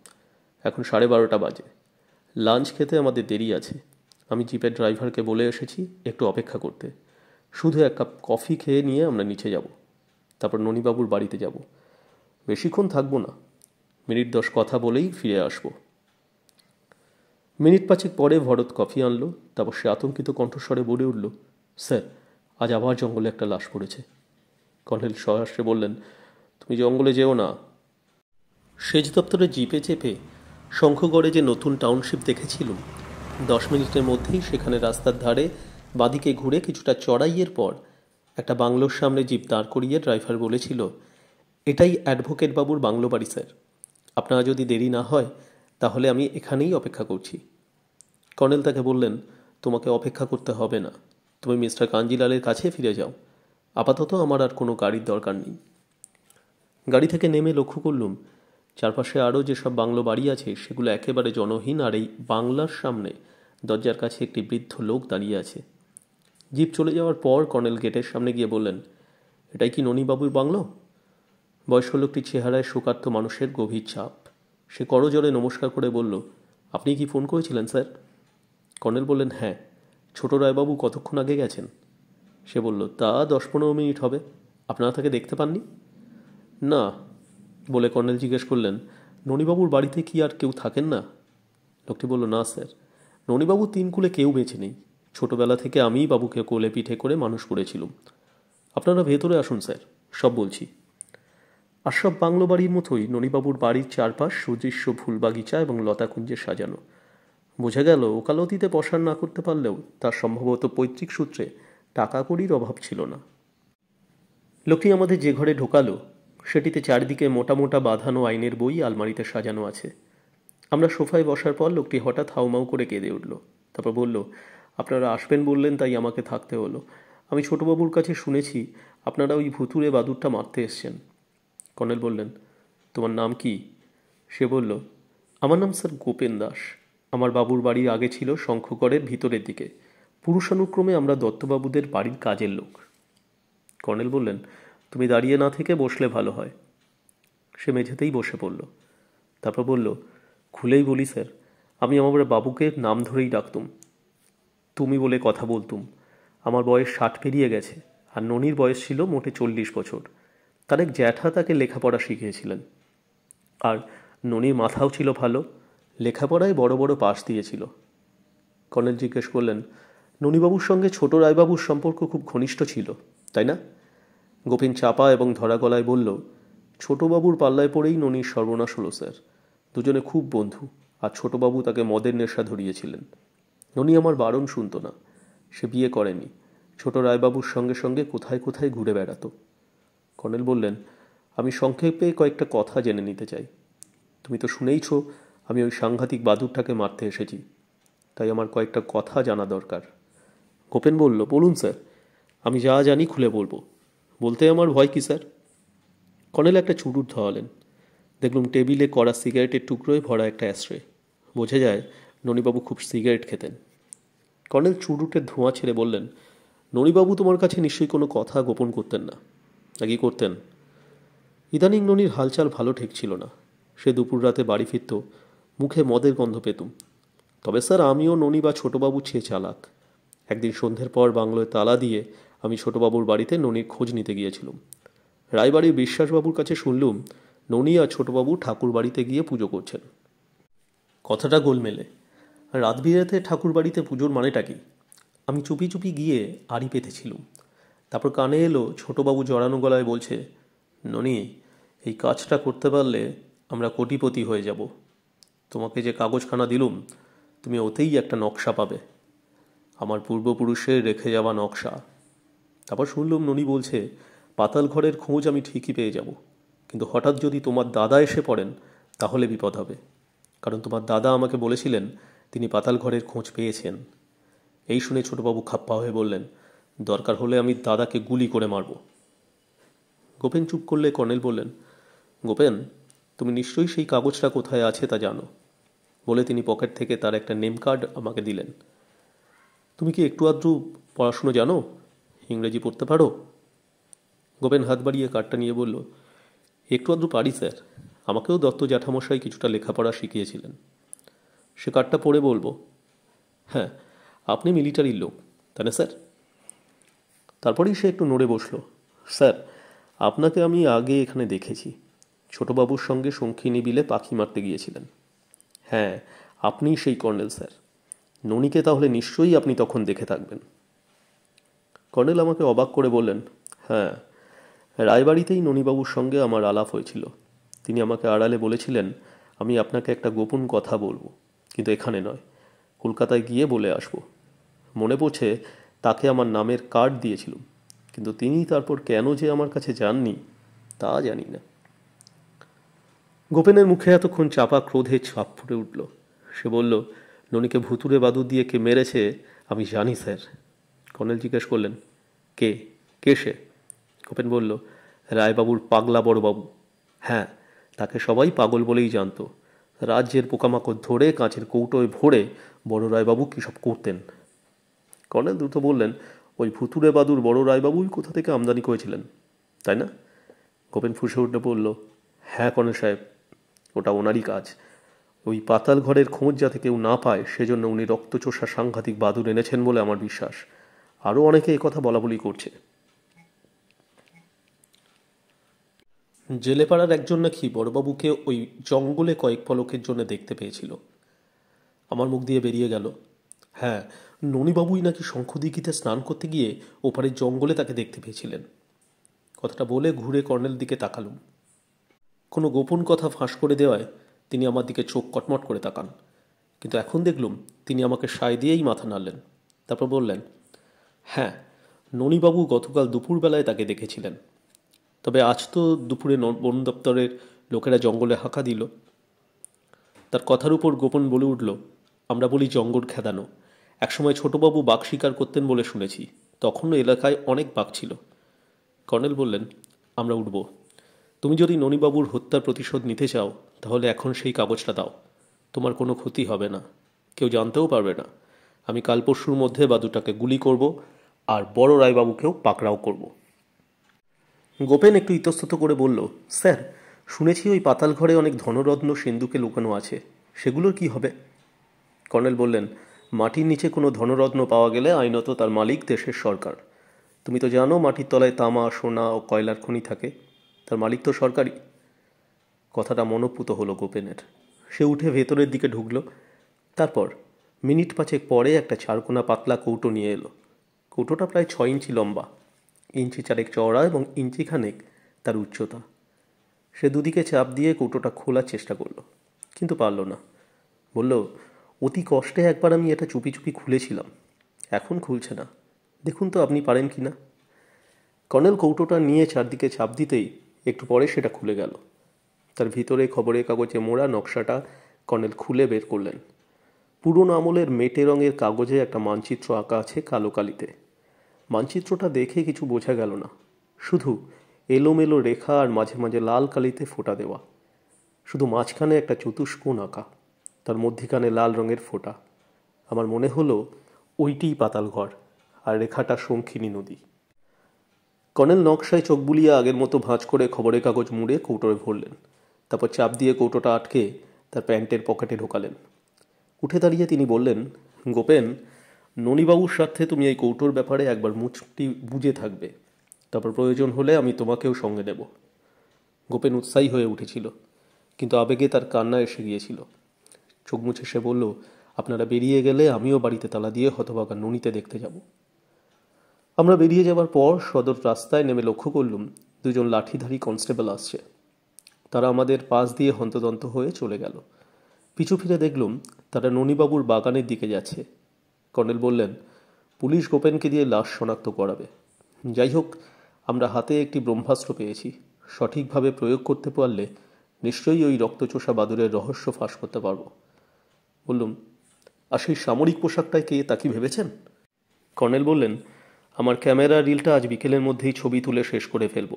এখন সাড়ে বারোটা বাজে লাঞ্চ খেতে আমাদের দেরি আছে আমি জিপের ড্রাইভারকে বলে এসেছি একটু অপেক্ষা করতে শুধু এক কাপ কফি খেয়ে নিয়ে আমরা নিচে যাব তারপর ননীবাবুর বাড়িতে যাব বেশিক্ষণ থাকবো না মিনিট দশ কথা বলেই ফিরে আসব মিনিট পাঁচেক পরে ভরত কফি আনলো তারপর সে আতঙ্কিত কণ্ঠস্বরে বলে উঠল স্যার আজ আবার জঙ্গলে একটা লাশ পড়েছে কর্নেল সহাস্যে বললেন তুমি জঙ্গলে যেও না সেচ দপ্তরে জিপে চেপে শঙ্খগড়ে যে নতুন টাউনশিপ দেখেছিলুম দশ মিনিটের মধ্যেই সেখানে রাস্তার ধারে বাঁদিকে ঘুরে কিছুটা চড়াইয়ের পর একটা বাংলোর সামনে জিপ দাঁড় করিয়ে ড্রাইভার বলেছিল এটাই অ্যাডভোকেট বাবুর বাংলো বাড়ি স্যার আপনারা যদি দেরি না হয় তাহলে আমি এখানেই অপেক্ষা করছি কর্নেল তাকে বললেন তোমাকে অপেক্ষা করতে হবে না তুমি মিস্টার কাঞ্জিলালের কাছে ফিরে যাও আপাতত আমার আর কোনো গাড়ির দরকার নেই গাড়ি থেকে নেমে লক্ষ্য করলুম চারপাশে আরও যেসব বাংলো বাড়ি আছে সেগুলো একেবারে জনহীন আর এই বাংলার সামনে দরজার কাছে একটি বৃদ্ধ লোক দাঁড়িয়ে আছে জিপ চলে যাওয়ার পর কর্নেল গেটের সামনে গিয়ে বললেন এটাই কি ননীবাবুর বাংলো বয়স্ক লোকটির চেহারায় শোকার্ত মানুষের গভীর ছাপ সে করজোরে নমস্কার করে বলল আপনি কি ফোন করেছিলেন স্যার কর্নেল বললেন হ্যাঁ ছোট রায়বাবু কতক্ষণ আগে গেছেন সে বলল তা দশ পনেরো মিনিট হবে আপনারা তাকে দেখতে পাননি না বলে কর্নেল জিজ্ঞেস করলেন ননীবাবুর বাড়িতে কি আর কেউ থাকেন না লোকটি বলল না স্যার ননীবাবু তিন কুলে কেউ বেঁচে নেই ছোটবেলা থেকে আমিই বাবুকে কোলে পিঠে করে মানুষ করেছিলুম আপনারা ভেতরে আসুন স্যার সব বলছি আর সব বাংলো বাড়ির মতোই ননীবাবুর বাড়ির চারপাশ সুদৃশ্য ফুল বাগিচা এবং লতাকুঞ্জে সাজানো বোঝা গেল ওকালতিতে পসার না করতে পারলেও তার সম্ভবত পৈতৃক সূত্রে টাকা কড়ির অভাব ছিল না লোকটি আমাদের যে ঘরে ঢোকালো সেটিতে চারদিকে মোটা মোটা বাঁধানো আইনের বই আলমারিতে সাজানো আছে আমরা সোফায় বসার পর লোকটি হঠাৎ হাউমাউ করে কেঁদে উঠল তারপর বলল আপনারা আসবেন বললেন তাই আমাকে থাকতে হলো আমি ছোটবাবুর কাছে শুনেছি আপনারা ওই ভুতুরে বাদুরটা মারতে এসছেন কর্নেল বললেন তোমার নাম কি সে বলল আমার নাম স্যার গোপেন দাস আমার বাবুর বাড়ি আগে ছিল শঙ্খগড়ের ভিতরের দিকে পুরুষানুক্রমে আমরা দত্তবাবুদের বাড়ির কাজের লোক কর্নেল বললেন তুমি দাঁড়িয়ে না থেকে বসলে ভালো হয় সে মেঝেতেই বসে পড়ল তারপর বলল খুলেই বলি স্যার আমি আমার বাবুকে নাম ধরেই ডাকতুম তুমি বলে কথা বলতুম আমার বয়স ষাট পেরিয়ে গেছে আর ননির বয়স ছিল মোটে চল্লিশ বছর তার এক জ্যাঠা তাকে লেখাপড়া শিখিয়েছিলেন আর ননির মাথাও ছিল ভালো লেখাপড়ায় বড় বড় পাশ দিয়েছিল কর্নেল জিজ্ঞেস করলেন ননিবাবুর সঙ্গে ছোট রায়বাবুর সম্পর্ক খুব ঘনিষ্ঠ ছিল তাই না গোপিন চাপা এবং ধরা গলায় বলল ছোটবাবুর পাল্লায় পড়েই ননির সর্বনাশ হলো স্যার দুজনে খুব বন্ধু আর ছোটবাবু তাকে মদের নেশা ধরিয়েছিলেন ননি আমার বারণ শুনত না সে বিয়ে করেনি ছোট রায়বাবুর সঙ্গে সঙ্গে কোথায় কোথায় ঘুরে বেড়াত কর্নেল বললেন আমি সংক্ষেপে কয়েকটা কথা জেনে নিতে চাই তুমি তো শুনেইছ আমি ওই সাংঘাতিক বাদুরটাকে মারতে এসেছি তাই আমার কয়েকটা কথা জানা দরকার গোপেন বলল বলুন স্যার আমি যা জানি খুলে বলবো বলতে আমার ভয় কি স্যার কনেল একটা চুরুট ধরালেন দেখলুম টেবিলে কড়া সিগারেটের টুকরোয় ভরা একটা অ্যাশ্রে বোঝা যায় ননীবাবু খুব সিগারেট খেতেন কর্নেল চুরুটের ধোঁয়া ছেড়ে বললেন ননীবাবু তোমার কাছে নিশ্চয়ই কোনো কথা গোপন করতেন না নাকি করতেন ইদানিং ননীর হালচাল ভালো ঠেকছিল না সে দুপুর রাতে বাড়ি ফিরত মুখে মদের গন্ধ পেতুম তবে স্যার আমিও ননী বা ছোটোবাবু ছে চালাক একদিন সন্ধ্যের পর বাংলোয় তালা দিয়ে আমি ছোটবাবুর বাড়িতে ননির খোঁজ নিতে গিয়েছিলাম রায়বাড়ির বিশ্বাসবাবুর কাছে শুনলুম ননি আর ছোটবাবু ঠাকুর বাড়িতে গিয়ে পুজো করছেন কথাটা গোলমেলে রাত বিরাতে ঠাকুর বাড়িতে পুজোর মানেটা কি আমি চুপি চুপি গিয়ে আড়ি পেতেছিলুম তারপর কানে এলো ছোটবাবু জড়ানো গলায় বলছে ননি এই কাজটা করতে পারলে আমরা কোটিপতি হয়ে যাব তোমাকে যে কাগজখানা দিলুম তুমি ওতেই একটা নকশা পাবে আমার পূর্বপুরুষের রেখে যাওয়া নকশা তারপর শুনলুম ননি বলছে পাতাল ঘরের খোঁজ আমি ঠিকই পেয়ে যাব কিন্তু হঠাৎ যদি তোমার দাদা এসে পড়েন তাহলে বিপদ হবে কারণ তোমার দাদা আমাকে বলেছিলেন তিনি পাতাল ঘরের খোঁজ পেয়েছেন এই শুনে ছোটবাবু খাপ্পা হয়ে বললেন দরকার হলে আমি দাদাকে গুলি করে মারব গোপেন চুপ করলে কর্নেল বললেন গোপেন তুমি নিশ্চয়ই সেই কাগজটা কোথায় আছে তা জানো বলে তিনি পকেট থেকে তার একটা নেম কার্ড আমাকে দিলেন তুমি কি একটু আধটু পড়াশুনো জানো ইংরেজি পড়তে পারো গোপেন হাত বাড়িয়ে কার্ডটা নিয়ে বলল একটু আধটু পারি স্যার আমাকেও দত্ত জ্যাঠামশাই কিছুটা লেখাপড়া শিখিয়েছিলেন সে কার্ডটা পড়ে বলবো হ্যাঁ আপনি মিলিটারির লোক তাই না স্যার তারপরেই সে একটু নড়ে বসলো স্যার আপনাকে আমি আগে এখানে দেখেছি ছোটবাবুর সঙ্গে শঙ্খিনী বিলে পাখি মারতে গিয়েছিলেন হ্যাঁ আপনিই সেই কর্নেল স্যার ননিকে তাহলে নিশ্চয়ই আপনি তখন দেখে থাকবেন কর্নেল আমাকে অবাক করে বললেন হ্যাঁ রায়বাড়িতেই ননীবাবুর সঙ্গে আমার আলাপ হয়েছিল তিনি আমাকে আড়ালে বলেছিলেন আমি আপনাকে একটা গোপন কথা বলবো কিন্তু এখানে নয় কলকাতায় গিয়ে বলে আসব মনে পড়ছে তাকে আমার নামের কার্ড দিয়েছিল কিন্তু তিনি তারপর কেন যে আমার কাছে যাননি তা জানি না গোপেনের মুখে এতক্ষণ চাপা ক্রোধে ছাপ ফুটে উঠল সে বলল ননীকে ভুতুরে বাদু দিয়ে কে মেরেছে আমি জানি স্যার কর্নেল জিজ্ঞেস করলেন কে কে সে খোপেন বলল রায়বাবুর পাগলা বড়বাবু হ্যাঁ তাকে সবাই পাগল বলেই জানত রাজ্যের পোকামাকড় ধরে কাঁচের কৌটোয় ভরে বড় রায়বাবু কী সব করতেন কর্নেল দ্রুত বললেন ওই ভুতুরে বাদুর বড় রায়বাবুই কোথা থেকে আমদানি করেছিলেন তাই না গোপেন ফুসে উঠে বলল হ্যাঁ কর্নেল সাহেব ওটা ওনারই কাজ ওই পাতাল ঘরের খোঁজ যাতে কেউ না পায় সেজন্য উনি রক্তচোষা সাংঘাতিক বাদুর এনেছেন বলে আমার বিশ্বাস আরও অনেকে এই কথা বলা বলি করছে জেলেপাড়ার একজন নাকি বড়বাবুকে ওই জঙ্গলে কয়েক পলকের জন্য দেখতে পেয়েছিল আমার মুখ দিয়ে বেরিয়ে গেল হ্যাঁ ননীবাবুই নাকি শঙ্খদিঘিতে স্নান করতে গিয়ে ওপারের জঙ্গলে তাকে দেখতে পেয়েছিলেন কথাটা বলে ঘুরে কর্নেল দিকে তাকালুম কোনো গোপন কথা ফাঁস করে দেওয়ায় তিনি আমার দিকে চোখ কটমট করে তাকান কিন্তু এখন দেখলুম তিনি আমাকে সায় দিয়েই মাথা নাড়লেন তারপর বললেন হ্যাঁ ননীবাবু গতকাল দুপুরবেলায় তাকে দেখেছিলেন তবে আজ তো দুপুরে বন দপ্তরের লোকেরা জঙ্গলে হাঁকা দিল তার কথার উপর গোপন বলে উঠল আমরা বলি জঙ্গল খেদানো একসময় ছোটবাবু বাঘ শিকার করতেন বলে শুনেছি তখনও এলাকায় অনেক বাঘ ছিল কর্নেল বললেন আমরা উঠব তুমি যদি ননীবাবুর হত্যার প্রতিশোধ নিতে চাও তাহলে এখন সেই কাগজটা দাও তোমার কোনো ক্ষতি হবে না কেউ জানতেও পারবে না আমি কাল পরশুর মধ্যে বাদুটাকে গুলি করব আর বড় রায়বাবুকেও পাকড়াও করব গোপেন একটু ইতস্তত করে বলল স্যার শুনেছি ওই পাতাল ঘরে অনেক ধনরত্ন সিন্ধুকে লুকানো আছে সেগুলোর কি হবে কর্নেল বললেন মাটির নিচে কোনো ধনরত্ন পাওয়া গেলে আইনত তার মালিক দেশের সরকার তুমি তো জানো মাটির তলায় তামা সোনা ও কয়লার খনি থাকে তার মালিক তো সরকারি কথাটা মনোপুত হলো গোপেনের সে উঠে ভেতরের দিকে ঢুকল তারপর মিনিট পাঁচেক পরে একটা চারকোনা পাতলা কৌটো নিয়ে এলো কৌটোটা প্রায় ছয় ইঞ্চি লম্বা ইঞ্চি চারেক চওড়া এবং ইঞ্চি খানেক তার উচ্চতা সে দুদিকে চাপ দিয়ে কৌটোটা খোলার চেষ্টা করলো কিন্তু পারল না বলল অতি কষ্টে একবার আমি এটা চুপি চুপি খুলেছিলাম এখন খুলছে না দেখুন তো আপনি পারেন কি না কর্নেল কৌটোটা নিয়ে চারদিকে চাপ দিতেই একটু পরে সেটা খুলে গেল তার ভিতরে খবরের কাগজে মোড়া নকশাটা কর্নেল খুলে বের করলেন পুরনো আমলের মেটে রঙের কাগজে একটা মানচিত্র আঁকা আছে কালো কালিতে মানচিত্রটা দেখে কিছু বোঝা গেল না শুধু এলোমেলো রেখা আর মাঝে মাঝে লাল কালিতে ফোটা দেওয়া শুধু মাঝখানে একটা চতুষ্কোণ আঁকা তার মধ্যিখানে লাল রঙের ফোটা আমার মনে হলো ওইটিই ঘর আর রেখাটা শঙ্খিনী নদী কর্নেল নকশায় চোখ বুলিয়ে আগের মতো ভাঁজ করে খবরের কাগজ মুড়ে কৌটোয় ভরলেন তারপর চাপ দিয়ে কৌটোটা আটকে তার প্যান্টের পকেটে ঢোকালেন উঠে দাঁড়িয়ে তিনি বললেন গোপেন ননীবাবুর সাথে তুমি এই কৌটোর ব্যাপারে একবার মুচটি বুঝে থাকবে তারপর প্রয়োজন হলে আমি তোমাকেও সঙ্গে নেব গোপেন উৎসাহী হয়ে উঠেছিল কিন্তু আবেগে তার কান্না এসে গিয়েছিল চোখ মুছে সে বলল আপনারা বেরিয়ে গেলে আমিও বাড়িতে তালা দিয়ে হতভাগা ননীতে দেখতে যাব আমরা বেরিয়ে যাবার পর সদর রাস্তায় নেমে লক্ষ্য করলুম দুজন লাঠিধারী কনস্টেবল আসছে তারা আমাদের পাশ দিয়ে হন্তদন্ত হয়ে চলে গেল পিছু ফিরে দেখলুম তারা ননীবাবুর বাগানের দিকে যাচ্ছে কর্নেল বললেন পুলিশ গোপেনকে দিয়ে লাশ শনাক্ত করাবে যাই হোক আমরা হাতে একটি ব্রহ্মাস্ত্র পেয়েছি সঠিকভাবে প্রয়োগ করতে পারলে নিশ্চয়ই ওই রক্তচোষা বাদুরের রহস্য ফাঁস করতে পারব বললুম আর সেই সামরিক পোশাকটায় কে তা কি ভেবেছেন কর্নেল বললেন আমার ক্যামেরা রিলটা আজ বিকেলের মধ্যেই ছবি তুলে শেষ করে ফেলব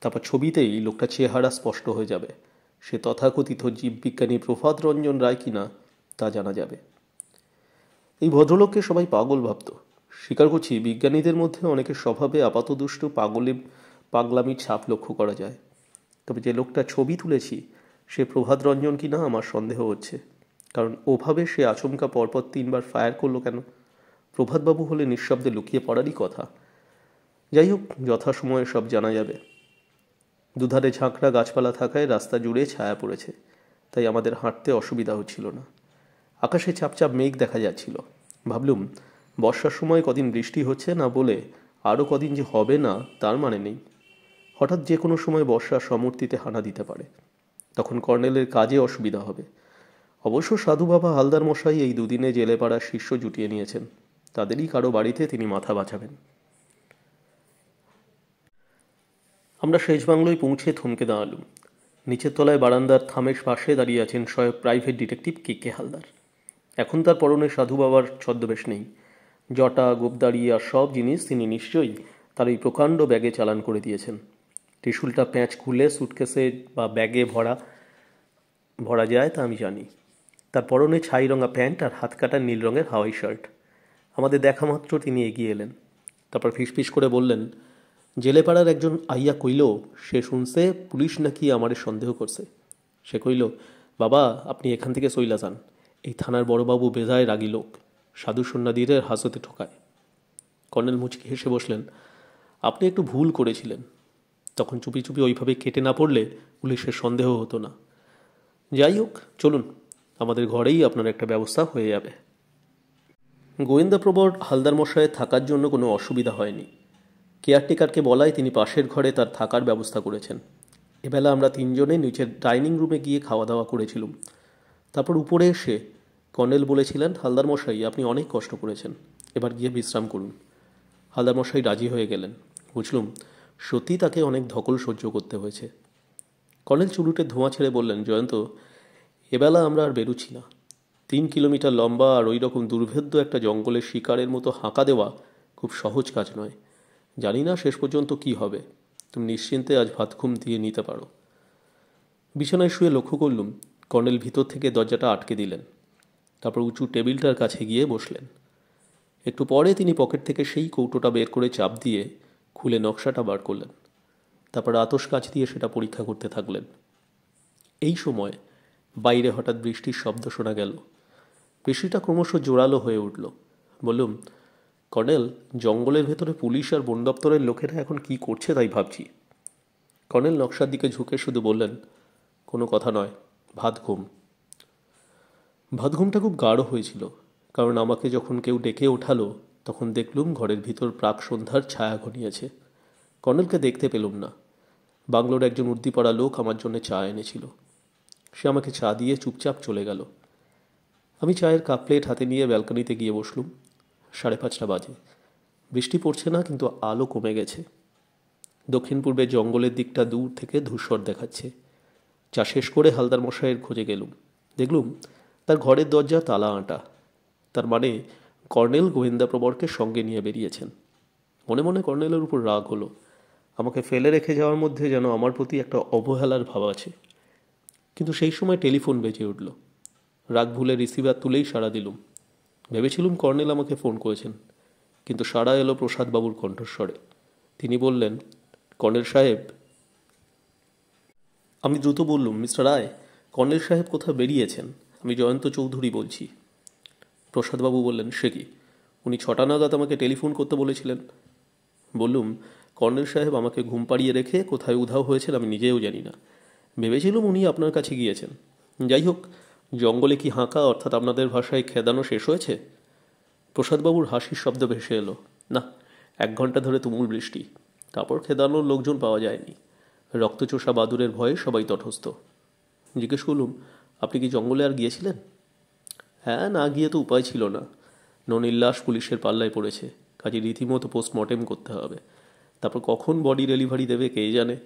তারপর ছবিতেই লোকটা চেহারা স্পষ্ট হয়ে যাবে সে তথাকথিত জীববিজ্ঞানী প্রভাত রঞ্জন রায় কিনা তা জানা যাবে এই ভদ্রলোককে সবাই পাগল ভাবত স্বীকার করছি বিজ্ঞানীদের মধ্যে অনেকের স্বভাবে আপাতদুষ্ট পাগলে পাগলামির ছাপ লক্ষ্য করা যায় তবে যে লোকটা ছবি তুলেছি সে প্রভাত রঞ্জন কি না আমার সন্দেহ হচ্ছে কারণ ওভাবে সে আচমকা পরপর তিনবার ফায়ার করলো কেন প্রভাতবাবু হলে নিঃশব্দে লুকিয়ে পড়ারই কথা যাই হোক যথাসময়ে সব জানা যাবে দুধারে ঝাঁকড়া গাছপালা থাকায় রাস্তা জুড়ে ছায়া পড়েছে তাই আমাদের হাঁটতে অসুবিধা হচ্ছিল না আকাশে চাপচাপ মেঘ দেখা যাচ্ছিল ভাবলুম বর্ষার সময় কদিন বৃষ্টি হচ্ছে না বলে আরও কদিন যে হবে না তার মানে নেই হঠাৎ যে কোনো সময় বর্ষার সমর্থিতে হানা দিতে পারে তখন কর্নেলের কাজে অসুবিধা হবে অবশ্য সাধু বাবা হালদার মশাই এই দুদিনে জেলে পাড়ার শিষ্য জুটিয়ে নিয়েছেন তাদেরই কারো বাড়িতে তিনি মাথা বাঁচাবেন আমরা শেষ বাংলোয় পৌঁছে থমকে দাঁড়ালুম নিচের তলায় বারান্দার থামের পাশে দাঁড়িয়ে আছেন সয়ব private detective K K Haldar এখন তার পরনে সাধু বাবার ছদ্মবেশ নেই জটা গোপদাড়ি আর সব জিনিস তিনি নিশ্চয়ই তার এই প্রকাণ্ড ব্যাগে চালান করে দিয়েছেন ত্রিশুলটা প্যাঁচ খুলে সুটকেসে বা ব্যাগে ভরা ভরা যায় তা আমি জানি তার পরনে ছাই রঙা প্যান্ট আর হাত কাটা নীল রঙের হাওয়াই শার্ট আমাদের দেখা মাত্র তিনি এগিয়ে এলেন তারপর ফিসফিস করে বললেন জেলেপাড়ার একজন আইয়া কইল সে শুনছে পুলিশ নাকি আমারে সন্দেহ করছে সে কইল বাবা আপনি এখান থেকে সইলা যান এই থানার বড়বাবু বেজায় রাগি লোক সাধু সন্ন্যাদীদের হাজতে ঠোকায় কর্নেল মুচকি হেসে বসলেন আপনি একটু ভুল করেছিলেন তখন চুপি চুপি ওইভাবে কেটে না পড়লে পুলিশের সন্দেহ হতো না যাই হোক চলুন আমাদের ঘরেই আপনার একটা ব্যবস্থা হয়ে যাবে গোয়েন্দা প্রবর হালদার মশায় থাকার জন্য কোনো অসুবিধা হয়নি কেয়ারটেকারকে বলায় তিনি পাশের ঘরে তার থাকার ব্যবস্থা করেছেন এবেলা আমরা তিনজনে নিচের ডাইনিং রুমে গিয়ে খাওয়া দাওয়া করেছিলাম তারপর উপরে এসে কর্নেল বলেছিলেন হালদার মশাই আপনি অনেক কষ্ট করেছেন এবার গিয়ে বিশ্রাম করুন হালদার মশাই রাজি হয়ে গেলেন বুঝলুম সত্যি তাকে অনেক ধকল সহ্য করতে হয়েছে কর্নেল চুলুটে ধোঁয়া ছেড়ে বললেন জয়ন্ত এবেলা আমরা আর বেরুচ্ছি না তিন কিলোমিটার লম্বা আর ওই রকম দুর্ভেদ্য একটা জঙ্গলের শিকারের মতো হাঁকা দেওয়া খুব সহজ কাজ নয় জানি না শেষ পর্যন্ত কি হবে তুমি নিশ্চিন্তে আজ ভাতঘুম দিয়ে নিতে পারো বিছানায় শুয়ে লক্ষ্য করলুম কর্নেল ভিতর থেকে দরজাটা আটকে দিলেন তারপর উঁচু টেবিলটার কাছে গিয়ে বসলেন একটু পরে তিনি পকেট থেকে সেই কৌটোটা বের করে চাপ দিয়ে খুলে নকশাটা বার করলেন তারপর আতস কাজ দিয়ে সেটা পরীক্ষা করতে থাকলেন এই সময় বাইরে হঠাৎ বৃষ্টির শব্দ শোনা গেল বৃষ্টিটা ক্রমশ জোরালো হয়ে উঠল বললুম কর্নেল জঙ্গলের ভেতরে পুলিশ আর বন দপ্তরের লোকেরা এখন কি করছে তাই ভাবছি কর্নেল নকশার দিকে ঝুঁকে শুধু বললেন কোনো কথা নয় ভাত ঘুম ভাত ঘুমটা খুব গাঢ় হয়েছিল কারণ আমাকে যখন কেউ ডেকে ওঠালো তখন দেখলুম ঘরের ভিতর প্রাক সন্ধ্যার ছায়া ঘনিয়েছে কর্নেলকে দেখতে পেলুম না বাংলোর একজন উর্দিপাড়া লোক আমার জন্য চা এনেছিল সে আমাকে চা দিয়ে চুপচাপ চলে গেল আমি চায়ের কাপ প্লেট হাতে নিয়ে ব্যালকনিতে গিয়ে বসলুম সাড়ে পাঁচটা বাজে বৃষ্টি পড়ছে না কিন্তু আলো কমে গেছে দক্ষিণ পূর্বে জঙ্গলের দিকটা দূর থেকে ধূসর দেখাচ্ছে চা শেষ করে হালদার মশাইয়ের খোঁজে গেলুম দেখলুম তার ঘরের দরজা তালা আঁটা তার মানে কর্নেল গোয়েন্দা প্রবরকে সঙ্গে নিয়ে বেরিয়েছেন মনে মনে কর্নেলের উপর রাগ হলো আমাকে ফেলে রেখে যাওয়ার মধ্যে যেন আমার প্রতি একটা অবহেলার ভাব আছে কিন্তু সেই সময় টেলিফোন বেজে উঠল রাগ ভুলে রিসিভার তুলেই সাড়া দিলুম ভেবেছিলুম কর্নেল আমাকে ফোন করেছেন কিন্তু সাড়া এলো প্রসাদবাবুর কণ্ঠস্বরে তিনি বললেন কর্নেল সাহেব আমি দ্রুত বললুম মিস্টার রায় কর্নেল সাহেব কোথাও বেরিয়েছেন আমি জয়ন্ত চৌধুরী বলছি প্রসাদবাবু বললেন সে কি উনি ছটা নাগাদ আমাকে টেলিফোন করতে বলেছিলেন বললুম কর্নেল সাহেব আমাকে ঘুম পাড়িয়ে রেখে কোথায় উধাও হয়েছেন আমি নিজেও জানি না ভেবেছিলুম উনি আপনার কাছে গিয়েছেন যাই হোক জঙ্গলে কি হাঁকা অর্থাৎ আপনাদের ভাষায় খেদানো শেষ হয়েছে প্রসাদবাবুর হাসির শব্দ ভেসে এলো না এক ঘন্টা ধরে তুমুল বৃষ্টি তারপর খেদানোর লোকজন পাওয়া যায়নি রক্তচোষা বাদুরের ভয়ে সবাই তটস্থ জিজ্ঞেস করলুম আপনি কি জঙ্গলে আর গিয়েছিলেন হ্যাঁ না গিয়ে তো উপায় ছিল না ননিল্লাস পুলিশের পাল্লায় পড়েছে কাজে রীতিমতো পোস্টমর্টেম করতে হবে তারপর কখন বডি ডেলিভারি দেবে কে জানে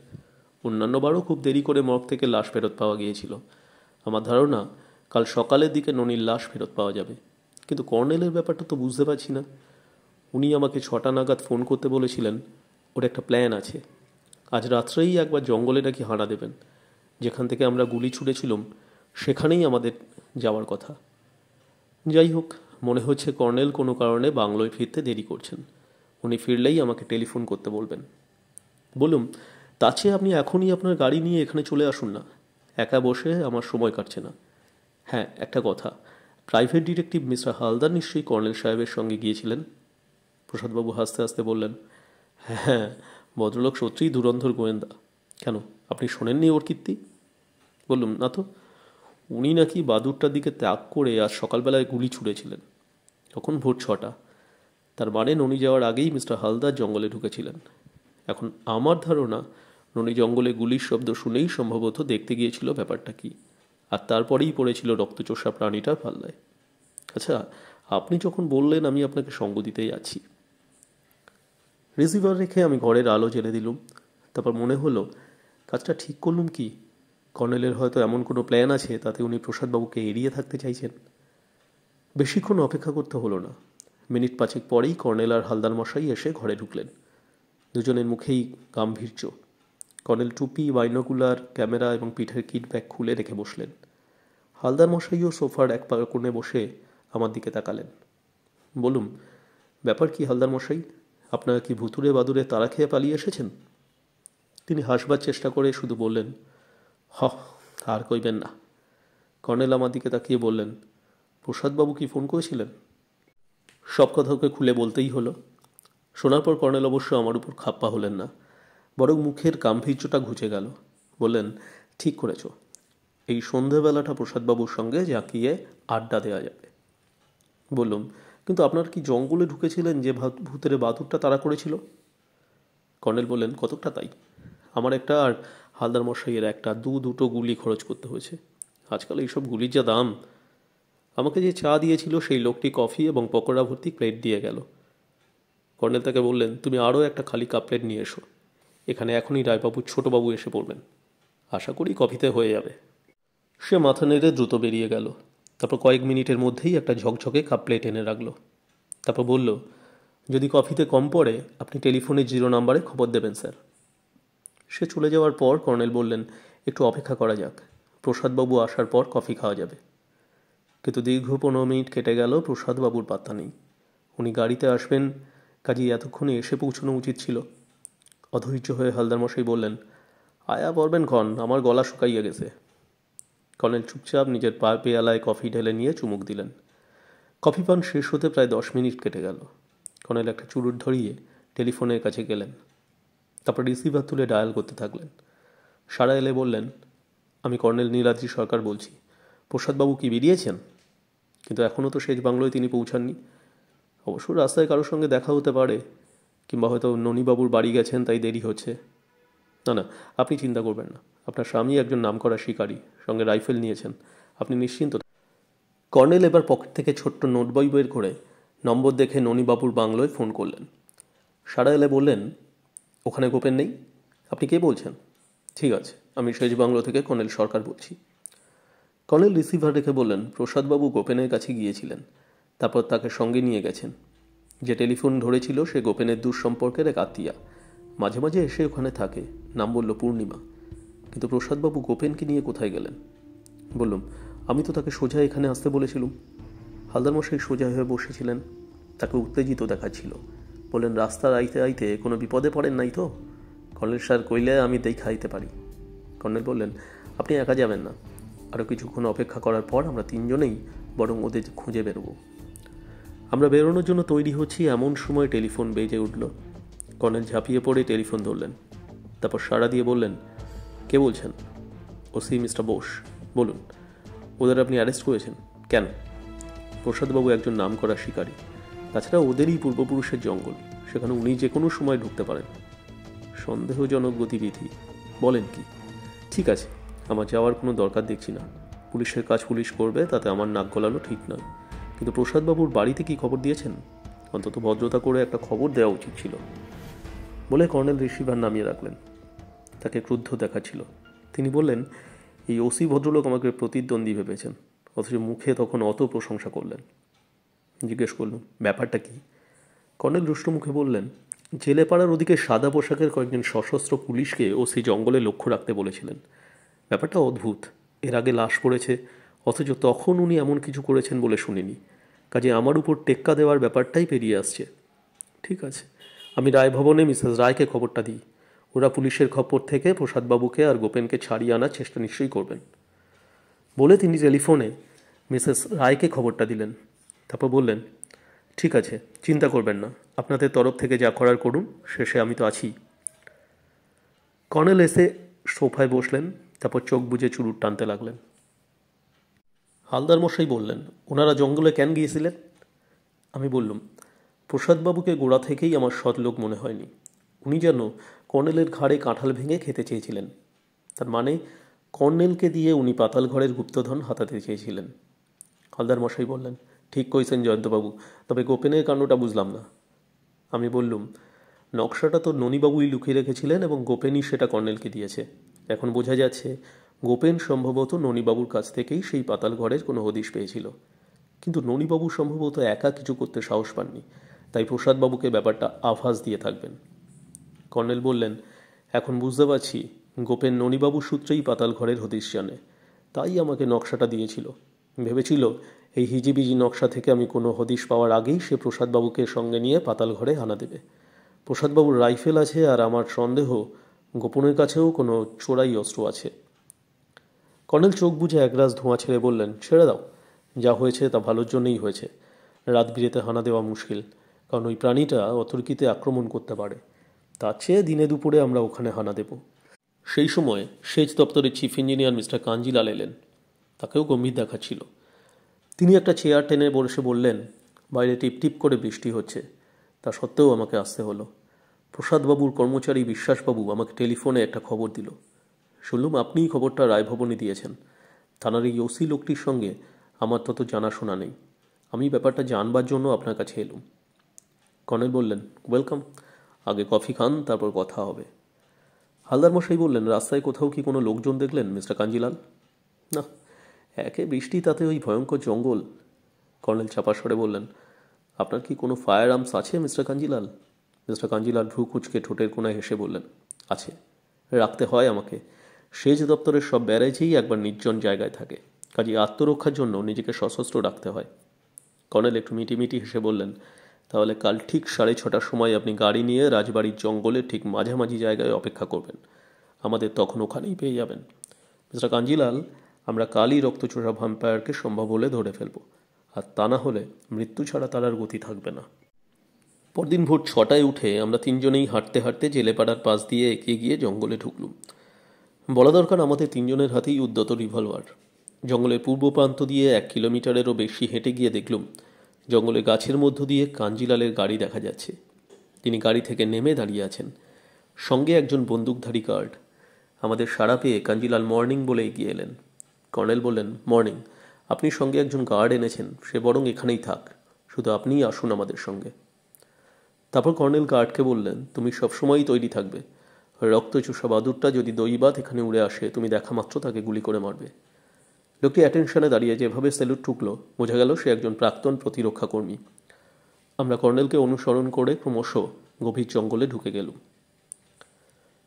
অন্যান্যবারও খুব দেরি করে মর্গ থেকে লাশ ফেরত পাওয়া গিয়েছিল আমার ধারণা কাল সকালের দিকে ননির লাশ ফেরত পাওয়া যাবে কিন্তু কর্নেলের ব্যাপারটা তো বুঝতে পারছি না উনি আমাকে ছটা নাগাদ ফোন করতে বলেছিলেন ওর একটা প্ল্যান আছে আজ রাত্রেই একবার জঙ্গলে নাকি হাঁড়া দেবেন যেখান থেকে আমরা গুলি ছুটেছিলাম সেখানেই আমাদের যাওয়ার কথা যাই হোক মনে হচ্ছে কর্নেল কোনো কারণে বাংলোয় ফিরতে দেরি করছেন উনি ফিরলেই আমাকে টেলিফোন করতে বলবেন বলুন তাছে আপনি এখনই আপনার গাড়ি নিয়ে এখানে চলে আসুন না একা বসে আমার সময় কাটছে না হ্যাঁ একটা কথা প্রাইভেট ডিটেকটিভ মিস্টার হালদার নিশ্চয়ই কর্নেল সাহেবের সঙ্গে গিয়েছিলেন প্রসাদবাবু হাসতে হাসতে বললেন হ্যাঁ ভদ্রলোক সত্যিই ধুরন্ধর গোয়েন্দা কেন আপনি শোনেননি ওর কীর্তি বললুম না তো উনি নাকি বাদুরটার দিকে ত্যাগ করে আর সকালবেলায় গুলি ছুঁড়েছিলেন তখন ভোর ছটা তার মানে ননি যাওয়ার আগেই মিস্টার হালদার জঙ্গলে ঢুকেছিলেন এখন আমার ধারণা ননি জঙ্গলে গুলির শব্দ শুনেই সম্ভবত দেখতে গিয়েছিল ব্যাপারটা কি আর তারপরেই পড়েছিল রক্তচোষা প্রাণীটার পাল্লায় আচ্ছা আপনি যখন বললেন আমি আপনাকে সঙ্গ দিতেই আছি রিসিভার রেখে আমি ঘরের আলো জেলে দিলুম তারপর মনে হলো কাজটা ঠিক করলুম কি কর্নেলের হয়তো এমন কোনো প্ল্যান আছে তাতে উনি প্রসাদবাবুকে এড়িয়ে থাকতে চাইছেন বেশিক্ষণ অপেক্ষা করতে হলো না মিনিট পাঁচেক পরেই কর্নেল আর হালদার মশাই এসে ঘরে ঢুকলেন দুজনের মুখেই গাম্ভীর্য কর্নেল টুপি বাইনোকুলার ক্যামেরা এবং পিঠের কিট ব্যাগ খুলে রেখে বসলেন হালদার মশাইও সোফার এক কোণে বসে আমার দিকে তাকালেন বলুন ব্যাপার কি হালদার মশাই আপনারা কি ভুতুরে বাদুরে তারা খেয়ে পালিয়ে এসেছেন তিনি হাসবার চেষ্টা করে শুধু বললেন হ আর কইবেন না কর্নেল আমার দিকে তাকিয়ে বললেন প্রসাদবাবু কি ফোন করেছিলেন সব কথা ওকে খুলে বলতেই হলো শোনার পর কর্নেল অবশ্য আমার উপর খাপ্পা হলেন না বরং মুখের গাম্ভীর্যটা ঘুচে গেল বললেন ঠিক করেছ এই সন্ধেবেলাটা প্রসাদবাবুর সঙ্গে জাঁকিয়ে আড্ডা দেওয়া যাবে বললুম কিন্তু আপনার কি জঙ্গলে ঢুকেছিলেন যে ভূতের বাদুরটা তারা করেছিল কর্নেল বললেন কতকটা তাই আমার একটা আর হালদার মশাইয়ের একটা দু দুটো গুলি খরচ করতে হয়েছে আজকাল এইসব গুলির যা দাম আমাকে যে চা দিয়েছিল সেই লোকটি কফি এবং পকোড়া ভর্তি প্লেট দিয়ে গেল কর্নেল তাকে বললেন তুমি আরও একটা খালি কাপ প্লেট নিয়ে এসো এখানে এখনই রায়বাবু ছোটবাবু এসে পড়বেন আশা করি কফিতে হয়ে যাবে সে মাথা নেড়ে দ্রুত বেরিয়ে গেল তারপর কয়েক মিনিটের মধ্যেই একটা ঝকঝকে কাপ প্লেট এনে রাখলো তারপর বলল যদি কফিতে কম পড়ে আপনি টেলিফোনে জিরো নাম্বারে খবর দেবেন স্যার সে চলে যাওয়ার পর কর্নেল বললেন একটু অপেক্ষা করা যাক প্রসাদবাবু আসার পর কফি খাওয়া যাবে কিন্তু দীর্ঘ পনেরো মিনিট কেটে গেল প্রসাদবাবুর পাত্তা নেই উনি গাড়িতে আসবেন কাজে এতক্ষণে এসে পৌঁছানো উচিত ছিল অধৈর্য হয়ে হালদার মশাই বললেন আয়া পড়বেন ক্ষণ আমার গলা শুকাইয়া গেছে কর্নেল চুপচাপ নিজের পা পেয়ালায় কফি ঢেলে নিয়ে চুমুক দিলেন কফি পান শেষ হতে প্রায় দশ মিনিট কেটে গেল কর্নেল একটা চুরুট ধরিয়ে টেলিফোনের কাছে গেলেন তারপর রিসিভার তুলে ডায়াল করতে থাকলেন সারা এলে বললেন আমি কর্নেল নীলাদ্রি সরকার বলছি প্রসাদবাবু কি বেরিয়েছেন কিন্তু এখনও তো শেষ বাংলোয় তিনি পৌঁছাননি অবশ্য রাস্তায় কারোর সঙ্গে দেখা হতে পারে কিংবা হয়তো ননীবাবুর বাড়ি গেছেন তাই দেরি হচ্ছে না না আপনি চিন্তা করবেন না আপনার স্বামী একজন নামকরা শিকারী সঙ্গে রাইফেল নিয়েছেন আপনি নিশ্চিন্ত কর্নেল এবার পকেট থেকে ছোট্ট নোট বই বের করে নম্বর দেখে ননীবাবুর বাংলোয় ফোন করলেন সারা এলে বললেন ওখানে গোপেন নেই আপনি কে বলছেন ঠিক আছে আমি সেজ বাংলো থেকে কর্নেল সরকার বলছি কর্নেল রিসিভার রেখে বললেন প্রসাদবাবু গোপেনের কাছে গিয়েছিলেন তারপর তাকে সঙ্গে নিয়ে গেছেন যে টেলিফোন ধরেছিল সে গোপেনের দূর সম্পর্কের এক আত্মীয়া মাঝে মাঝে এসে ওখানে থাকে নাম বলল পূর্ণিমা কিন্তু প্রসাদবাবু গোপেনকে নিয়ে কোথায় গেলেন বললুম আমি তো তাকে সোজা এখানে আসতে বলেছিলুম হালদারমশাই সোজা হয়ে বসেছিলেন তাকে উত্তেজিত দেখাচ্ছিল বললেন রাস্তার আইতে আইতে কোনো বিপদে পড়েন নাই তো কর্নেল স্যার কইলে আমি দেখা আইতে পারি কর্নেল বললেন আপনি একা যাবেন না আরও কিছুক্ষণ অপেক্ষা করার পর আমরা তিনজনেই বরং ওদের খুঁজে বেরোব আমরা বেরোনোর জন্য তৈরি হচ্ছি এমন সময় টেলিফোন বেজে উঠল কর্নেল ঝাঁপিয়ে পড়ে টেলিফোন ধরলেন তারপর সাড়া দিয়ে বললেন কে বলছেন ও সি মিস্টার বোস বলুন ওদের আপনি অ্যারেস্ট করেছেন কেন প্রসাদবাবু একজন নাম করা শিকারী তাছাড়া ওদেরই পূর্বপুরুষের জঙ্গল সেখানে উনি যে কোনো সময় ঢুকতে পারেন সন্দেহজনক গতিবিধি বলেন কি ঠিক আছে আমার যাওয়ার কোনো দরকার দেখছি না পুলিশের কাজ পুলিশ করবে তাতে আমার নাক গলানো ঠিক নয় কিন্তু প্রসাদবাবুর বাড়িতে কি খবর দিয়েছেন অন্তত ভদ্রতা করে একটা খবর দেওয়া উচিত ছিল বলে কর্নেল রিসিভার নামিয়ে রাখলেন তাকে ক্রুদ্ধ দেখাচ্ছিল তিনি বললেন এই ওসি ভদ্রলোক আমাকে প্রতিদ্বন্দ্বী ভেবেছেন অথচ মুখে তখন অত প্রশংসা করলেন জিজ্ঞেস করলুম ব্যাপারটা কি কর্নেল রুষ্ট মুখে বললেন জেলে পাড়ার ওদিকে সাদা পোশাকের কয়েকজন সশস্ত্র পুলিশকে ওসি জঙ্গলে লক্ষ্য রাখতে বলেছিলেন ব্যাপারটা অদ্ভুত এর আগে লাশ পড়েছে অথচ তখন উনি এমন কিছু করেছেন বলে শুনিনি কাজে আমার উপর টেক্কা দেওয়ার ব্যাপারটাই পেরিয়ে আসছে ঠিক আছে আমি রায়ভবনে মিসেস রায়কে খবরটা দিই ওরা পুলিশের খপ্পর থেকে প্রসাদবাবুকে আর গোপেনকে ছাড়িয়ে আনার চেষ্টা নিশ্চয়ই করবেন বলে তিনি টেলিফোনে মিসেস রায়কে খবরটা দিলেন তারপর বললেন ঠিক আছে চিন্তা করবেন না আপনাদের তরফ থেকে যা করার করুন শেষে আমি তো আছি কর্নেল এসে সোফায় বসলেন তারপর চোখ বুঝে চুরুট টানতে লাগলেন হালদার মশাই বললেন ওনারা জঙ্গলে কেন গিয়েছিলেন আমি বললুম প্রসাদবাবুকে গোড়া থেকেই আমার সৎলোক মনে হয়নি উনি যেন কর্নেলের ঘাড়ে কাঁঠাল ভেঙে খেতে চেয়েছিলেন তার মানে কর্নেলকে দিয়ে উনি পাতাল ঘরের গুপ্তধন হাতাতে চেয়েছিলেন হালদার মশাই বললেন ঠিক কইছেন জয়ন্তবাবু তবে গোপেনের কাণ্ডটা বুঝলাম না আমি বললুম নকশাটা তো ননীবাবুই লুকিয়ে রেখেছিলেন এবং গোপেনই সেটা কর্নেলকে দিয়েছে এখন বোঝা যাচ্ছে গোপেন সম্ভবত ননীবাবুর কাছ থেকেই সেই পাতাল ঘরের কোনো হদিশ পেয়েছিল কিন্তু ননীবাবু সম্ভবত একা কিছু করতে সাহস পাননি তাই প্রসাদবাবুকে ব্যাপারটা আভাস দিয়ে থাকবেন কর্নেল বললেন এখন বুঝতে পারছি গোপেন ননীবাবু সূত্রেই পাতাল ঘরের হদিশ জানে তাই আমাকে নকশাটা দিয়েছিল ভেবেছিল এই হিজিবিজি নকশা থেকে আমি কোনো হদিশ পাওয়ার আগেই সে প্রসাদবাবুকে সঙ্গে নিয়ে পাতাল ঘরে হানা দেবে প্রসাদবাবুর রাইফেল আছে আর আমার সন্দেহ গোপনের কাছেও কোনো চোরাই অস্ত্র আছে কর্নেল চোখ বুঝে একরাজ ধোঁয়া ছেড়ে বললেন ছেড়ে দাও যা হয়েছে তা ভালোর জন্যই হয়েছে রাত বিরেতে হানা দেওয়া মুশকিল কারণ ওই প্রাণীটা অতর্কিতে আক্রমণ করতে পারে তার চেয়ে দিনে দুপুরে আমরা ওখানে হানা দেব সেই সময় সেচ দপ্তরের চিফ ইঞ্জিনিয়ার মিস্টার কাঞ্জিলাল এলেন তাকেও গম্ভীর দেখাচ্ছিল তিনি একটা চেয়ার টেনে বসে বললেন বাইরে টিপ টিপ করে বৃষ্টি হচ্ছে তা সত্ত্বেও আমাকে আসতে হলো প্রসাদবাবুর কর্মচারী বিশ্বাসবাবু আমাকে টেলিফোনে একটা খবর দিল শুনলুম আপনিই খবরটা রায়ভবনে দিয়েছেন থানার এই ওসি লোকটির সঙ্গে আমার তত জানাশোনা নেই আমি ব্যাপারটা জানবার জন্য আপনার কাছে এলুম কর্নেল বললেন ওয়েলকাম আগে কফি খান তারপর কথা হবে হালদার মশাই বললেন রাস্তায় কোথাও কি কোনো লোকজন দেখলেন মিস্টার কাঞ্জিলাল না একে বৃষ্টি তাতে ওই ভয়ঙ্কর জঙ্গল কর্নেল চাপাসরে বললেন আপনার কি কোনো ফায়ার আর্মস আছে মিস্টার কাঞ্জিলাল মিস্টার কাঞ্জিলাল ভ্রু কুচকে ঠোঁটের কোনায় হেসে বললেন আছে রাখতে হয় আমাকে সেচ দপ্তরের সব ব্যারেজেই একবার নির্জন জায়গায় থাকে কাজে আত্মরক্ষার জন্য নিজেকে সশস্ত্র রাখতে হয় কর্নেল একটু মিটিমিটি হেসে বললেন তাহলে কাল ঠিক সাড়ে ছটার সময় আপনি গাড়ি নিয়ে রাজবাড়ির জঙ্গলে ঠিক মাঝামাঝি জায়গায় অপেক্ষা করবেন আমাদের তখন ওখানেই পেয়ে যাবেন মিস্টার কাঞ্জিলাল আমরা কালই রক্তচোষা ভ্যাম্পায়ারকে সম্ভব হলে ধরে ফেলব আর তা না হলে মৃত্যু ছাড়া তার আর গতি থাকবে না পরদিন ভোর ছটায় উঠে আমরা তিনজনেই হাঁটতে হাঁটতে জেলেপাড়ার পাশ দিয়ে এগিয়ে গিয়ে জঙ্গলে ঢুকলুম বলা দরকার আমাদের তিনজনের হাতেই উদ্যত রিভলভার জঙ্গলের পূর্ব প্রান্ত দিয়ে এক কিলোমিটারেরও বেশি হেঁটে গিয়ে দেখলুম জঙ্গলে গাছের মধ্য দিয়ে কাঞ্জিলালের গাড়ি দেখা যাচ্ছে তিনি গাড়ি থেকে নেমে দাঁড়িয়ে আছেন সঙ্গে একজন বন্দুকধারী গার্ড আমাদের সাড়া পেয়ে কাঞ্জিলাল মর্নিং বলে এগিয়ে এলেন কর্নেল বললেন মর্নিং আপনি সঙ্গে একজন গার্ড এনেছেন সে বরং এখানেই থাক শুধু আপনিই আসুন আমাদের সঙ্গে তারপর কর্নেল গার্ডকে বললেন তুমি সবসময়ই তৈরি থাকবে চুষা বাদুরটা যদি দৈবাত এখানে উড়ে আসে তুমি দেখা মাত্র তাকে গুলি করে মারবে লোকটি অ্যাটেনশনে দাঁড়িয়ে যেভাবে স্যালুট ঠুকলো বোঝা গেল সে একজন প্রাক্তন প্রতিরক্ষা কর্মী আমরা কর্নেলকে অনুসরণ করে ক্রমশ গভীর জঙ্গলে ঢুকে গেলুম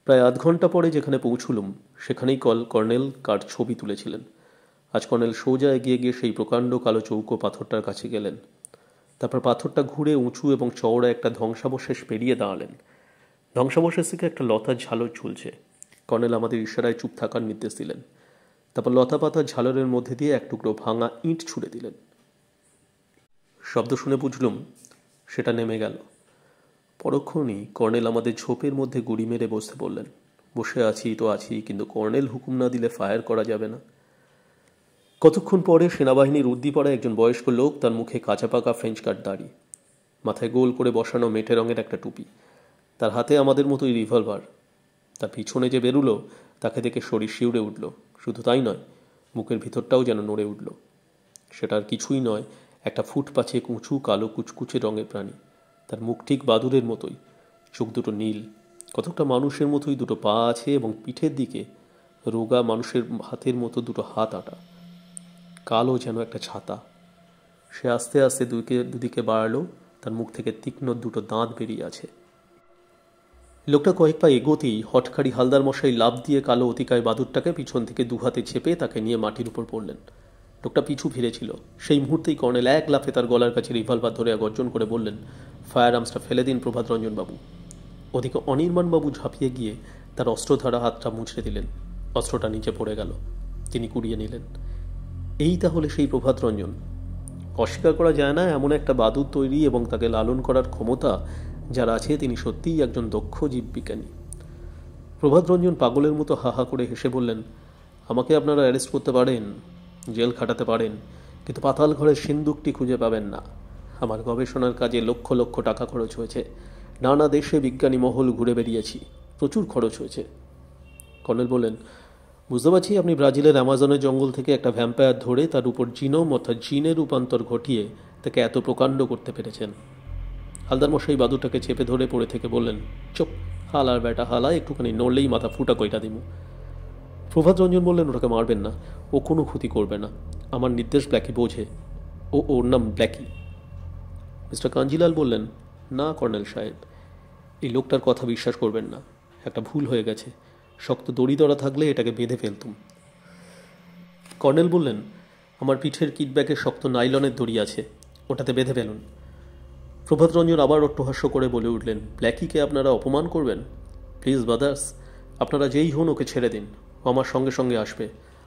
প্রায় আধ ঘন্টা পরে যেখানে পৌঁছলুম সেখানেই কল কর্নেল কার ছবি তুলেছিলেন আজ কর্নেল সোজা এগিয়ে গিয়ে সেই প্রকাণ্ড কালো চৌকো পাথরটার কাছে গেলেন তারপর পাথরটা ঘুরে উঁচু এবং চওড়া একটা ধ্বংসাবশেষ পেরিয়ে দাঁড়ালেন ধ্বংসাবশেষ থেকে একটা লতা ঝালর ঝুলছে কর্নেল আমাদের ইশারায় চুপ থাকার নির্দেশ দিলেন তারপর লতাপাতা ঝালরের মধ্যে দিয়ে এক টুকরো ভাঙা ইঁট ছুঁড়ে দিলেন শব্দ শুনে বুঝলুম সেটা নেমে গেল পরক্ষণই কর্নেল আমাদের ঝোপের মধ্যে গুড়ি মেরে বসতে বললেন বসে আছি তো আছি কিন্তু কর্নেল হুকুম না দিলে ফায়ার করা যাবে না কতক্ষণ পরে সেনাবাহিনীর পড়া একজন বয়স্ক লোক তার মুখে কাঁচা পাকা ফ্রেঞ্চ কাট দাঁড়ি মাথায় গোল করে বসানো মেঠে রঙের একটা টুপি তার হাতে আমাদের মতোই রিভলভার তার পিছনে যে বেরুলো তাকে দেখে শরীর শিউরে উঠল শুধু তাই নয় মুখের ভিতরটাও যেন নড়ে উঠল সেটার কিছুই নয় একটা ফুট পাছে উঁচু কালো কুচকুচে রঙের প্রাণী তার মুখ ঠিক বাদুরের মতোই চোখ দুটো নীল কতকটা মানুষের মতোই দুটো পা আছে এবং পিঠের দিকে রোগা মানুষের হাতের মতো দুটো হাত আটা কালো যেন একটা ছাতা সে আস্তে আস্তে দুইকে দুদিকে বাড়ালো তার মুখ থেকে তীক্ষ্ণ দুটো দাঁত বেরিয়ে আছে লোকটা কয়েক পা এগোতেই হটকারি হালদার মশাই লাভ দিয়ে কালো অতিকায় বাদুরটাকে পিছন থেকে দুহাতে চেপে তাকে নিয়ে মাটির উপর পড়লেন লোকটা পিছু ফিরেছিল সেই মুহূর্তেই কর্নেল এক লাফে তার গলার কাছে রিভলভার ধরে গর্জন করে বললেন ফায়ার আর্মসটা ফেলে দিন প্রভাত রঞ্জনবাবু ওদিকে অনির্মাণবাবু ঝাঁপিয়ে গিয়ে তার অস্ত্রধারা হাতটা মুছড়ে দিলেন অস্ত্রটা নিচে পড়ে গেল তিনি কুড়িয়ে নিলেন এই তাহলে সেই প্রভাত রঞ্জন অস্বীকার করা যায় না এমন একটা বাদুর তৈরি এবং তাকে লালন করার ক্ষমতা যারা আছে তিনি সত্যিই একজন দক্ষ জীববিজ্ঞানী প্রভাতরঞ্জন পাগলের মতো হাহা করে হেসে বললেন আমাকে আপনারা অ্যারেস্ট করতে পারেন জেল খাটাতে পারেন কিন্তু পাতাল ঘরের সিন্দুকটি খুঁজে পাবেন না আমার গবেষণার কাজে লক্ষ লক্ষ টাকা খরচ হয়েছে নানা দেশে বিজ্ঞানী মহল ঘুরে বেরিয়েছি প্রচুর খরচ হয়েছে কর্নেল বললেন বুঝতে পারছি আপনি ব্রাজিলের অ্যামাজনের জঙ্গল থেকে একটা ভ্যাম্পায়ার ধরে তার উপর জিনম অর্থাৎ জিনের রূপান্তর ঘটিয়ে তাকে এত প্রকাণ্ড করতে পেরেছেন মশাই বাদুটাকে চেপে ধরে পড়ে থেকে বললেন চোপ হালার ব্যাটা হালা একটুখানি নড়লেই মাথা ফুটা কইটা দিমু প্রভাত রঞ্জন বললেন ওটাকে মারবেন না ও কোনো ক্ষতি করবে না আমার নির্দেশ ব্ল্যাকি বোঝে ও ওর নাম ব্ল্যাকি মিস্টার কাঞ্জিলাল বললেন না কর্নেল সাহেব এই লোকটার কথা বিশ্বাস করবেন না একটা ভুল হয়ে গেছে শক্ত দড়ি দড়া থাকলে এটাকে বেঁধে ফেলতুম কর্নেল বললেন আমার পিঠের কিটব্যাগে শক্ত নাইলনের দড়ি আছে ওটাতে বেঁধে ফেলুন প্রভাতরঞ্জন আবার অট্টহাস্য করে বলে উঠলেন ব্ল্যাকিকে আপনারা অপমান করবেন প্লিজ ব্রাদার্স আপনারা যেই হন ওকে ছেড়ে দিন ও আমার সঙ্গে সঙ্গে আসবে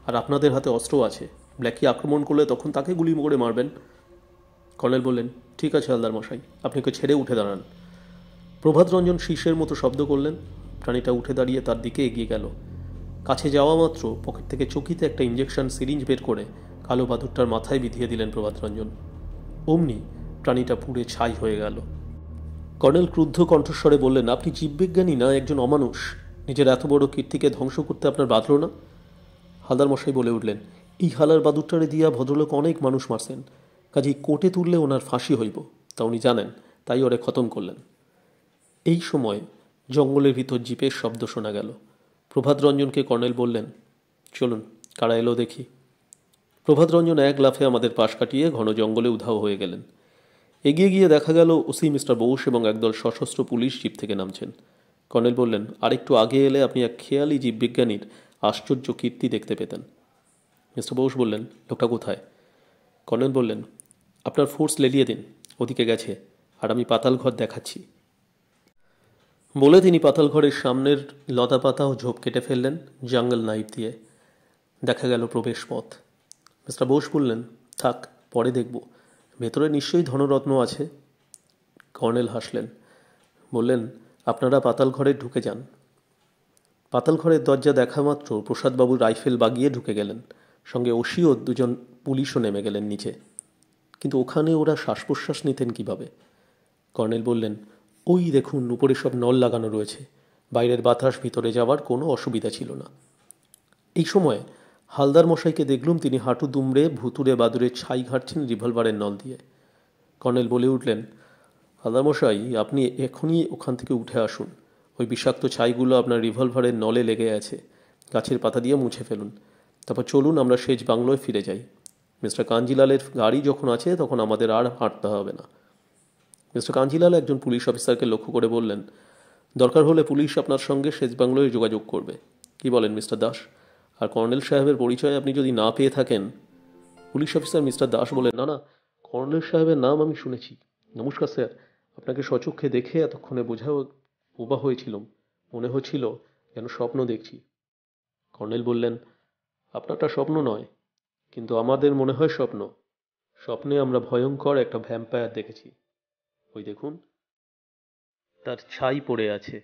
আর আপনাদের হাতে অস্ত্র আছে ব্ল্যাকি আক্রমণ করলে তখন তাকে গুলি করে মারবেন কর্নেল বললেন ঠিক আছে হালদার মশাই আপনি ওকে ছেড়ে উঠে দাঁড়ান প্রভাতরঞ্জন শীর্ষের মতো শব্দ করলেন প্রাণীটা উঠে দাঁড়িয়ে তার দিকে এগিয়ে গেল কাছে যাওয়া মাত্র পকেট থেকে চকিতে একটা ইঞ্জেকশন সিরিঞ্জ বের করে কালো বাদুরটার মাথায় বিধিয়ে দিলেন প্রভাতরঞ্জন অমনি প্রাণীটা পুড়ে ছাই হয়ে গেল কর্নেল ক্রুদ্ধ কণ্ঠস্বরে বললেন আপনি জীববিজ্ঞানী না একজন অমানুষ নিজের এত বড় কীর্তিকে ধ্বংস করতে আপনার বাঁধল না হালদার মশাই বলে উঠলেন এই হালার বাদুরটারে দিয়া ভদ্রলোক অনেক মানুষ মারছেন কাজেই কোটে তুললে ওনার ফাঁসি হইব তা উনি জানেন তাই ওরে খতম করলেন এই সময় জঙ্গলের ভিতর জিপের শব্দ শোনা গেল প্রভাতরঞ্জনকে কর্নেল বললেন চলুন কারা এলো দেখি প্রভাতরঞ্জন এক লাফে আমাদের পাশ কাটিয়ে ঘন জঙ্গলে উধাও হয়ে গেলেন এগিয়ে গিয়ে দেখা গেল ওসি মিস্টার বোস এবং একদল সশস্ত্র পুলিশ জিপ থেকে নামছেন কর্নেল বললেন আরেকটু আগে এলে আপনি এক খেয়ালি জীববিজ্ঞানীর আশ্চর্য কীর্তি দেখতে পেতেন মিস্টার বোস বললেন লোকটা কোথায় কর্নেল বললেন আপনার ফোর্স লেলিয়ে দিন ওদিকে গেছে আর আমি পাতাল ঘর দেখাচ্ছি বলে তিনি পাতাল ঘরের সামনের লতা পাতা ও ঝোপ কেটে ফেললেন জাঙ্গল নাইফ দিয়ে দেখা গেল প্রবেশ পথ মিস্টার বোস বললেন থাক পরে দেখবো ভেতরে নিশ্চয়ই ধনরত্ন আছে কর্নেল হাসলেন বললেন আপনারা পাতাল ঘরে ঢুকে যান পাতাল ঘরের দরজা দেখা মাত্র প্রসাদবাবু রাইফেল বাগিয়ে ঢুকে গেলেন সঙ্গে ওসিও দুজন পুলিশও নেমে গেলেন নিচে কিন্তু ওখানে ওরা শ্বাস প্রশ্বাস নিতেন কিভাবে কর্নেল বললেন ওই দেখুন উপরে সব নল লাগানো রয়েছে বাইরের বাতাস ভিতরে যাওয়ার কোনো অসুবিধা ছিল না এই সময় হালদার মশাইকে দেখলুম তিনি হাঁটু দুমড়ে ভুতুরে বাদুরে ছাই ঘাটছেন রিভলভারের নল দিয়ে কর্নেল বলে উঠলেন হালদার মশাই আপনি এখনই ওখান থেকে উঠে আসুন ওই বিষাক্ত ছাইগুলো আপনার রিভলভারের নলে লেগে আছে গাছের পাতা দিয়ে মুছে ফেলুন তারপর চলুন আমরা সেজ বাংলোয় ফিরে যাই মিস্টার কাঞ্জিলালের গাড়ি যখন আছে তখন আমাদের আর হাঁটতে হবে না মিস্টার কাঞ্জিলাল একজন পুলিশ অফিসারকে লক্ষ্য করে বললেন দরকার হলে পুলিশ আপনার সঙ্গে সেজ বাংলোয় যোগাযোগ করবে কি বলেন মিস্টার দাস আর কর্নেল সাহেবের পরিচয় আপনি যদি না পেয়ে থাকেন পুলিশ অফিসার মিস্টার দাস বলেন না না কর্নেল সাহেবের নাম আমি শুনেছি নমস্কার স্যার আপনাকে সচক্ষে দেখে এতক্ষণে বোঝা উবা হয়েছিলাম মনে হচ্ছিল যেন স্বপ্ন দেখছি কর্নেল বললেন আপনারটা স্বপ্ন নয় কিন্তু আমাদের মনে হয় স্বপ্ন স্বপ্নে আমরা ভয়ঙ্কর একটা ভ্যাম্পায়ার দেখেছি ওই দেখুন তার ছাই পড়ে আছে